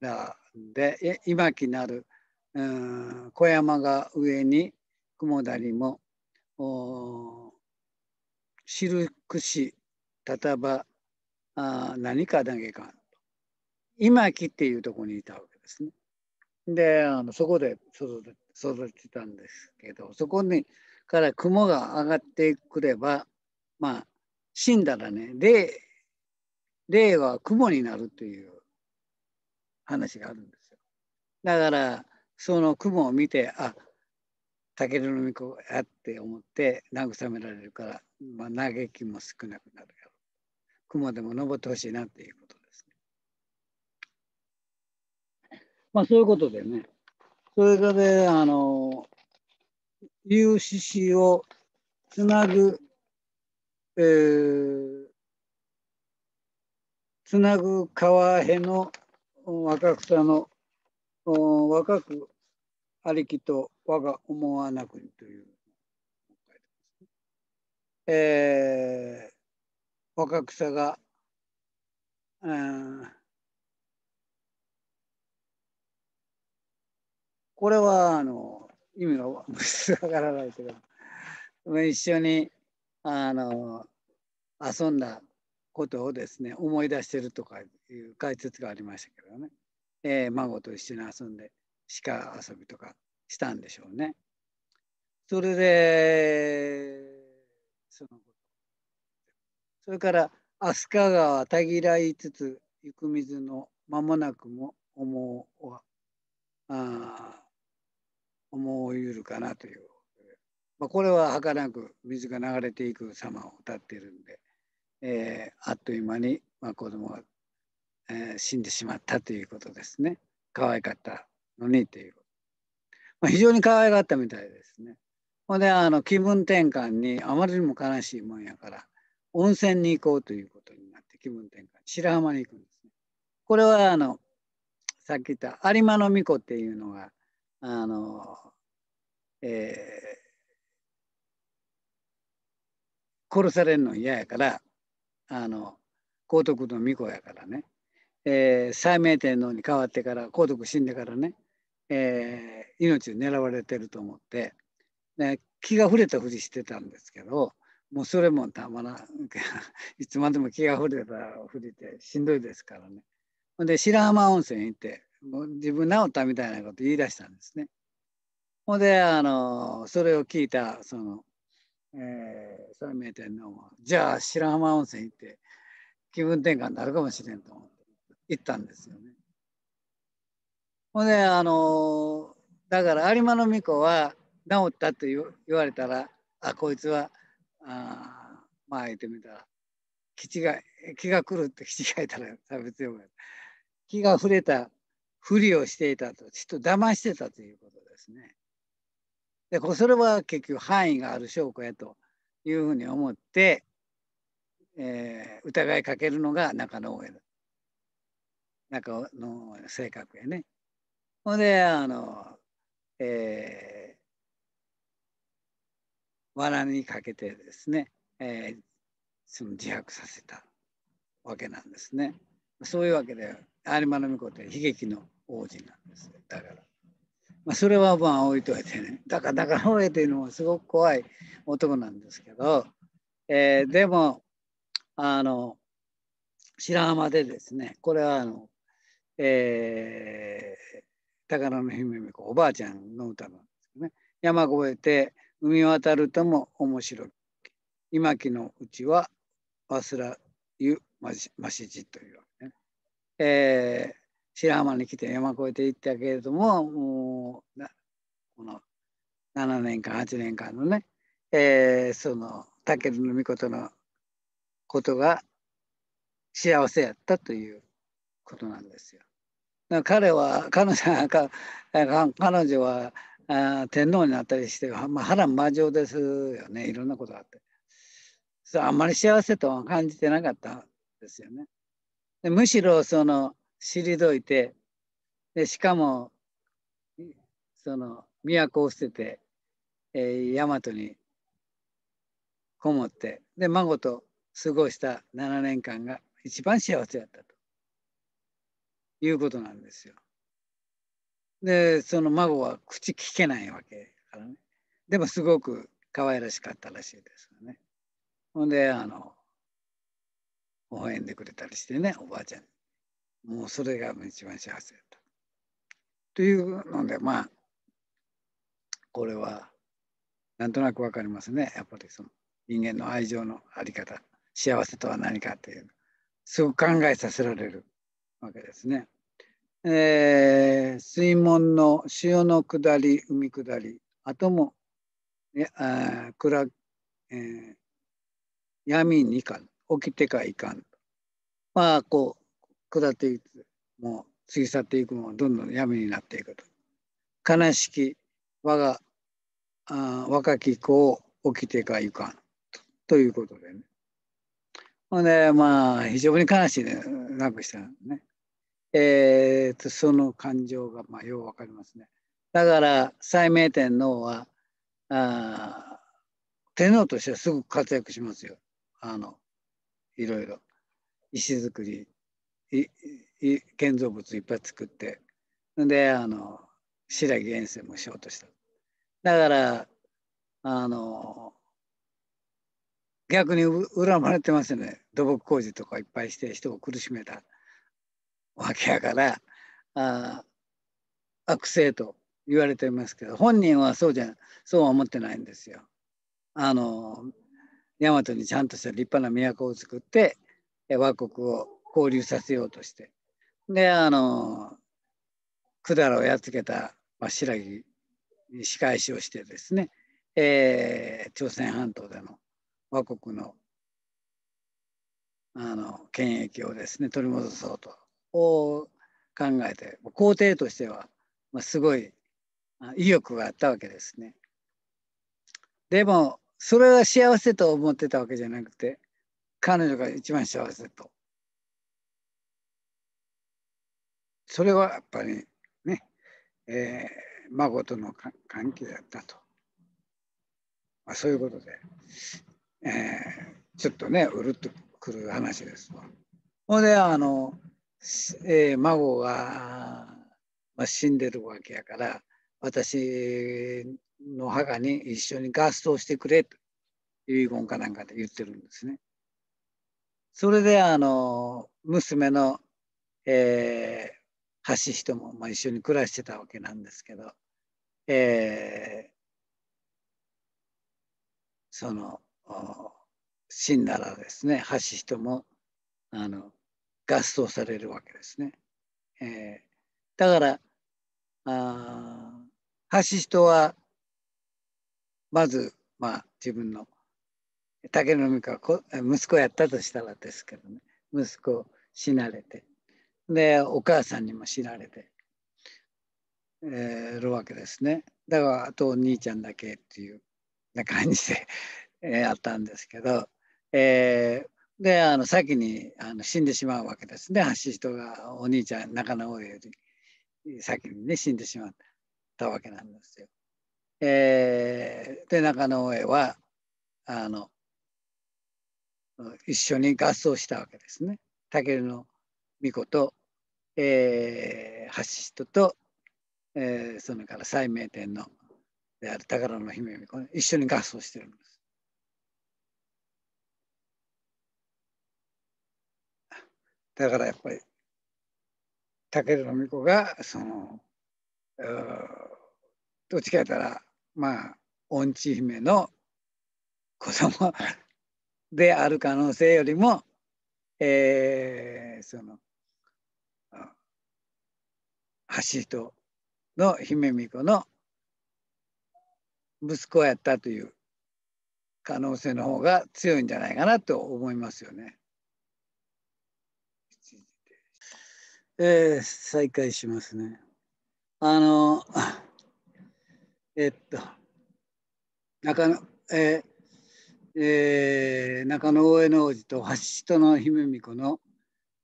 だんで今きなる、うん、小山が上に雲だりもしるくしたたばあ何かだけか今きっていうとこにいたわけですね。であのそこで育て育てたんですけどそこにから雲が上がってくればまあ死んだらね霊霊は雲になるという話があるんですよ。だからその雲を見てあたけの巫女やって思って慰められるから、まあ、嘆きも少なくなるよ雲でも登ってほしいなっていうこと。まあそういうことでね、それぞれ、あの、UCC をつなぐ、えー、つなぐ川への若草の若くありきと我が思わなくにという、えー、若草が、うんこれはあの意味がわからないけど一緒にあの遊んだことをですね思い出してるとかいう解説がありましたけどね、えー、孫と一緒に遊んで鹿遊びとかしたんでしょうね。それでそのそれから飛鳥川たぎらいつつ行く水の間もなくも思うはあ思いうるかなという、まあ、これははかなく水が流れていく様を歌っているんで、えー、あっという間に、まあ、子供が、えー、死んでしまったということですね可愛かったのにという、まあ、非常に可愛かったみたいですねほんであの気分転換にあまりにも悲しいもんやから温泉に行こうということになって気分転換白浜に行くんですねこれはあのさっき言った有馬の巫女っていうのがあの、えー、殺されるの嫌やからあの皇徳の巫女やからね、えー、斉明天皇に代わってから皇徳死んでからね、えー、命を狙われてると思って、ね、気が触れたふりしてたんですけどもうそれもたまらん いつまでも気が触れたふりてしんどいですからね。で白浜温泉行って自分治ったみたいなこと言い出したんですね。ほんであのそれを聞いたその、えー、それ名店のじゃあ白浜温泉行って気分転換になるかもしれんと思って行ったんですよね。ほんであのだから有馬の巫女は治ったと言われたらあこいつはあまあ言ってみたら気が気が狂って気がいたら差別用語気が触れたふりをしていたと、ちっと騙してたということですね。で、それは結局範囲がある証拠やというふうに思って、えー、疑いかけるのが中野親だ。中の性格やね。ほんで、あの、えー、わらにかけてですね、えー、その自白させたわけなんですね。そういうわけで、有馬の御子って悲劇の王子なんですだから。まあ、それはまあ置いといてねだからだから王というのはすごく怖い男なんですけど、えー、でもあの白浜でですねこれはあの、えー、宝の姫子おばあちゃんの歌なんですね山越えて海渡るとも面白い今木のうちは忘らゆましじというわけね。えー白浜に来て山越えて行ったけれどももうこの7年間8年間のね、えー、その武尊の御事のことが幸せやったということなんですよ。だから彼は彼女彼女はあ天皇になったりして、まあ、波乱魔女ですよねいろんなことがあってそあんまり幸せとは感じてなかったんですよね。でむしろその退いてでしかもその都を捨てて、えー、大和にこもってで孫と過ごした7年間が一番幸せだったということなんですよ。でその孫は口聞けないわけからねでもすごく可愛らしかったらしいですよね。ほんであの応援でくれたりしてねおばあちゃんもうそれが一番幸せだというのでまあこれはなんとなく分かりますねやっぱりその人間の愛情のあり方幸せとは何かというすごく考えさせられるわけですね。えー、水門の潮の下り海下りあともあ暗、えー、闇にかん起きてかいかんまあこう下っていくもう過ぎ去っていくもどんどん闇になっていくと悲しき我があ若き子を起きてかいかんということでねほんでまあ非常に悲しいねなくしたねえーと、その感情がまあよう分かりますねだから斉明天皇はあ天皇としてはすごく活躍しますよあのいろいろ石造り建造物いっぱい作ってであの白木遠征もしようとしただからあの逆に恨まれてますよね土木工事とかいっぱいして人を苦しめたわけやからあ悪性と言われてますけど本人はそうじゃそうは思ってないんですよ。あの大和にちゃんとした立派な都を作って倭国を交流させようとしてであの百済をやっつけた、まあ、白木に仕返しをしてですね、えー、朝鮮半島での倭国のあの権益をですね取り戻そうと考えて皇帝としては、まあ、すごい意欲があったわけですね。でもそれは幸せと思ってたわけじゃなくて彼女が一番幸せとそれはやっぱりね、えー、孫との関係だったと、まあ、そういうことで、えー、ちょっとねうるっとくる話ですわ。ほんであの、えー、孫が、まあ、死んでるわけやから私の母に一緒に合奏してくれと遺言かなんかで言ってるんですね。それであの娘の、え橋人も、まあ、一緒に暮らしてたわけなんですけど、えー、その死んだらですね橋人もあの合葬されるわけですね。えー、だからあ橋人はまず、まあ、自分の竹野美香息子やったとしたらですけどね息子を死なれてでお母さんにも知られて、えー、るわけですねだからあとお兄ちゃんだけっていうな感じで、えあったんですけど、えー、であの先にあの死んでしまうわけですね橋人がお兄ちゃん仲直りより先にね死んでしまったわけなんですよ。えー、で中野江はあの一緒に合奏したわけですね。武の巫女と、えー、橋人と、えー、それから西明天のである宝の姫巫女一緒に合奏してるんです。だからやっぱり武尊の巫女がそのどっちかやったらまあ恩知姫の子供である可能性よりも、えー、その橋人の姫巫女の息子やったという可能性の方が強いんじゃないかなと思いますよね。えー、再開しますね。あの、えっと、中野、えー、えー、中野大江の王子と橋人の姫巫女の、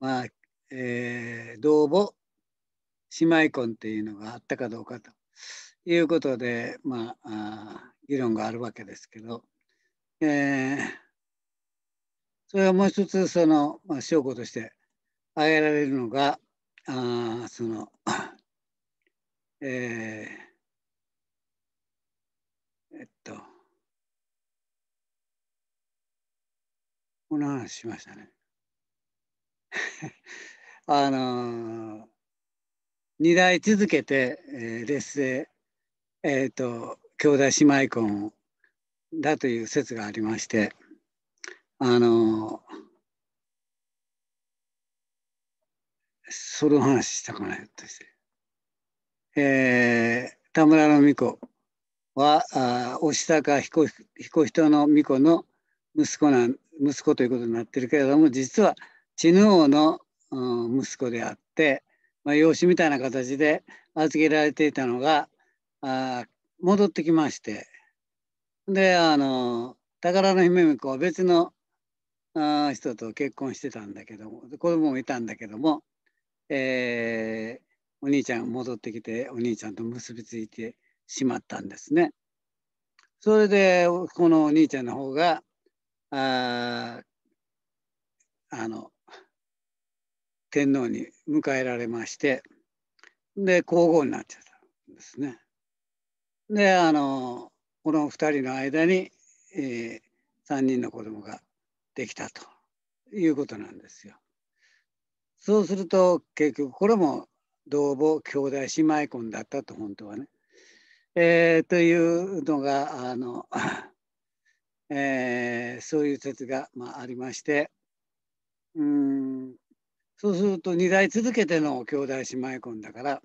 まあ、えー、同母姉妹婚っていうのがあったかどうかということで、まあ、議論があるわけですけど、えー、それはもう一つその、まあ、証拠として挙げられるのがあその、えー、えっとこの話しましたね。あのー2代続けて、えー、劣勢、えーと、兄弟姉妹婚だという説がありましてあのその話したかなひょっとして。えー、田村の巫女はあ押高彦彦人の巫女の息子なん息子ということになってるけれども実は知能の、うん、息子であって、まあ、養子みたいな形で預けられていたのがあ戻ってきましてであの宝の姫子は別のあ人と結婚してたんだけども子供もいたんだけども、えー、お兄ちゃん戻ってきてお兄ちゃんと結びついてしまったんですね。それでこのお兄ちゃんの方がああの天皇に迎えられましてで皇后になっちゃったんですね。であのこの2人の間に、えー、3人の子供ができたということなんですよ。そうすると結局これも同母兄弟姉妹婚だったと本当はね。えー、というのがあの、えー、そういう説が、まあ、ありましてうんそうすると2代続けての兄弟姉妹婚だから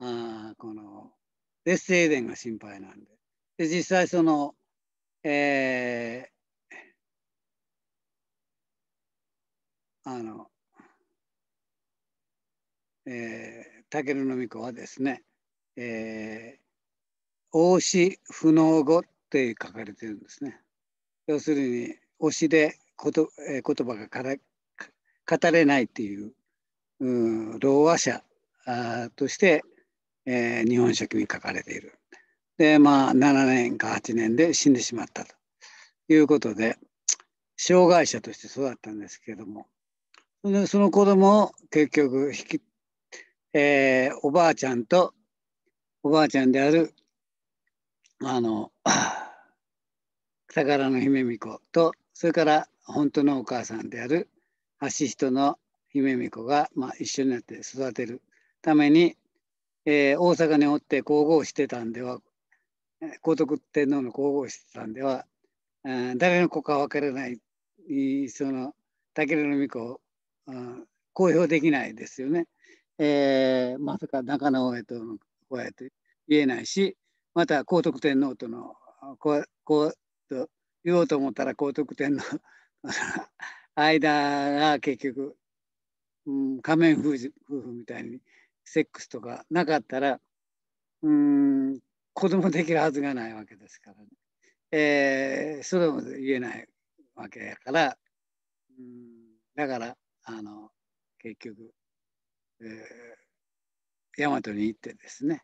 あこの劣勢伝が心配なんでで実際その、えー、あのえー、尊野美子はですね「えー、王子不能語」って書かれてるんですね。要するに推しでこと、えー、言葉がから語れないという、うん、老和者あとして、えー、日本書紀に書かれている。でまあ7年か8年で死んでしまったということで障害者として育ったんですけれどもでその子供を結局引き、えー、おばあちゃんとおばあちゃんであるあの宝の姫巫女とそれから本当のお母さんであるアシストの姫美子が、まあ、一緒になって育てるために、えー、大阪におって皇后してたんでは皇徳天皇の皇后してたんでは、えー、誰の子か分からないその武尊美子を、うん、公表できないですよね。えー、まさか中野へとの子やと言えないしまた皇徳天皇との子と言おうと思ったら皇徳天皇 間が結局、うん、仮面夫婦夫婦みたいにセックスとかなかったら、うん、子供できるはずがないわけですからね。えー、それも言えないわけやから、うん、だからあの結局、えー、大和に行ってですね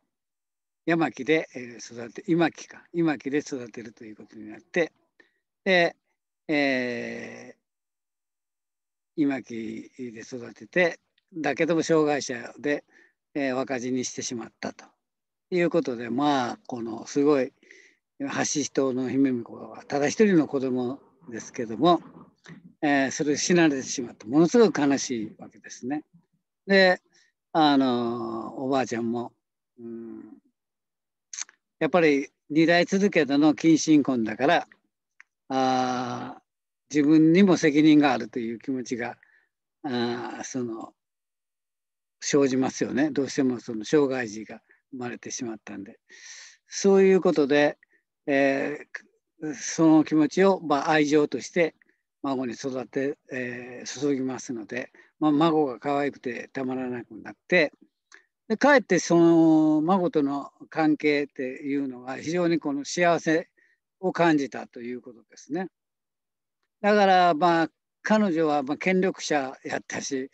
山木で、え育て今木か今木で育てるということになってで、えー、今きで育ててだけども障害者で、えー、若字にしてしまったということでまあこのすごい橋人の姫美子はただ一人の子供ですけども、えー、それを死なれてしまってものすごく悲しいわけですね。であのおばあちゃんも、うん、やっぱり二代続けたの近親婚だからあ自分にも責任があるという気持ちがあその生じますよねどうしてもその障害児が生まれてしまったんでそういうことで、えー、その気持ちを、まあ、愛情として孫に育て、えー、注ぎますので、まあ、孫が可愛くてたまらなくなってでかえってその孫との関係っていうのが非常にこの幸せを感じたということですね。だからまあ彼女はまあ権力者やったし、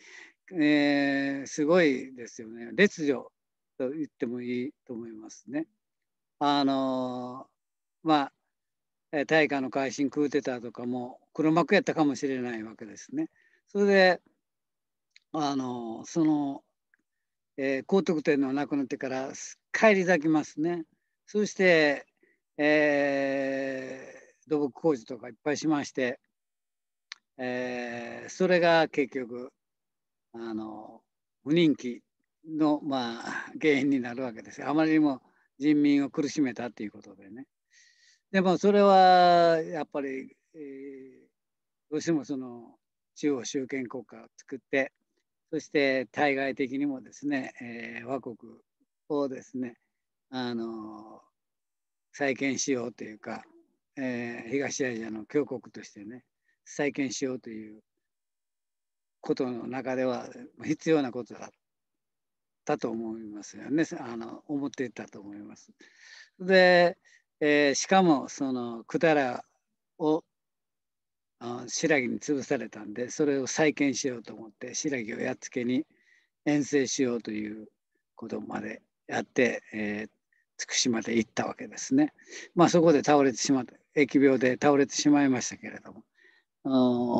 えー、すごいですよね列女と言ってもいいと思いますね。あのー、まあ大化の改新クーデターとかも黒幕やったかもしれないわけですね。それであのー、その、えー、高徳天皇亡くなってから返り咲きますね。そして、えー、土木工事とかいっぱいしまして。えー、それが結局あの不人気の、まあ、原因になるわけですあまりにも人民を苦しめたっていうことでね。でもそれはやっぱり、えー、どうしてもその中央集権国家を作ってそして対外的にもですね、えー、和国をですねあの再建しようというか、えー、東アジアの強国としてね再建しようということの中では必要なことだったと思いますよねあの思っていたと思います。で、えー、しかもその百済を新羅に潰されたんでそれを再建しようと思って新羅をやっつけに遠征しようということまでやって、えー、福島で行ったわけですね。まあ、そこで倒れてしまった疫病で倒れてしまいましたけれども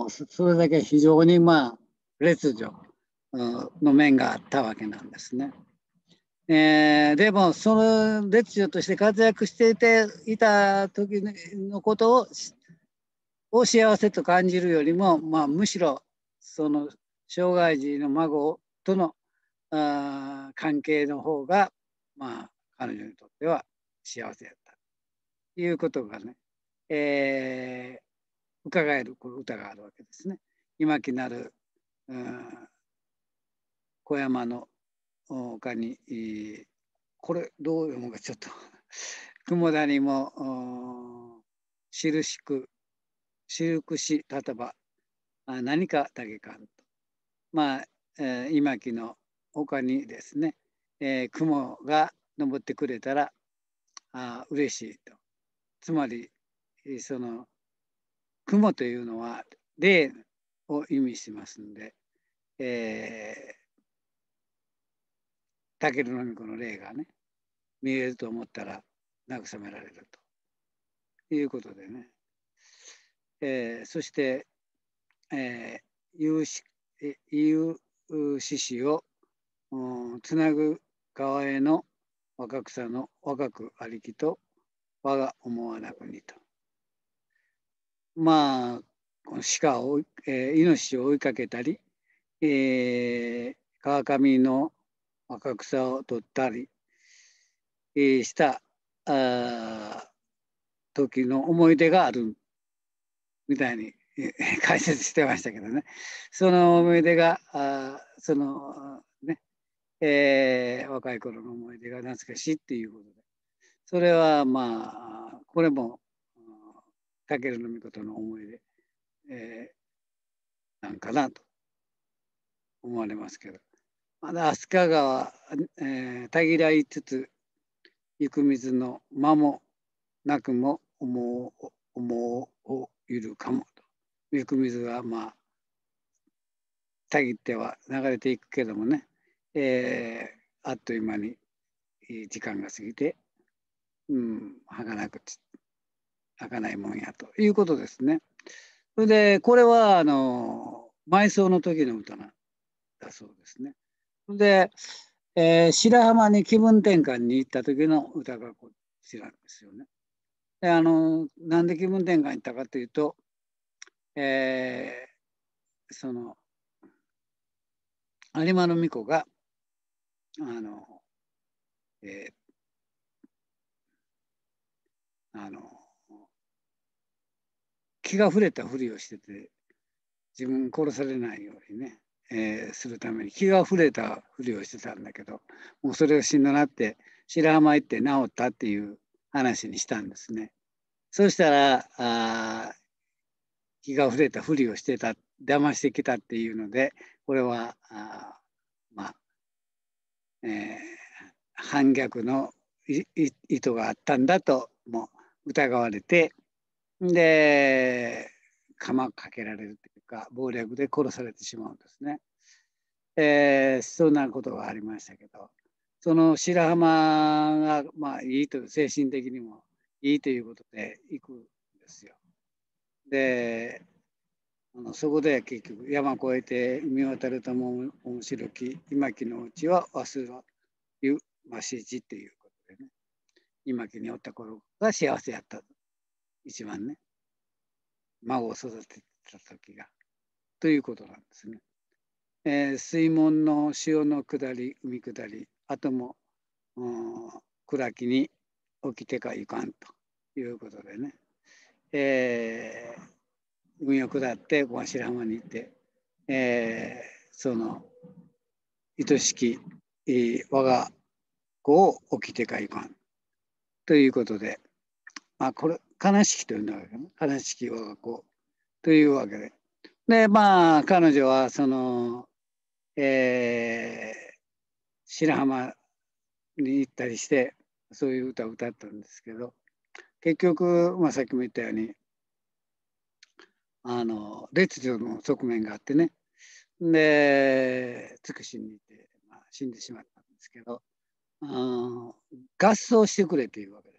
それだけ非常にまあ劣女の面があったわけなんですね。えー、でもその列女として活躍していていた時のことをを幸せと感じるよりも、まあ、むしろその障害児の孫とのあ関係の方が、まあ、彼女にとっては幸せやったということがね、えー、伺えるこの歌があるわけですね。今きなる、うん、小山の丘に、これどう読むかちょっと 雲谷もしるしくしるくし例えばあ何かだけかんとまあ、えー、今木の丘にですね、えー、雲が登ってくれたらあ嬉しいとつまりその雲というのは霊を意味しますんで、えー、タのみこの霊がね見えると思ったら慰められるということでね、えー、そして、え有志士をつなぐ川への若草の若くありきと我が思わなくにと。まあ鹿を、えー、イノシシを追いかけたり、えー、川上の若草を取ったり、えー、したあ時の思い出があるみたいに、解説してましたけどねその思い出があそのね、えー、若い頃の思い出が懐かしいっていうことでそれはまあこれも武尊の御の思い出、えー、なんかなと思われますけどまだ飛鳥川、えー、たぎらいつつ行く水の間もなくも思う思うをゆるかもと行く水はまあたぎっては流れていくけどもね、えー、あっという間に時間が過ぎて、うん、なく開かないもんやということですね。それでこれはあの埋葬の時の歌なんだそうですね。で、えー、白浜に気分転換に行った時の歌がこちらですよね。であのなんで気分転換に行ったかというと、えー、その有馬の巫女があの、えー、あの気が触れたふりをしてて自分殺されないようにね、えー、するために気が触れたふりをしてたんだけどもうそれを死んだなって白浜行って治ったっていう話にしたんですね。そしたらあ気が触れたふりをしてた騙してきたっていうのでこれはあまあ、えー、反逆の意図があったんだとも疑われてで、釜かけられるというか、暴力で殺されてしまうんですね。えー、そんなことがありましたけど、その白浜が、まあ、いいという、精神的にもいいということで行くんですよ。で、あのそこで結局山越えて見渡るとも面白き今木のうちは忘れるましじっていうことでね今木におった頃が幸せやった一番ね孫を育てた時がということなんですね。えー、水門の潮の下り海下りあとも暗きに起きてかいかんということでね、えー、海を下って小頭浜に行って、えー、その愛しき、えー、我が子を起きてかいかんということで、まあ、これ悲しきというのは悲しき我が子というわけで。でまあ彼女はその、えー、白浜に行ったりしてそういう歌を歌ったんですけど結局、まあ、さっきも言ったようにあの列女の側面があってねでつくしに行って、まあ、死んでしまったんですけど、うん、合奏してくれというわけです。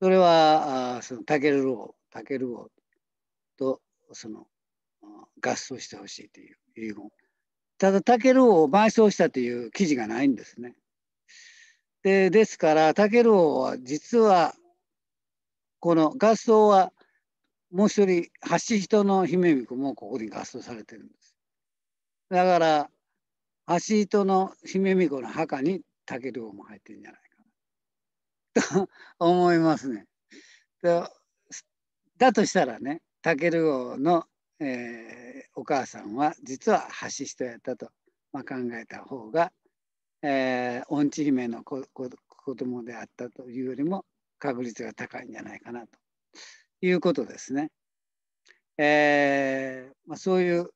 それはあそのタケルル王タケル王とその合奏してほしいという遺言ただタケル王を埋葬したという記事がないんですね。でですからタケル王は実はこの合奏はもう一人橋人の姫巫子もここに合奏されてるんです。だから橋人の姫巫子の墓にタケル王も入ってるんじゃないと 思いますね。だとしたらねタケル王の、えー、お母さんは実は橋人やったと、まあ、考えた方が、えー、音痴姫の子供であったというよりも確率が高いんじゃないかなということですね。えー、まあ、そういう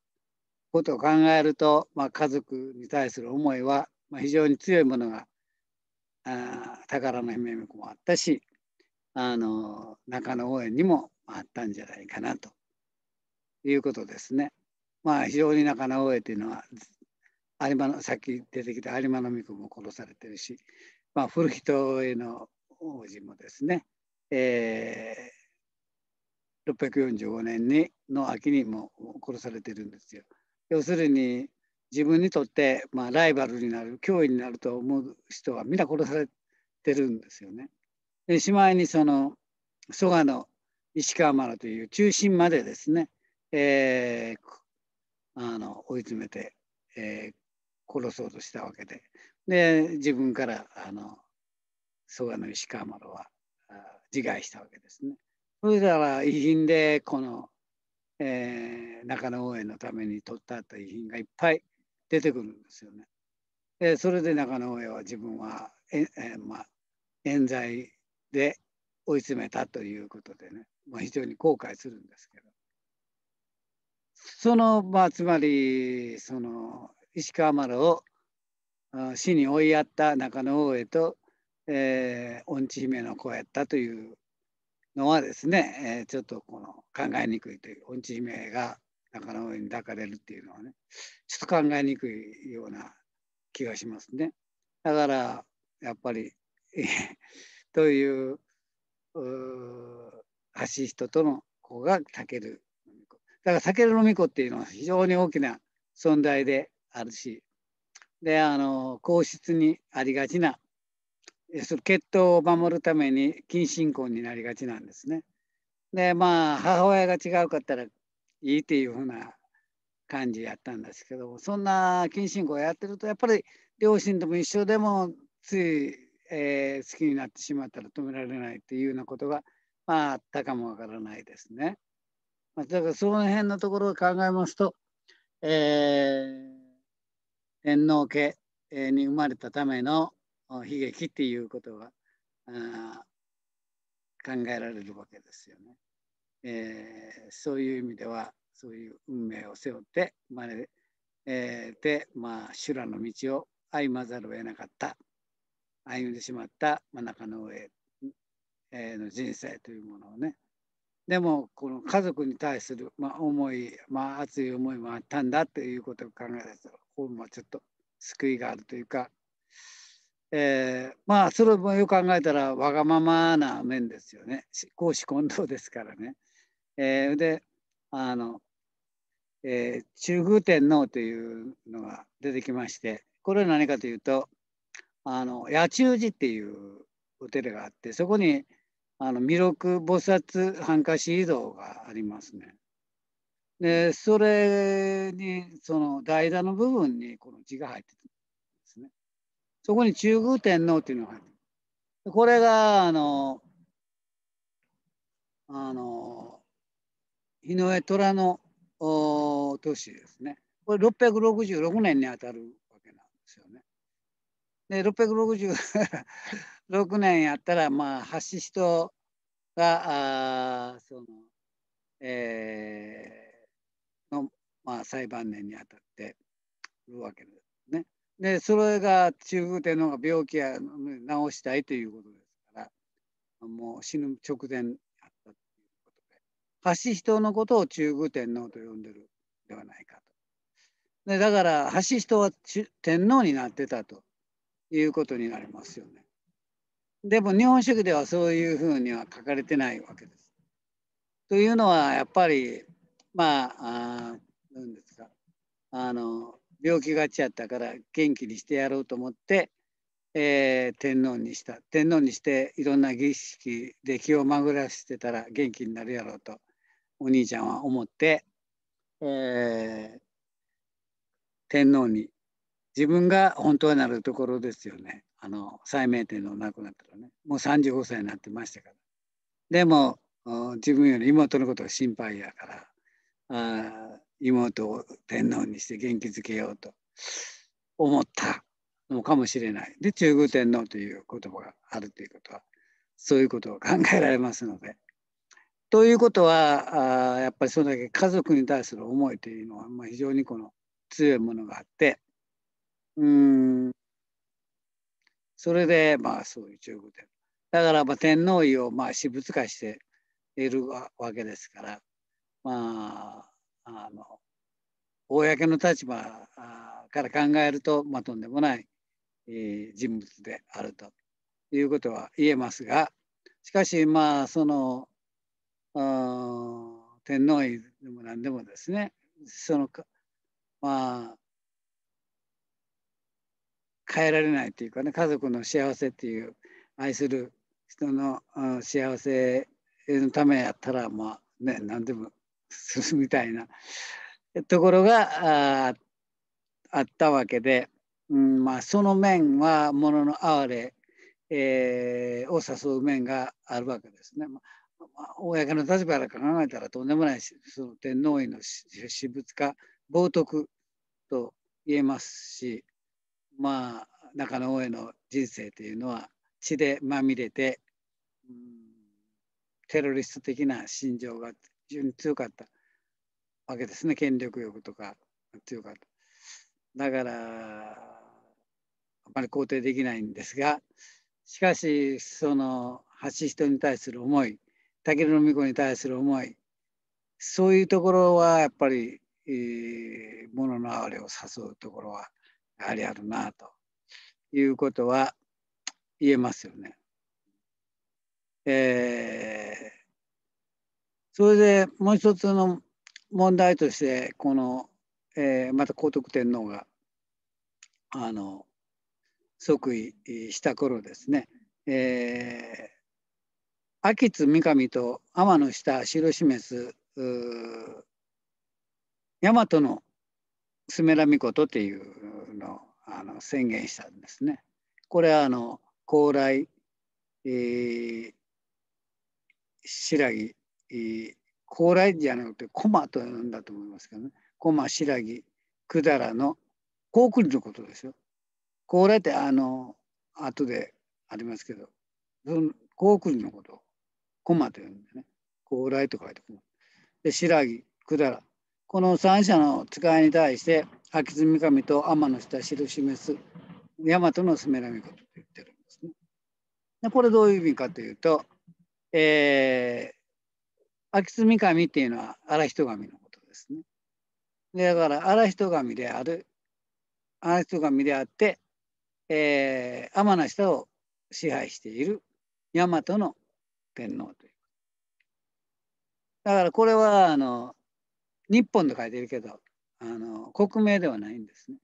ことを考えると、まあ、家族に対する思いは、ま非常に強いものがあ宝の姫子もあったしあの中野応援にもあったんじゃないかなということですね。まあ非常に中野大江というのは有馬のさっき出てきた有馬の御子も殺されてるし、まあ、古人への王子もですね、えー、645年にの秋にも殺されてるんですよ。要するに自分にとって、まあ、ライバルになる脅威になると思う人は皆殺されてるんですよね。でしまいにその蘇我の石川村という中心までですね、えー、あの追い詰めて、えー、殺そうとしたわけでで自分からあの蘇我の石川村は自害したわけですね。それから遺品でこの、えー、中野応援のために取ったった遺品がいっぱい出てくるんですよね。でそれで中野親は自分はえ、えまあ、冤罪で追い詰めたということでね、まあ、非常に後悔するんですけどその、まあ、つまりその石川丸を死に追いやった中野大江と、えー、恩知姫の子やったというのはですね、えー、ちょっとこの考えにくいという恩知姫が仲直りに抱かれるっていうのはねちょっと考えにくいような気がしますね。だからやっぱり というう橋人との子がた武尊だからたけるの子っていうのは非常に大きな存在であるしであの皇室にありがちなその血統を守るために近親婚になりがちなんですね。でまあ母親が違うかったらいいっていうふうな感じやったんですけどそんな近親婚やってるとやっぱり両親とも一緒でもつい、えー、好きになってしまったら止められないっていうようなことが、まあ、あったかもわからないですね。まあ、だからその辺のところを考えますと、えー、天皇家に生まれたための悲劇っていうことがあ考えられるわけですよね。えー、そういう意味ではそういう運命を背負って生まれ、えー、て、まあ、修羅の道を歩まざるを得なかった歩んでしまった、ま中野上の人生というものをねでもこの家族に対する、まあ、思い、まあ、熱い思いもあったんだということを考えたとここもちょっと救いがあるというか、えー、まあそれもよく考えたらわがままな面ですよね公私混同ですからね。えー、であの、えー、中宮天皇というのが出てきましてこれは何かというとあの野中寺っていうお寺があってそこにあの弥勒菩薩ハンカシ移動がありますね。でそれにその台座の部分にこの字が入ってたんですね。そこに中宮天皇っていうのが入ってこれがあのあの井上虎の年ですね。これ666年にあたるわけなんですよね。で666年やったらまあ橋人があその、えー、の、まあ、裁判年にあたってるわけですね。でそれが中宮天皇が病気や治したいということですからもう死ぬ直前橋人のことを中宮天皇と呼んでるではないかと。でだから橋人は天皇になってたということになりますよね。でも日本書紀ではそういうふうには書かれてないわけです。というのはやっぱりまあ何ですかあの病気がちやったから元気にしてやろうと思って、えー、天皇にした天皇にしていろんな儀式で気をまぐらしてたら元気になるやろうとお兄ちゃんは思って、えー、天皇に自分が本当になるところですよねあの斉明天皇亡くなったらねもう35歳になってましたからでも自分より妹のことが心配やからあ妹を天皇にして元気づけようと思ったのかもしれないで中宮天皇という言葉があるということはそういうことを考えられますので。ということはあやっぱりそれだけ家族に対する思いというのは、まあ、非常にこの強いものがあってうんそれでまあそういう中国でだからまあ天皇位をまあ私物化しているわけですからまああの公の立場から考えると、まあ、とんでもない、えー、人物であるということは言えますがしかしまあその天皇位でも何でもですねそのまあ変えられないというかね家族の幸せっていう愛する人の幸せのためやったらまあね何でもするみたいなところがああったわけで、うんまあ、その面はものの哀れ、えー、を誘う面があるわけですね。まあ公の立場から考えたらとんでもないその天皇への私物化冒涜と言えますしまあ中野大江の人生というのは血でまみれて、うん、テロリスト的な心情が非常に強かったわけですね権力欲とか強かった。だからあまり肯定できないんですがしかしその橋人に対する思い武尊の御子に対する思いそういうところはやっぱり、えー、物の哀れを誘うところはやはりあるなということは言えますよね。えー、それでもう一つの問題としてこの、えー、また高徳天皇があの即位した頃ですね、えー秋津三上と天の下白しめす大和のスメラミコトっていうのをあの宣言したんですね。これはあの高麗、えー、白木、えー、高麗じゃなくて駒と呼んだと思いますけどね駒白木百済の高句麗のことですよ。高麗ってあの後でありますけど高句麗のことコマというんでね高麗と書いてコで白木百済この三者の使いに対して秋津神と天の下印示す大和のすめらみこと言ってるんですね。でこれどういう意味かというと、えー、秋津神っていうのは荒人神のことですね。でだから荒人神である荒人神であって、えー、天の下を支配している大和の天皇という。だからこれはあの日本で書いてるけどあの国名ではないんですね。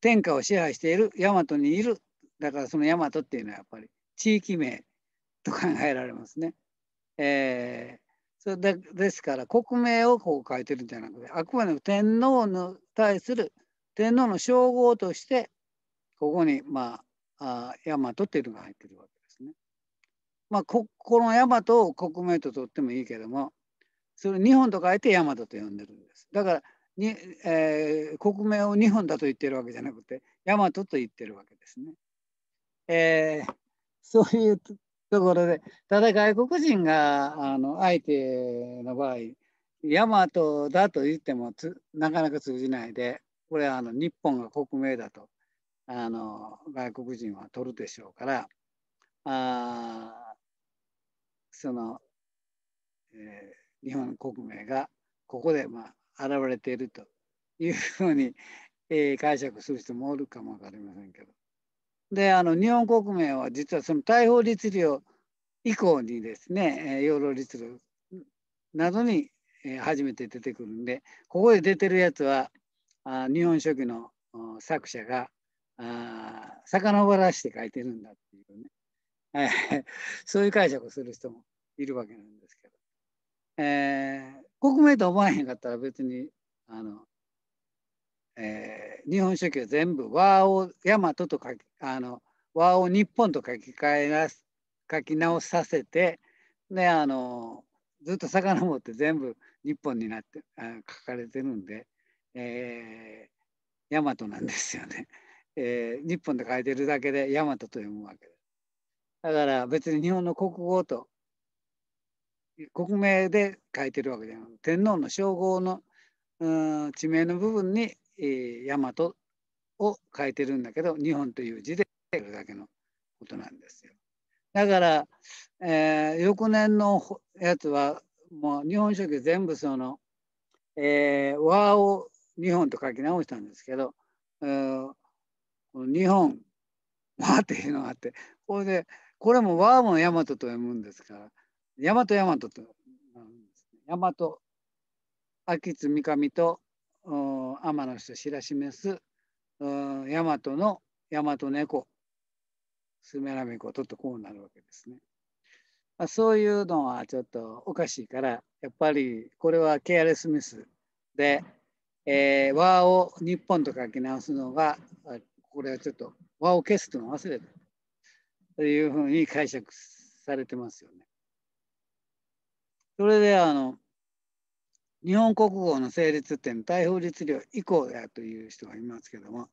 天下を支配している大和にいるだからその大和っていうのはやっぱり地域名と考えられますね。えー、それですから国名をこう書いてるんじゃなくてあくまでも天皇に対する天皇の称号としてここにまあ大和っていうのが入ってるわけ。まあ、ここの大和を国名ととってもいいけどもそれ日本と書いて大和と呼んでるんです。だからに、えー、国名を日本だと言ってるわけじゃなくて大和と言ってるわけですね。えー、そういうところでただ外国人があの相手の場合大和だと言ってもなかなか通じないでこれはあの日本が国名だとあの外国人は取るでしょうから。あその、えー、日本国名がここで、まあ、現れているというふうに、えー、解釈する人もおるかも分かりませんけど。であの日本国名は実はその大法律令以降にですね養老律令などに初めて出てくるんでここで出てるやつは「日本書紀」の作者があ遡らして書いてるんだっていうねそういう解釈をする人もいるわけなんですけど、えー、国名と思わへんかったら別にあの、えー、日本書紀は全部和を大和と書きあの和を日本と書き換えな書き直させてね、あのずっと遡って全部日本になってあ書かれてるんで、えー、大和なんですよね。えー、日本で書いてるだけで大和と読むわけです。だから別に日本の国語と国名で書いてるわけじゃなく天皇の称号の、うん、地名の部分に、えー、大和を書いてるんだけど日本という字で書るだけのことなんですよ。だから、えー、翌年のやつはもう日本書紀全部その「えー、和」を日本と書き直したんですけど「日本」「和」っていうのがあってこれで「これも和も大和と読むんですから、大和大和と、大和、秋津三上と天の人知しめす、大和の大和猫、スメラメコととこうなるわけですね。まあ、そういうのはちょっとおかしいから、やっぱりこれはケアレスミスで、えー、和を日本と書き直すのが、これはちょっと和を消すというのを忘れた。というふうに解釈されてますよね。それであの日本国語の成立点大法律令以降やという人がいますけども、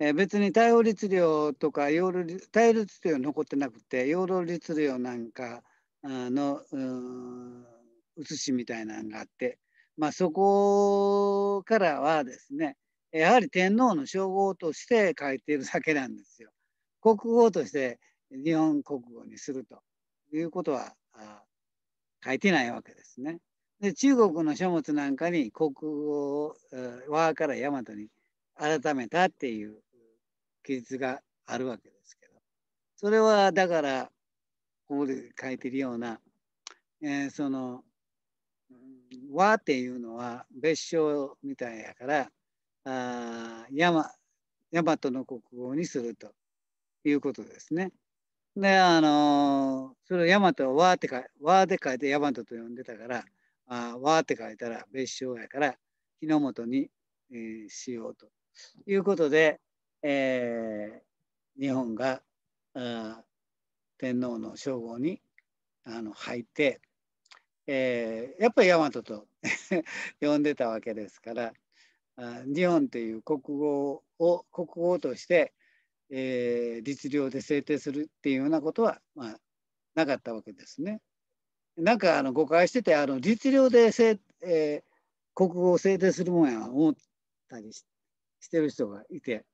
えー、別に大法律令とか用法大法律令残ってなくて養老律令なんかの写しみたいなのがあって、まあ、そこからはですねやはり天皇の称号として書いているだけなんですよ。国語として日本国語にするということは書いてないわけですね。で中国の書物なんかに国語を和から大和に改めたっていう記述があるわけですけどそれはだからここで書いてるような、えー、その和っていうのは別称みたいやからあ大和の国語にするということですね。で、あのー、それをヤマわーって書いわーって書いて大和と呼んでたから、あわーって書いたら別称やから、日の本に、えー、しようということで、えー、日本があ天皇の称号にあの入って、えー、やっぱり大和と 呼んでたわけですから、あ日本という国語を国語としてえー、律令で制定するっていうようなことは、まあ、なかったわけですね。なんかあの誤解しててあの律令でえー、国語を制定するもんや思ったりしてる人がいて、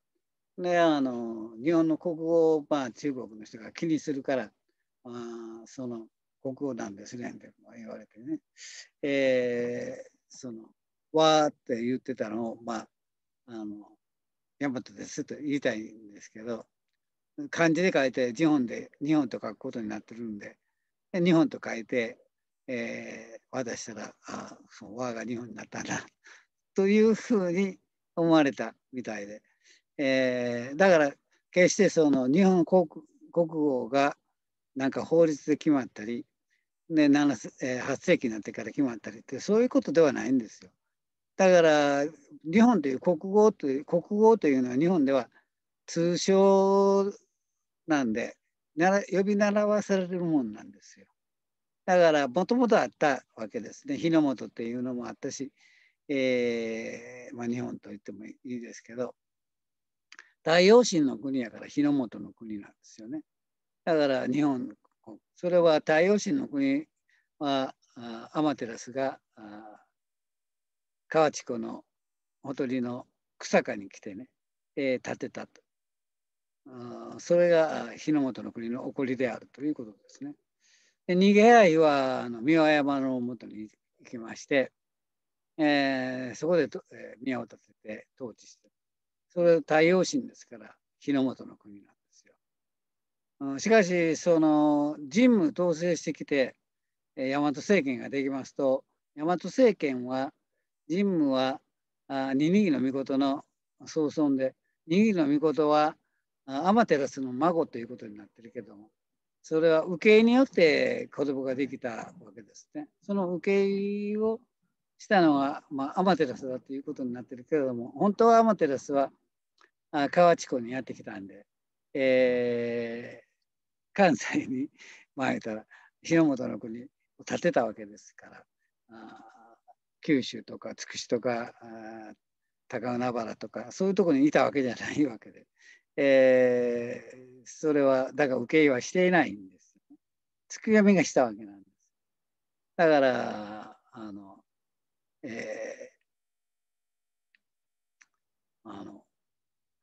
ね、あの日本の国語を、まあ、中国の人が気にするから、まあ、その国語なんですねって言われてね、えー、そのわーって言ってたのを、まあ、あの大和ですと言いたいんですけど漢字で書いて日本で日本と書くことになってるんで日本と書いて、えー、和出したらあそう和が日本になったんだ というふうに思われたみたいで、えー、だから決してその日本国語がなんか法律で決まったりで7、えー、8世紀になってから決まったりってそういうことではないんですよ。だから日本という国語という国語というのは日本では通称なんで呼び習わされるもんなんですよ。だからもともとあったわけですね。日の本っていうのもあったし、えー、まあ、日本と言ってもいいですけど太陽神の国やから日の本の国なんですよね。だから日本それは太陽神の国はアマテラスが河内湖のほとりの草加に来てね、えー、建てたとそれが日の本の国の誇こりであるということですね。で逃げ合いはあの三輪山のもとに行きまして、えー、そこでと、えー、宮を建てて統治してそれ太陽神ですから日の本の国なんですよ。しかしその神武統制してきて大和政権ができますと大和政権は神武は二にの御事の総尊で二にぎの御事はラスの孫ということになってるけどもそれは受け入れによって子供ができたわけですね。その受け入れをしたのは、まあ、アマテラスだということになってるけれども本当はアマテラスは河内湖にやってきたんで、えー、関西に参ったら日の本の国を建てたわけですからあ九州とかつくしとか高海原とかそういうとこにいたわけじゃないわけで、えー、それはだから受け入れはしていないんです。月みがしたわけなんです。だからあの、えー、あの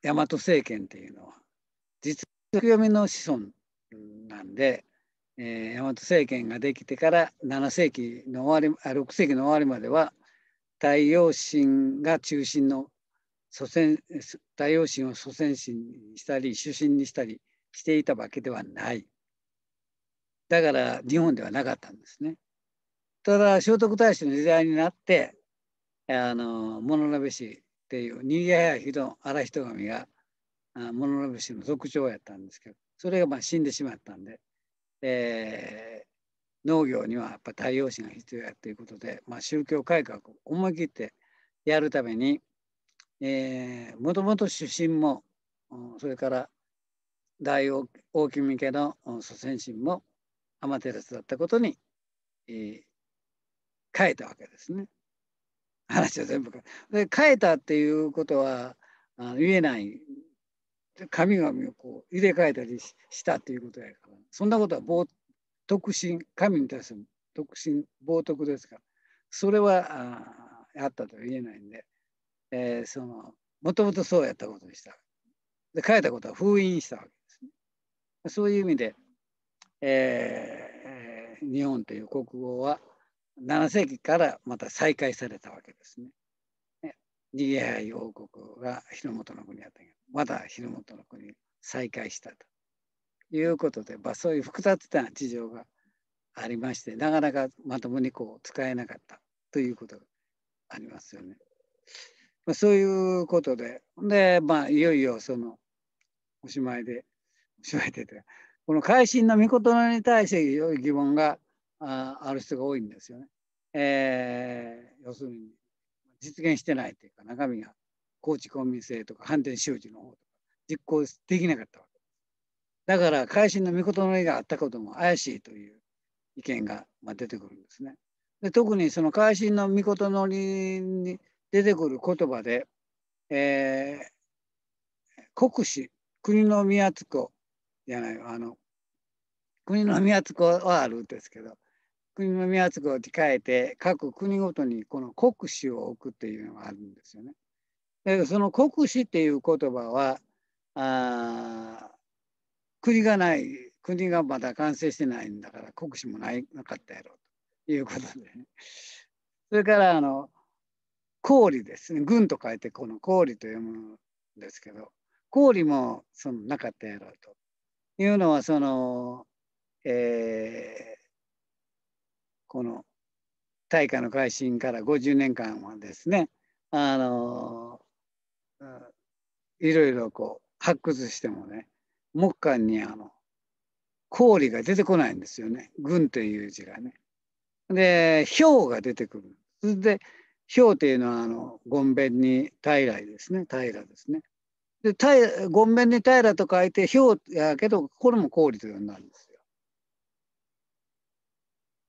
大和政権っていうのは実月みの子孫なんでえー、大和政権ができてから7世紀の終わりあ6世紀の終わりまでは太陽神が中心の祖先太陽神を祖先神にしたり主神にしたりしていたわけではない。だから日本ではなかったんですね。ただ聖徳太子の時代になってあの物鍋師っていう新谷やの荒人神が物鍋師の族長やったんですけどそれがまあ死んでしまったんでえー、農業にはやっぱ太陽神が必要やということで、まあ、宗教改革を思い切ってやるためにえー、もともと出身もそれから大王君家の祖先神もアマテラスだったことに、えー、変えたわけですね。話は全部で変えたっていうことは言えない神々をこう入れ替えたりしたということやからそんなことは冒特心神に対する特心冒涜ですからそれはあったとは言えないんで、えー、そのもともとそうやったことにしたで書いたことは封印したわけですね。そういう意味で、えー、日本という国語は7世紀からまた再開されたわけですね。いや、王国が日の本の国だったけど、まだ日の本の国再開したということで、まあ、そういう複雑な事情がありまして、なかなかまともにこう使えなかったということがありますよね。まあ、そういうことで、で、まあ、いよいよそのおしまいで、おしまいでというか、この改心の御事に対してい疑問がある人が多いんですよね。えー、要するに実現してないというか中身が高知公民性とか反転周知の方とか実行できなかったわけです。だから改心の御事の意があったことも怪しいという意見が出てくるんですね。で特にその改心の御事のりに出てくる言葉で、えー、国士国の宮津湖じゃないあの国の宮津湖はあるんですけど国の宮津をって書えて各国ごとにこの国司を置くっていうのがあるんですよね。でその国史っていう言葉はあ国がない国がまだ完成してないんだから国史もないなかったやろということで、ね、それからあの氷ですね軍と書いてこの氷と読むんですけど氷もそのなかったやろというのはその、えーこの大化の改新から50年間はですねあのいろいろこう発掘してもね木管にあの氷が出てこないんですよね軍という字がね。で氷が出てくる。それで氷というのはあのゴんに平ですね平ですね。で平ゴンベに平らと書いて氷やけどこれも氷と呼んだんです。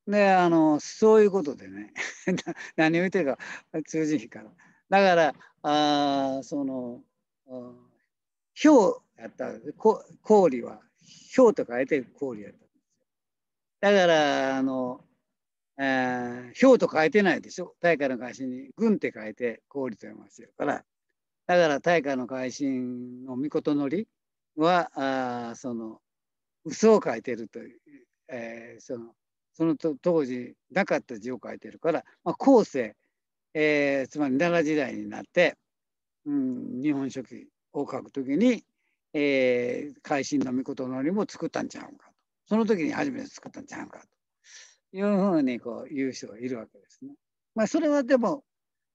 ねあのそういうことでね 何を言ってるか通じひからだからあそのひょうやった氷はひょうと書いて氷やっただからあのえひょうと書いてないでしょ大化の改新に軍って書いて氷と読ませるからだから大化の改新の御事のりはあその嘘を書いてるという、えー、そのその当時なかった字を書いてるから、まあ、後世、えー、つまり奈良時代になって、うん、日本書紀を書くときに、えー、心の御事のも作ったんちゃうんかとその時に初めて作ったんちゃうんかというふうにこう言う人がいるわけですね。まあ、それはでも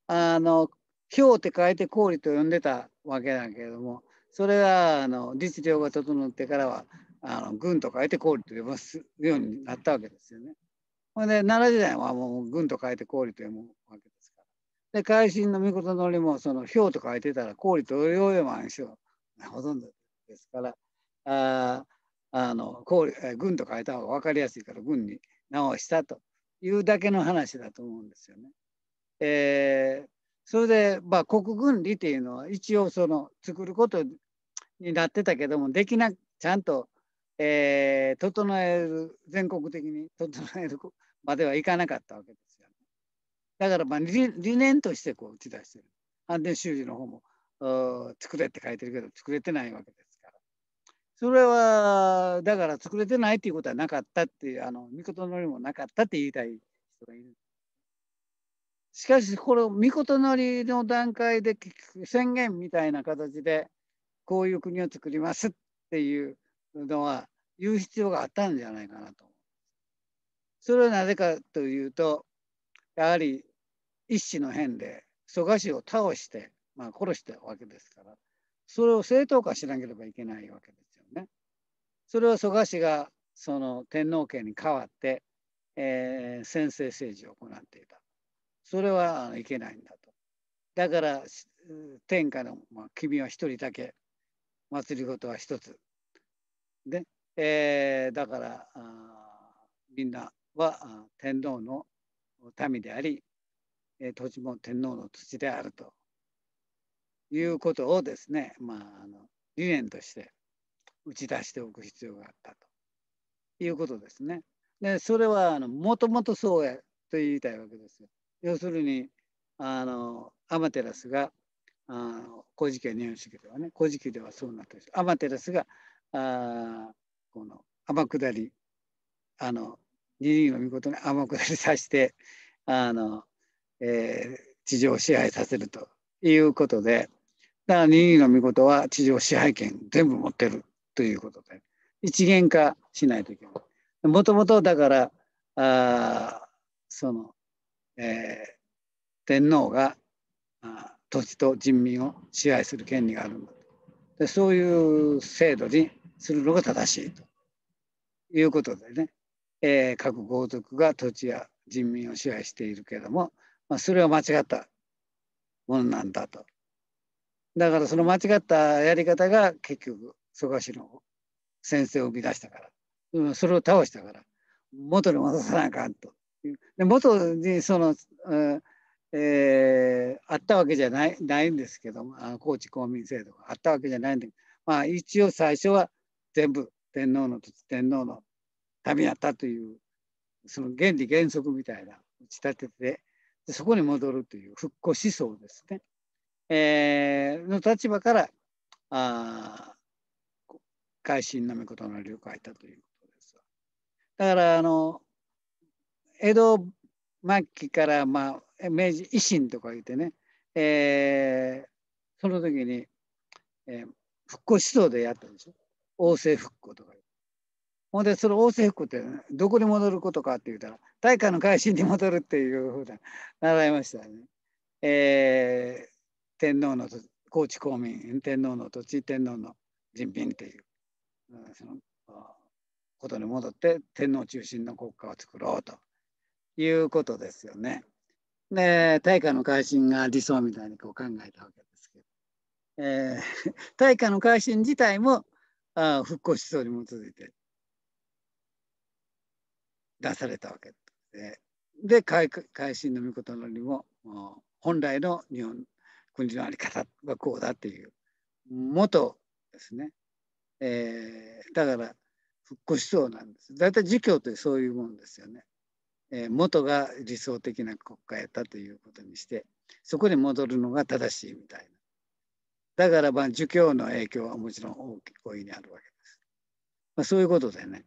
あの氷って書いて氷と呼んでたわけだけれどもそれはあの律令が整ってからはあの軍と書いて郡と呼ばすようになったわけですよね。ほんで奈良時代はもう軍と書いて郡と読むわけですから。で改心の御事のりもその「表」と書いてたら郡と両読まんしょほとんどですからああのえ軍と書いた方が分かりやすいから軍に直したというだけの話だと思うんですよね。えー、それで、まあ、国軍理っていうのは一応その作ることになってたけどもできなちゃんとえー、整える全国的に整えるまではいかなかったわけですよ、ね。だからまあ理念としてこう打ち出してる。安全修理の方も作れって書いてるけど作れてないわけですから。それはだから作れてないっていうことはなかったっていうあのこ事のりもなかったって言いたい人がいる。しかしこれみこ事のりの段階で宣言みたいな形でこういう国を作りますっていうのは言う必要があったんじゃないかなと。それはなぜかというと、やはり一種の変で蘇我氏を倒して、まあ、殺したわけですから、それを正当化しなければいけないわけですよね。それは蘇我氏がその天皇家に代わって、えー、先制政治を行っていた。それはいけないんだと。だから天下の、まあ、君は一人だけ、祭りごとは一つ。で、えー、だからみんなは天皇の民であり土地も天皇の土であるということをですね、まあ、あの理念として打ち出しておく必要があったということですね。でそれはもともとそうやと言いたいわけですよ。要するにあのアマテラスがあ古事記や日本ではね古事記ではそうなってるアマテラスがあこの天下りあの二人の見事に天下りさせてあの、えー、地上を支配させるということでだから二人の見事は地上支配権全部持ってるということで一元化しないといけない。もともとだからあその、えー、天皇が土地と人民を支配する権利があるんだでそういう制度にするのが正しいということでね、えー、各豪族が土地や人民を支配しているけれども、まあ、それは間違ったものなんだと。だからその間違ったやり方が結局蘇我氏の先生を生み出したから、それを倒したから元に戻さなあかんと。で元にその、えー、あったわけじゃないないんですけども高知公民制度があったわけじゃないんでまあ一応最初は全部天皇の土地天皇の民やったというその原理原則みたいな打ち立ててでそこに戻るという復興思想ですね、えー、の立場からあ改心の御事の理を書いたということです。だからあの江戸末期からまあ明治維新とか言ってね、えー、その時に、えー、復興思想でやったでしょ。王政復興とか。ほんで、その王政復興って、どこに戻ることかって言うたら、大化の改新に戻るっていうふうな、習いましたね。えー、天皇の高知公民、天皇の土地、天皇の人民っていう、そのことに戻って、天皇中心の国家を作ろうということですよね。で、大化の改新が理想みたいにこう考えたわけですけど、えー、大化の改新自体もあ復興思想に基づいて出されたわけでで改心の御事のにも本来の日本国の在り方はこうだっていう元ですね、えー、だから復興思想なんです大体儒教ってそういうもんですよね、えー、元が理想的な国家やったということにしてそこに戻るのが正しいみたいなだからまあ儒教の影響はもちろん大きいにあるわけです。まあ、そういうことでね、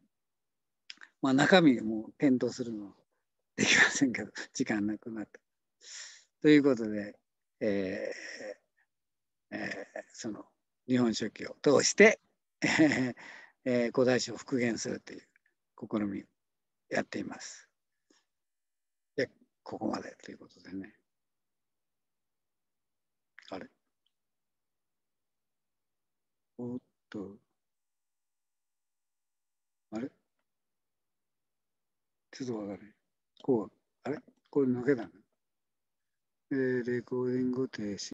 まあ、中身も検討するのできませんけど 時間なくなった。ということで、えーえー、その「日本書紀」を通して、えーえー、古代史を復元するという試みをやっています。でここまでということでね。あれおっと。あれちょっとわかる。こう、あれこれ抜けたの。えー、レコーディング停止。